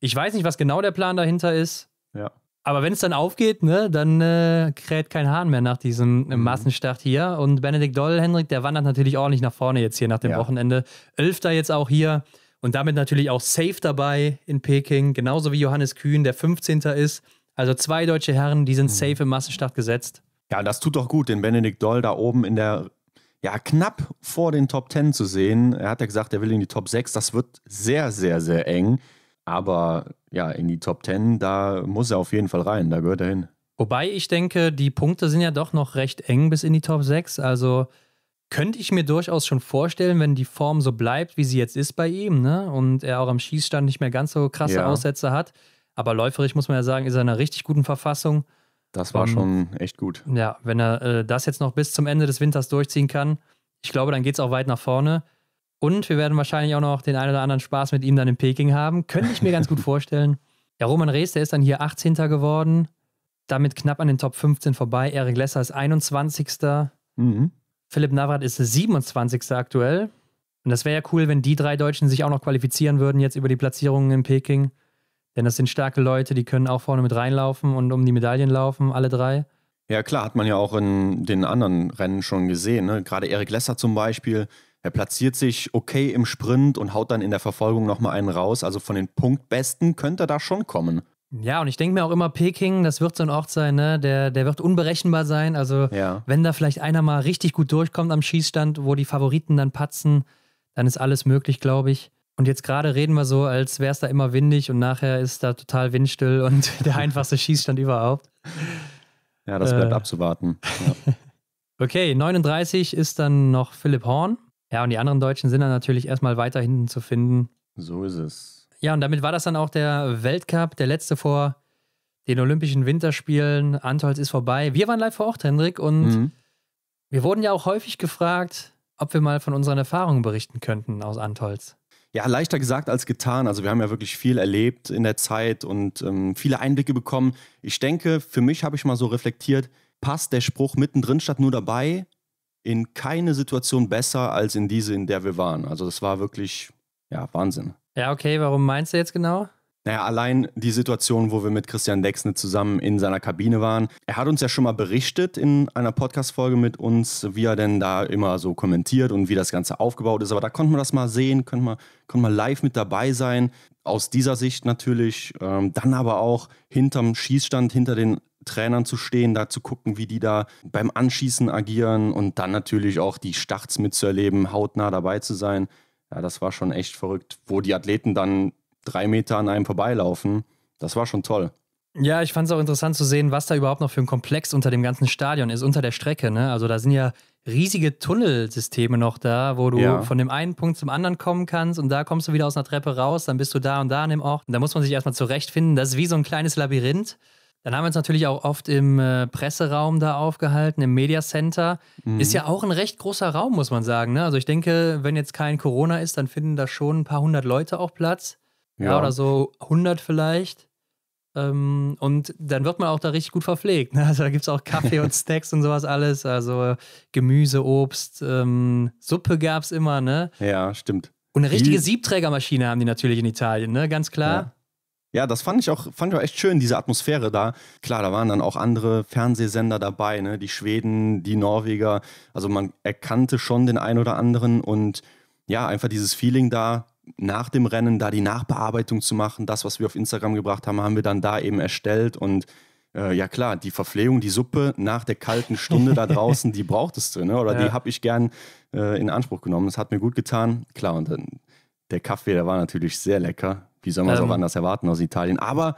[SPEAKER 2] Ich weiß nicht, was genau der Plan dahinter ist. Ja. Aber wenn es dann aufgeht, ne, dann äh, kräht kein Hahn mehr nach diesem äh, mhm. Massenstart hier. Und Benedikt Doll, Hendrik, der wandert natürlich ordentlich nach vorne jetzt hier nach dem ja. Wochenende. Elfter jetzt auch hier und damit natürlich auch safe dabei in Peking, genauso wie Johannes Kühn, der 15. ist. Also zwei deutsche Herren, die sind mhm. safe
[SPEAKER 3] im Massenstart gesetzt. Ja, das tut doch gut, den Benedikt Doll da oben in der, ja, knapp vor den Top 10 zu sehen. Er hat ja gesagt, er will in die Top 6. Das wird sehr, sehr, sehr eng. Aber ja, in die Top 10, da muss er auf jeden Fall rein. Da gehört er hin. Wobei
[SPEAKER 2] ich denke, die Punkte sind ja doch noch recht eng bis in die Top 6. Also könnte ich mir durchaus schon vorstellen, wenn die Form so bleibt, wie sie jetzt ist bei ihm, ne? Und er auch am Schießstand nicht mehr ganz so krasse ja. Aussätze hat. Aber läuferisch muss man ja sagen, ist er in einer richtig guten Verfassung.
[SPEAKER 3] Das war um, ähm, schon echt gut.
[SPEAKER 2] Ja, wenn er äh, das jetzt noch bis zum Ende des Winters durchziehen kann, ich glaube, dann geht es auch weit nach vorne. Und wir werden wahrscheinlich auch noch den einen oder anderen Spaß mit ihm dann in Peking haben. Könnte ich mir ganz gut *laughs* vorstellen. Ja, Roman Rees, der ist dann hier 18. geworden, damit knapp an den Top 15 vorbei. Erik Lesser ist 21. Mhm. Philipp Navrat ist 27. aktuell. Und das wäre ja cool, wenn die drei Deutschen sich auch noch qualifizieren würden jetzt über die Platzierungen in Peking. Denn das sind starke Leute, die können auch vorne mit reinlaufen und um die Medaillen laufen, alle
[SPEAKER 3] drei. Ja, klar, hat man ja auch in den anderen Rennen schon gesehen. Ne? Gerade Erik Lesser zum Beispiel, er platziert sich okay im Sprint und haut dann in der Verfolgung nochmal einen raus. Also von den Punktbesten könnte er da schon kommen.
[SPEAKER 2] Ja, und ich denke mir auch immer, Peking, das wird so ein Ort sein, ne? der, der wird unberechenbar sein. Also ja. wenn da vielleicht einer mal richtig gut durchkommt am Schießstand, wo die Favoriten dann patzen, dann ist alles möglich, glaube ich. Und jetzt gerade reden wir so, als wäre es da immer windig und nachher ist da total windstill *laughs* und der einfachste Schießstand überhaupt. Ja, das bleibt äh,
[SPEAKER 3] abzuwarten. Ja.
[SPEAKER 2] *laughs* okay, 39 ist dann noch Philipp Horn. Ja, und die anderen Deutschen sind dann natürlich erstmal weiter hinten zu finden.
[SPEAKER 3] So ist es.
[SPEAKER 2] Ja, und damit war das dann auch der Weltcup, der letzte vor den Olympischen Winterspielen. Antolz ist vorbei. Wir waren live vor Ort, Hendrik, und mhm. wir wurden ja auch häufig gefragt, ob wir mal von unseren Erfahrungen berichten könnten aus Antolz
[SPEAKER 3] ja, leichter gesagt als getan. Also wir haben ja wirklich viel erlebt in der Zeit und ähm, viele Einblicke bekommen. Ich denke, für mich habe ich mal so reflektiert, passt der Spruch mittendrin statt nur dabei in keine Situation besser als in diese, in der wir waren. Also das war wirklich, ja, Wahnsinn.
[SPEAKER 2] Ja, okay, warum meinst du jetzt genau?
[SPEAKER 3] Naja, allein die Situation, wo wir mit Christian Dexne zusammen in seiner Kabine waren. Er hat uns ja schon mal berichtet in einer Podcast-Folge mit uns, wie er denn da immer so kommentiert und wie das Ganze aufgebaut ist. Aber da konnte man das mal sehen, konnte man, konnten wir live mit dabei sein. Aus dieser Sicht natürlich. Ähm, dann aber auch hinterm Schießstand, hinter den Trainern zu stehen, da zu gucken, wie die da beim Anschießen agieren und dann natürlich auch die Starts mitzuerleben, hautnah dabei zu sein. Ja, das war schon echt verrückt, wo die Athleten dann drei Meter an einem vorbeilaufen. Das war schon toll.
[SPEAKER 2] Ja, ich fand es auch interessant zu sehen, was da überhaupt noch für ein Komplex unter dem ganzen Stadion ist, unter der Strecke. Ne? Also da sind ja riesige Tunnelsysteme noch da, wo du ja. von dem einen Punkt zum anderen kommen kannst und da kommst du wieder aus einer Treppe raus, dann bist du da und da an dem Ort. Und da muss man sich erstmal zurechtfinden. Das ist wie so ein kleines Labyrinth. Dann haben wir uns natürlich auch oft im äh, Presseraum da aufgehalten, im Media Center. Mhm. Ist ja auch ein recht großer Raum, muss man sagen. Ne? Also ich denke, wenn jetzt kein Corona ist, dann finden da schon ein paar hundert Leute auch Platz. Ja. oder so 100 vielleicht. Ähm, und dann wird man auch da richtig gut verpflegt. Ne? *laughs* Also da gibt es auch Kaffee und *laughs* Snacks und sowas alles. Also äh, Gemüse, Obst, ähm,
[SPEAKER 3] Suppe gab es immer, ne? Ja, stimmt. Und eine richtige die Siebträgermaschine haben die natürlich in Italien, ne? Ganz klar. Ja. Ja, das fand ich auch, fand ich auch echt schön, diese Atmosphäre da. Klar, da waren dann auch andere Fernsehsender dabei, ne? Die Schweden, die Norweger. Also man erkannte schon den einen oder anderen und ja, einfach dieses Feeling da, nach dem Rennen da die Nachbearbeitung zu machen. Das, was wir auf Instagram gebracht haben, haben wir dann da eben erstellt. Und äh, ja klar, die Verpflegung, die Suppe nach der kalten Stunde da *laughs* draußen, die brauchtest du, ne? oder ja. die habe ich gern äh, in Anspruch genommen. Das hat mir gut getan. Klar, und dann, der Kaffee, der war natürlich sehr lecker. Wie soll man es ähm. auch anders erwarten aus Italien? Aber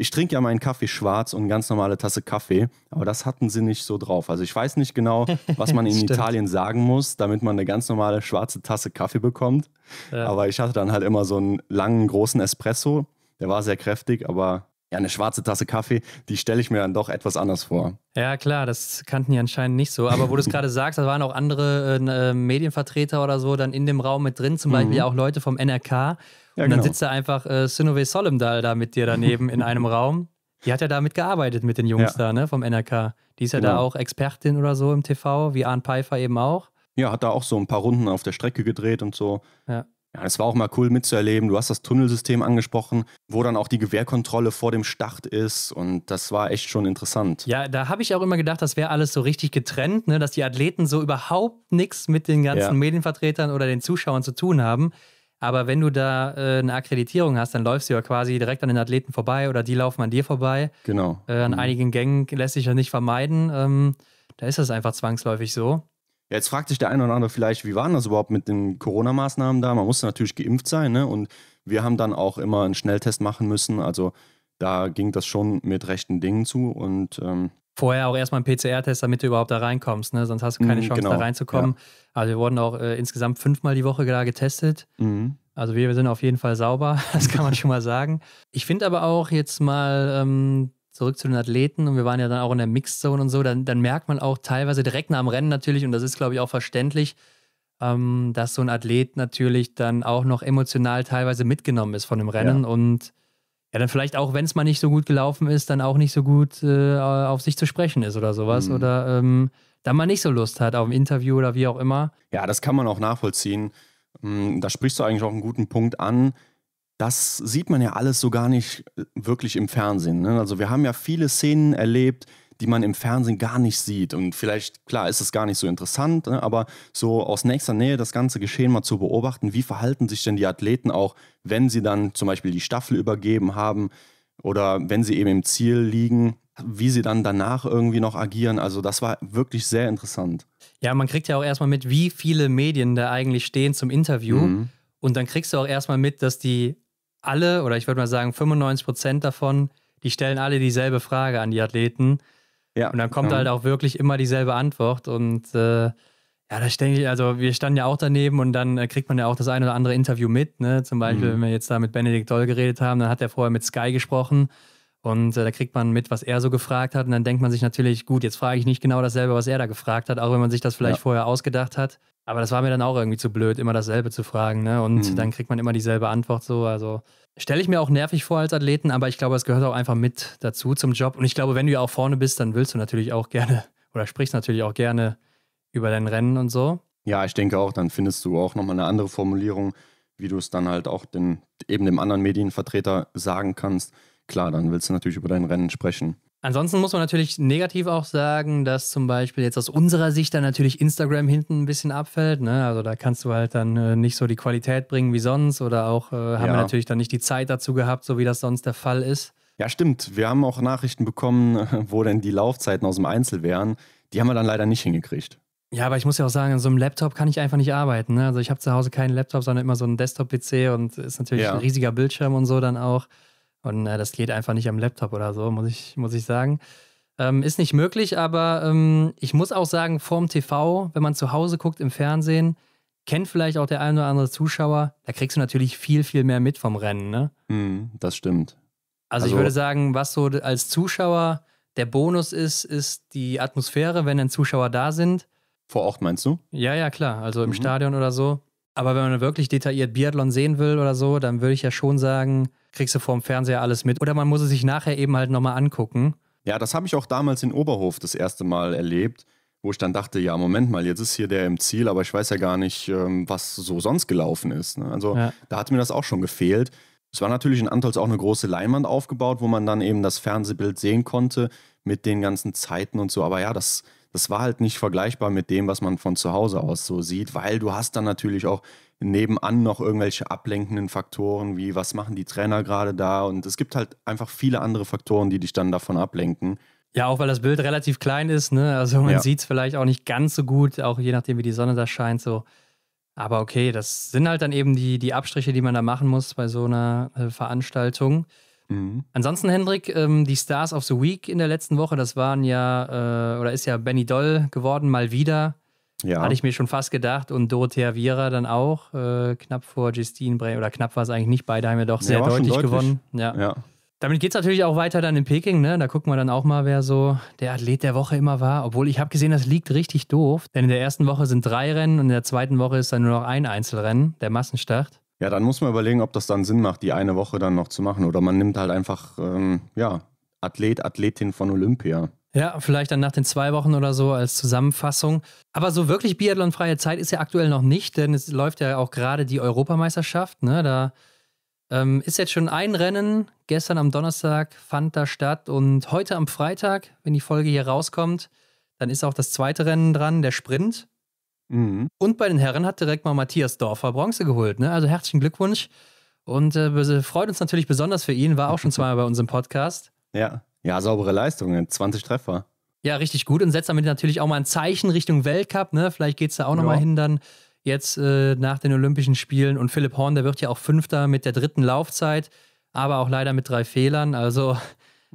[SPEAKER 3] ich trinke ja meinen Kaffee schwarz und eine ganz normale Tasse Kaffee, aber das hatten sie nicht so drauf. Also ich weiß nicht genau, was man *laughs* in Italien sagen muss, damit man eine ganz normale schwarze Tasse Kaffee bekommt. Ja. Aber ich hatte dann halt immer so einen langen, großen Espresso. Der war sehr kräftig, aber ja, eine schwarze Tasse Kaffee, die stelle ich mir dann doch etwas anders vor.
[SPEAKER 2] Ja, klar, das kannten die anscheinend nicht so. Aber wo du es *laughs* gerade sagst, da waren auch andere äh, äh, Medienvertreter oder so dann in dem Raum mit drin, zum mhm. Beispiel auch Leute vom NRK. Ja, und dann genau. sitzt da einfach äh, Sinove Solomdal da mit dir daneben in einem *laughs* Raum. Die hat ja damit gearbeitet mit den Jungs ja. da, ne, vom NRK. Die ist ja genau. da auch Expertin oder so im TV, wie Arne Pfeiffer eben auch.
[SPEAKER 3] Ja, hat da auch so ein paar Runden auf der Strecke gedreht und so. Ja. Ja, es war auch mal cool mitzuerleben. Du hast das Tunnelsystem angesprochen, wo dann auch die Gewehrkontrolle vor dem Start ist und das war echt schon interessant. Ja, da
[SPEAKER 2] habe ich auch immer gedacht, das wäre alles so richtig getrennt, ne? dass die Athleten so überhaupt nichts mit den ganzen ja. Medienvertretern oder den Zuschauern zu tun haben. Aber wenn du da äh, eine Akkreditierung hast, dann läufst du ja quasi direkt an den Athleten vorbei oder die laufen an dir vorbei. Genau. Äh, an mhm. einigen Gängen lässt sich ja nicht vermeiden. Ähm, da ist das einfach zwangsläufig so.
[SPEAKER 3] jetzt fragt sich der eine oder andere vielleicht, wie waren das überhaupt mit den Corona-Maßnahmen da? Man musste natürlich geimpft sein, ne? Und wir haben dann auch immer einen Schnelltest machen müssen. Also da ging das schon mit rechten Dingen zu. Und ähm,
[SPEAKER 2] vorher auch erstmal einen PCR-Test, damit du überhaupt da reinkommst, ne? sonst hast du keine mhm, Chance, genau. da reinzukommen. Ja. Also wir wurden auch äh, insgesamt fünfmal die Woche da getestet. Mhm. Also wir, wir, sind auf jeden Fall sauber, *laughs* das kann man schon mal sagen. Ich finde aber auch jetzt mal ähm, zurück zu den Athleten und wir waren ja dann auch in der Mixed Zone und so, dann, dann merkt man auch teilweise direkt nach dem Rennen natürlich, und das ist, glaube ich, auch verständlich, ähm, dass so ein Athlet natürlich dann auch noch emotional teilweise mitgenommen ist von dem Rennen ja. und ja, dann vielleicht auch, wenn es mal nicht so gut gelaufen ist, dann auch nicht so gut äh, auf sich zu sprechen ist oder sowas. Mhm. Oder ähm, dann mal nicht so Lust hat auf ein Interview oder wie auch immer. Ja, das kann man
[SPEAKER 3] auch nachvollziehen. Mm, da sprichst du eigentlich auch einen guten Punkt an. Das sieht man ja alles so gar nicht äh, wirklich im Fernsehen. Ne? Also wir haben ja viele Szenen erlebt, die man im Fernsehen gar nicht sieht. Und vielleicht, klar, ist es gar nicht so interessant, ne? aber so aus nächster Nähe das ganze Geschehen mal zu beobachten, wie verhalten sich denn die Athleten auch, wenn sie dann zum Beispiel die Staffel übergeben haben oder wenn sie eben im Ziel liegen, wie sie dann danach irgendwie noch agieren. Also das war wirklich sehr interessant.
[SPEAKER 2] Ja, man kriegt ja auch erstmal mit, wie viele Medien da eigentlich stehen zum Interview. Mhm. Und dann kriegst du auch erstmal mit, dass die alle, oder ich würde mal sagen 95 Prozent davon, die stellen alle dieselbe Frage an die Athleten. Ja, und dann kommt ja. Genau. halt auch wirklich immer dieselbe Antwort. Und äh, ja, das denke ich, also wir standen ja auch daneben und dann äh, kriegt man ja auch das ein oder andere Interview mit. Ne? Zum Beispiel, mhm. wenn wir jetzt da mit Benedikt Doll geredet haben, dann hat er vorher mit Sky gesprochen und äh, da kriegt man mit, was er so gefragt hat. Und dann denkt man sich natürlich, gut, jetzt frage ich nicht genau dasselbe, was er da gefragt hat, auch wenn man sich das vielleicht ja. vorher ausgedacht hat. Aber das war mir dann auch irgendwie zu blöd, immer dasselbe zu fragen. Ne? Und mhm. dann kriegt man immer dieselbe Antwort so. Also Stelle ich mir auch nervig vor als Athleten, aber ich glaube, es gehört auch einfach mit dazu zum Job. Und ich glaube, wenn du ja auch vorne bist, dann willst du natürlich auch gerne *laughs* oder sprichst natürlich auch gerne über dein Rennen und so.
[SPEAKER 3] Ja, ich denke auch, dann findest du auch nochmal eine andere Formulierung, wie du es dann halt auch den, eben dem anderen Medienvertreter sagen kannst. Klar, dann willst du natürlich über dein Rennen sprechen.
[SPEAKER 2] Ansonsten muss man natürlich negativ auch sagen, dass zum Beispiel jetzt aus unserer Sicht dann natürlich Instagram hinten ein bisschen abfällt. Ne? Also da kannst du halt dann äh, nicht so die Qualität bringen wie sonst oder auch äh, haben ja. wir natürlich dann nicht die Zeit dazu gehabt,
[SPEAKER 3] so wie das sonst der Fall ist. Ja, stimmt. Wir haben auch Nachrichten bekommen, *laughs* wo denn die Laufzeiten aus dem Einzel wären. Die haben wir dann leider nicht hingekriegt.
[SPEAKER 2] Ja, aber ich muss ja auch sagen, an so einem Laptop kann ich einfach nicht arbeiten. Ne? Also ich habe zu Hause keinen Laptop, sondern immer so einen Desktop-PC und ist natürlich ja. ein riesiger Bildschirm und so dann auch. Und äh, das geht einfach nicht am Laptop oder so, muss ich, muss ich sagen. Ähm, ist nicht möglich, aber ähm, ich muss auch sagen, vorm TV, wenn man zu Hause guckt im Fernsehen, kennt vielleicht auch der ein oder andere Zuschauer, da kriegst du natürlich viel, viel mehr mit vom Rennen, ne?
[SPEAKER 3] Mm, das stimmt. Also, also ich würde
[SPEAKER 2] sagen, was so als Zuschauer der Bonus ist, ist die Atmosphäre, wenn dann Zuschauer da sind.
[SPEAKER 3] Vor Ort meinst du?
[SPEAKER 2] Ja, ja, klar. Also im mhm. Stadion oder so. Aber wenn man wirklich detailliert Biathlon sehen will oder so, dann würde ich ja schon sagen, kriegst du vorm Fernseher alles mit. Oder man muss es sich nachher eben halt nochmal angucken.
[SPEAKER 3] Ja, das habe ich auch damals in Oberhof das erste Mal erlebt, wo ich dann dachte, ja, Moment mal, jetzt ist hier der im Ziel, aber ich weiß ja gar nicht, ähm, was so sonst gelaufen ist. Ne? Also ja. da hat mir das auch schon gefehlt. Es war natürlich in Antols auch eine große Leinwand aufgebaut, wo man dann eben das Fernsehbild sehen konnte mit den ganzen Zeiten und so. Aber ja, das, das war halt nicht vergleichbar mit dem, was man von zu Hause aus so sieht, weil du hast dann natürlich auch nebenan noch irgendwelche ablenkenden Faktoren, wie was machen die Trainer gerade da und es gibt halt einfach viele andere Faktoren, die dich dann davon ablenken.
[SPEAKER 2] Ja, auch weil das Bild relativ klein ist, ne? Also man ja. sieht es vielleicht auch nicht ganz so gut, auch je nachdem, wie die Sonne da scheint, so. Aber okay, das sind halt dann eben die, die Abstriche, die man da machen muss bei so einer äh, Veranstaltung. Mhm. Ansonsten, Hendrik, ähm, die Stars of the Week in der letzten Woche, das waren ja, äh, oder ist ja Benny Doll geworden, mal wieder. Ja. Hatte ich mir schon fast gedacht. Und Dorothea Viera dann auch, äh, knapp vor Justine Bray, oder knapp war es eigentlich nicht, beide haben ja doch sehr ja, deutlich, deutlich, gewonnen. Ja. ja. Damit geht es natürlich auch weiter dann in Peking, ne? Da gucken wir dann auch mal, wer so der Athlet der Woche immer war. Obwohl ich habe gesehen, das liegt richtig doof. Denn in der ersten Woche sind drei Rennen und in der zweiten Woche ist dann nur noch ein Einzelrennen, der Massenstart.
[SPEAKER 3] Ja, dann muss man überlegen, ob das dann Sinn macht, die eine Woche dann noch zu machen. Oder man nimmt halt einfach, ähm, ja, Athlet, Athletin von Olympia.
[SPEAKER 2] Ja, vielleicht dann nach den zwei Wochen oder so als Zusammenfassung. Aber so wirklich biathlonfreie Zeit ist ja aktuell noch nicht, denn es läuft ja auch gerade die Europameisterschaft. Ne? Da ähm, ist jetzt schon ein Rennen. Gestern am Donnerstag fand da statt und heute am Freitag, wenn die Folge hier rauskommt, dann ist auch das zweite Rennen dran, der Sprint. Mhm. Und bei den Herren hat direkt mal Matthias Dorfer Bronze geholt. Ne? Also herzlichen Glückwunsch. Und äh, freut uns natürlich besonders für ihn, war auch schon zweimal bei unserem Podcast. *laughs*
[SPEAKER 3] Ja, ja, saubere Leistungen, 20 Treffer.
[SPEAKER 2] Ja, richtig gut und setzt damit natürlich auch mal ein Zeichen Richtung Weltcup. Ne? Vielleicht geht es da auch nochmal hin dann jetzt äh, nach den Olympischen Spielen. Und Philipp Horn, der wird ja auch Fünfter mit der dritten Laufzeit, aber auch leider mit drei Fehlern. Also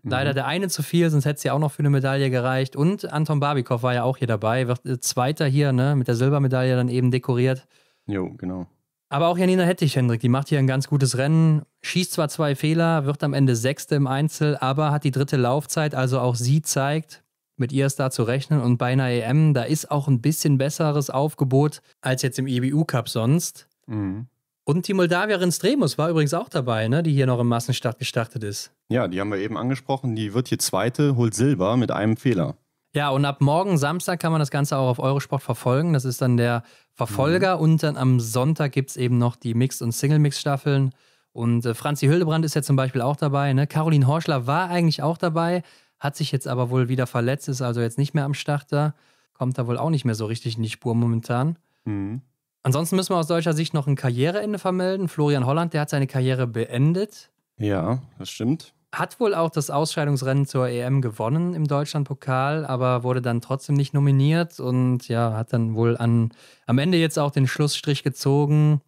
[SPEAKER 2] Mhm. Leider der eine zu viel, sonst hätte es ja auch noch für eine Medaille gereicht. Und Anton Barbikow war ja auch hier dabei, wird äh, Zweiter hier, ne, mit der Silbermedaille dann eben dekoriert. Jo, genau. Aber auch Janina Hettich, Hendrik, die macht hier ein ganz gutes Rennen, schießt zwar zwei Fehler, wird am Ende Sechste im Einzel, aber hat die dritte Laufzeit, also auch sie zeigt, mit ihr ist da zu rechnen und bei einer EM, da ist auch ein bisschen besseres Aufgebot als jetzt im EBU Cup sonst. Mhm. Und die Moldawierin Stremus war übrigens auch dabei, ne? die hier noch im Massenstart
[SPEAKER 3] gestartet ist. Ja, die haben wir eben angesprochen. Die wird hier Zweite, holt Silber mit einem Fehler.
[SPEAKER 2] Ja, und ab morgen Samstag kann man das Ganze auch auf Eurosport verfolgen. Das ist dann der Verfolger. Mhm. Und dann am Sonntag gibt es eben noch die Mix- und Single-Mix-Staffeln. Und äh, Franzi Hildebrand ist ja zum Beispiel auch dabei. Ne? Caroline Horschler war eigentlich auch dabei, hat sich jetzt aber wohl wieder verletzt, ist also jetzt nicht mehr am Start da. Kommt da wohl auch nicht mehr so richtig in die Spur momentan. Mhm. Ansonsten müssen wir aus deutscher Sicht noch ein Karriereende vermelden. Florian Holland, der hat seine Karriere beendet.
[SPEAKER 3] Ja, das stimmt.
[SPEAKER 2] Hat wohl auch das Ausscheidungsrennen zur EM gewonnen im Deutschlandpokal, aber wurde dann trotzdem nicht nominiert und ja, hat dann wohl an, am Ende jetzt auch den Schlussstrich gezogen.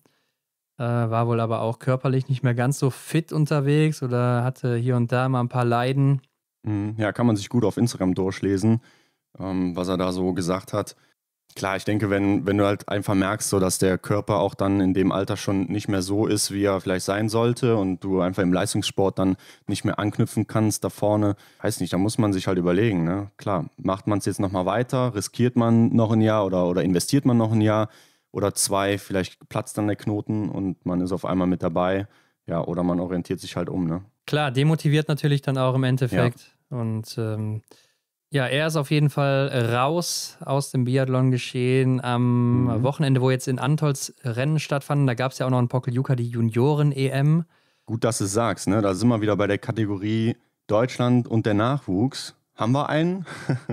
[SPEAKER 2] Äh, war wohl aber auch körperlich nicht mehr ganz so fit unterwegs oder hatte hier und da mal ein paar Leiden.
[SPEAKER 3] Mhm. Ja, kann man sich gut auf Instagram durchlesen, ähm, was er da so gesagt hat. Klar, ich denke, wenn, wenn du halt einfach merkst, so dass der Körper auch dann in dem Alter schon nicht mehr so ist, wie er vielleicht sein sollte und du einfach im Leistungssport dann nicht mehr anknüpfen kannst da vorne, weiß nicht, da muss man sich halt überlegen, ne? Klar, macht man es jetzt nochmal weiter, riskiert man noch ein Jahr oder, oder investiert man noch ein Jahr oder zwei, vielleicht platzt dann der Knoten und man ist auf einmal mit dabei. Ja, oder man orientiert sich halt um, ne?
[SPEAKER 2] Klar, demotiviert natürlich dann auch im Endeffekt. Ja. Und ähm ja, er ist auf jeden Fall raus aus dem Biathlon-Geschehen. Am mhm. Wochenende, wo jetzt in Antols Rennen stattfanden, da gab es ja auch noch in Pokeljuka die Junioren-EM.
[SPEAKER 3] Gut, dass du es sagst, ne? Da sind wir wieder bei der Kategorie Deutschland und der Nachwuchs. Haben wir einen? *laughs*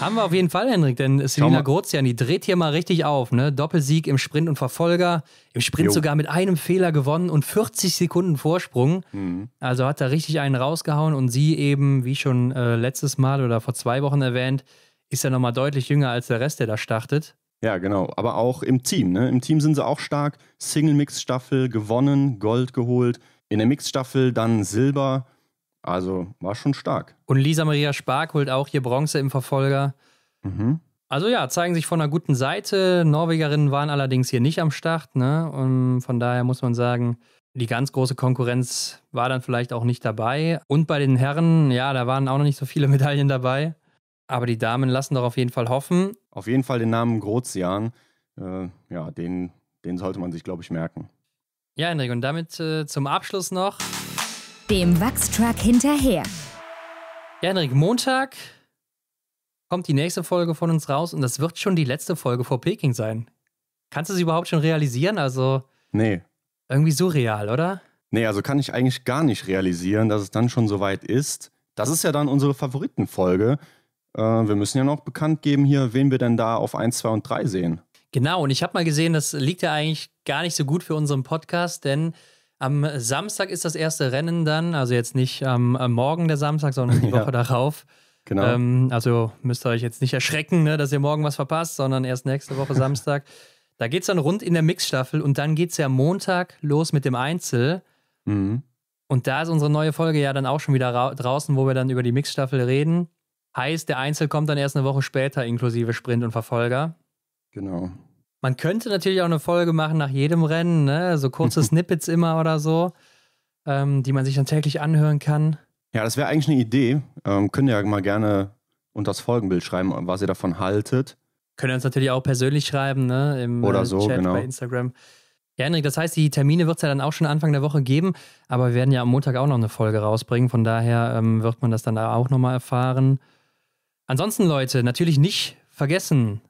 [SPEAKER 3] Haben wir auf jeden Fall, Henrik, denn Selina Grozian, die dreht hier mal richtig auf. Ne? Doppelsieg im
[SPEAKER 2] Sprint und Verfolger. Im Sprint jo. sogar mit einem Fehler gewonnen und 40 Sekunden Vorsprung. Mhm. Also hat da richtig einen rausgehauen und sie eben, wie schon äh, letztes Mal oder vor zwei Wochen erwähnt, ist ja nochmal deutlich jünger als der Rest, der da startet.
[SPEAKER 3] Ja, genau. Aber auch im Team. Ne? Im Team sind sie auch stark. Single-Mix-Staffel gewonnen, Gold geholt. In der Mix-Staffel dann Silber also war schon stark.
[SPEAKER 2] Und Lisa Maria Spark holt auch hier Bronze im Verfolger. Mhm. Also ja, zeigen sich von einer guten Seite. Norwegerinnen waren allerdings hier nicht am Start. Ne? Und von daher muss man sagen, die ganz große Konkurrenz war dann vielleicht auch nicht dabei. Und bei den Herren, ja, da waren auch noch nicht so viele *laughs* Medaillen dabei.
[SPEAKER 3] Aber die Damen lassen doch auf jeden Fall hoffen. Auf jeden Fall den Namen Grozian. Äh, ja, den, den sollte man sich, glaube ich, merken.
[SPEAKER 2] Ja, Hendrik, und damit äh, zum Abschluss noch dem Wachstruck hinterher. Ja, Henrik, Montag kommt die nächste Folge von uns raus und das wird schon die letzte Folge vor Peking sein. Kannst du sie
[SPEAKER 3] überhaupt schon realisieren? Also. Nee. Irgendwie surreal, oder? Nee, also kann ich eigentlich gar nicht realisieren, dass es dann schon soweit ist. Das ist ja dann unsere Favoritenfolge. Äh, wir müssen ja noch bekannt geben hier, wen wir denn da auf 1, 2 und 3 sehen.
[SPEAKER 2] Genau, und ich habe mal gesehen, das liegt ja eigentlich gar nicht so gut für unseren Podcast, denn am Samstag ist das erste Rennen dann, also jetzt nicht am, am Morgen der Samstag, sondern die *laughs* Woche ja. darauf. Genau. Ähm, also müsst ihr euch jetzt nicht erschrecken, ne, dass ihr morgen was verpasst, sondern erst nächste Woche Samstag. da geht es dann rund in der Mixstaffel und dann geht es ja Montag los mit dem Einzel. Mhm. Und da ist unsere neue Folge ja dann auch schon wieder draußen, wo wir dann über die Mixstaffel reden. Heißt, der Einzel kommt dann erst eine Woche später, inklusive Sprint und Verfolger. Genau. Man könnte natürlich auch eine Folge machen nach jedem Rennen, ne? so kurze *laughs* Snippets immer oder so, ähm, die man sich dann täglich anhören kann.
[SPEAKER 3] Ja, das wäre eigentlich eine Idee. Ähm, könnt ihr ja mal gerne unter das Folgenbild schreiben, was ihr davon haltet.
[SPEAKER 2] Könnt ihr uns natürlich auch persönlich schreiben, ne? Im Oder äh, so, Chat genau. bei Instagram. Ja, Henrik, das heißt, die Termine wird es ja dann auch schon Anfang der Woche geben, aber wir werden ja am Montag auch noch eine Folge rausbringen. Von daher ähm, wird man das dann da auch nochmal erfahren. Ansonsten, Leute, natürlich nicht vergessen,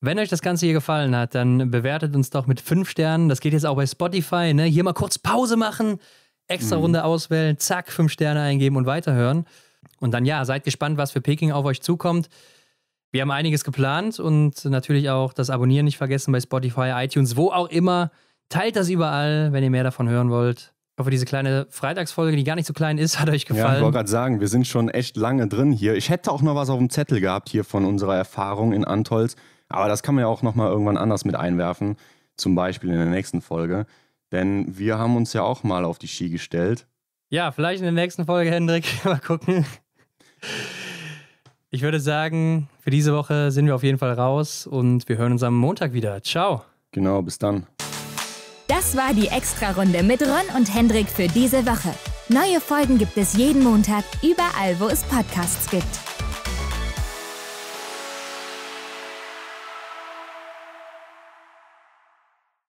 [SPEAKER 2] wenn euch das Ganze hier gefallen hat, dann bewertet uns doch mit 5 Sternen. Das geht jetzt auch bei Spotify. Ne? Hier mal kurz Pause machen, extra mhm. Runde mhm. auswählen, zack, 5 Sterne eingeben und weiterhören. Und dann ja, seid gespannt, was für Peking auf euch zukommt. Wir haben einiges geplant und natürlich auch das Abonnieren nicht vergessen bei Spotify, iTunes, wo auch immer. Teilt das überall, wenn ihr mehr davon hören wollt. Ich hoffe, diese kleine Freitagsfolge, die gar nicht so klein ist, *laughs* hat euch gefallen. Ja, ich wollte
[SPEAKER 3] gerade sagen, wir sind schon echt lange drin hier. Ich hätte auch noch was auf dem Zettel gehabt hier von unserer Erfahrung in Antols. Aber das kann man ja auch nochmal irgendwann anders mit einwerfen, zum Beispiel in der nächsten Folge. Denn wir haben uns ja auch mal auf die Ski gestellt.
[SPEAKER 2] Ja, vielleicht in der nächsten Folge, Hendrik. *laughs* mal gucken. Ich würde sagen, für diese Woche sind wir auf jeden Fall raus und wir hören uns am Montag wieder. Ciao. Genau,
[SPEAKER 3] bis dann.
[SPEAKER 1] Das war die Extra-Runde mit Ron und Hendrik für diese Woche. Neue Folgen gibt es jeden Montag, überall, wo es Podcasts gibt.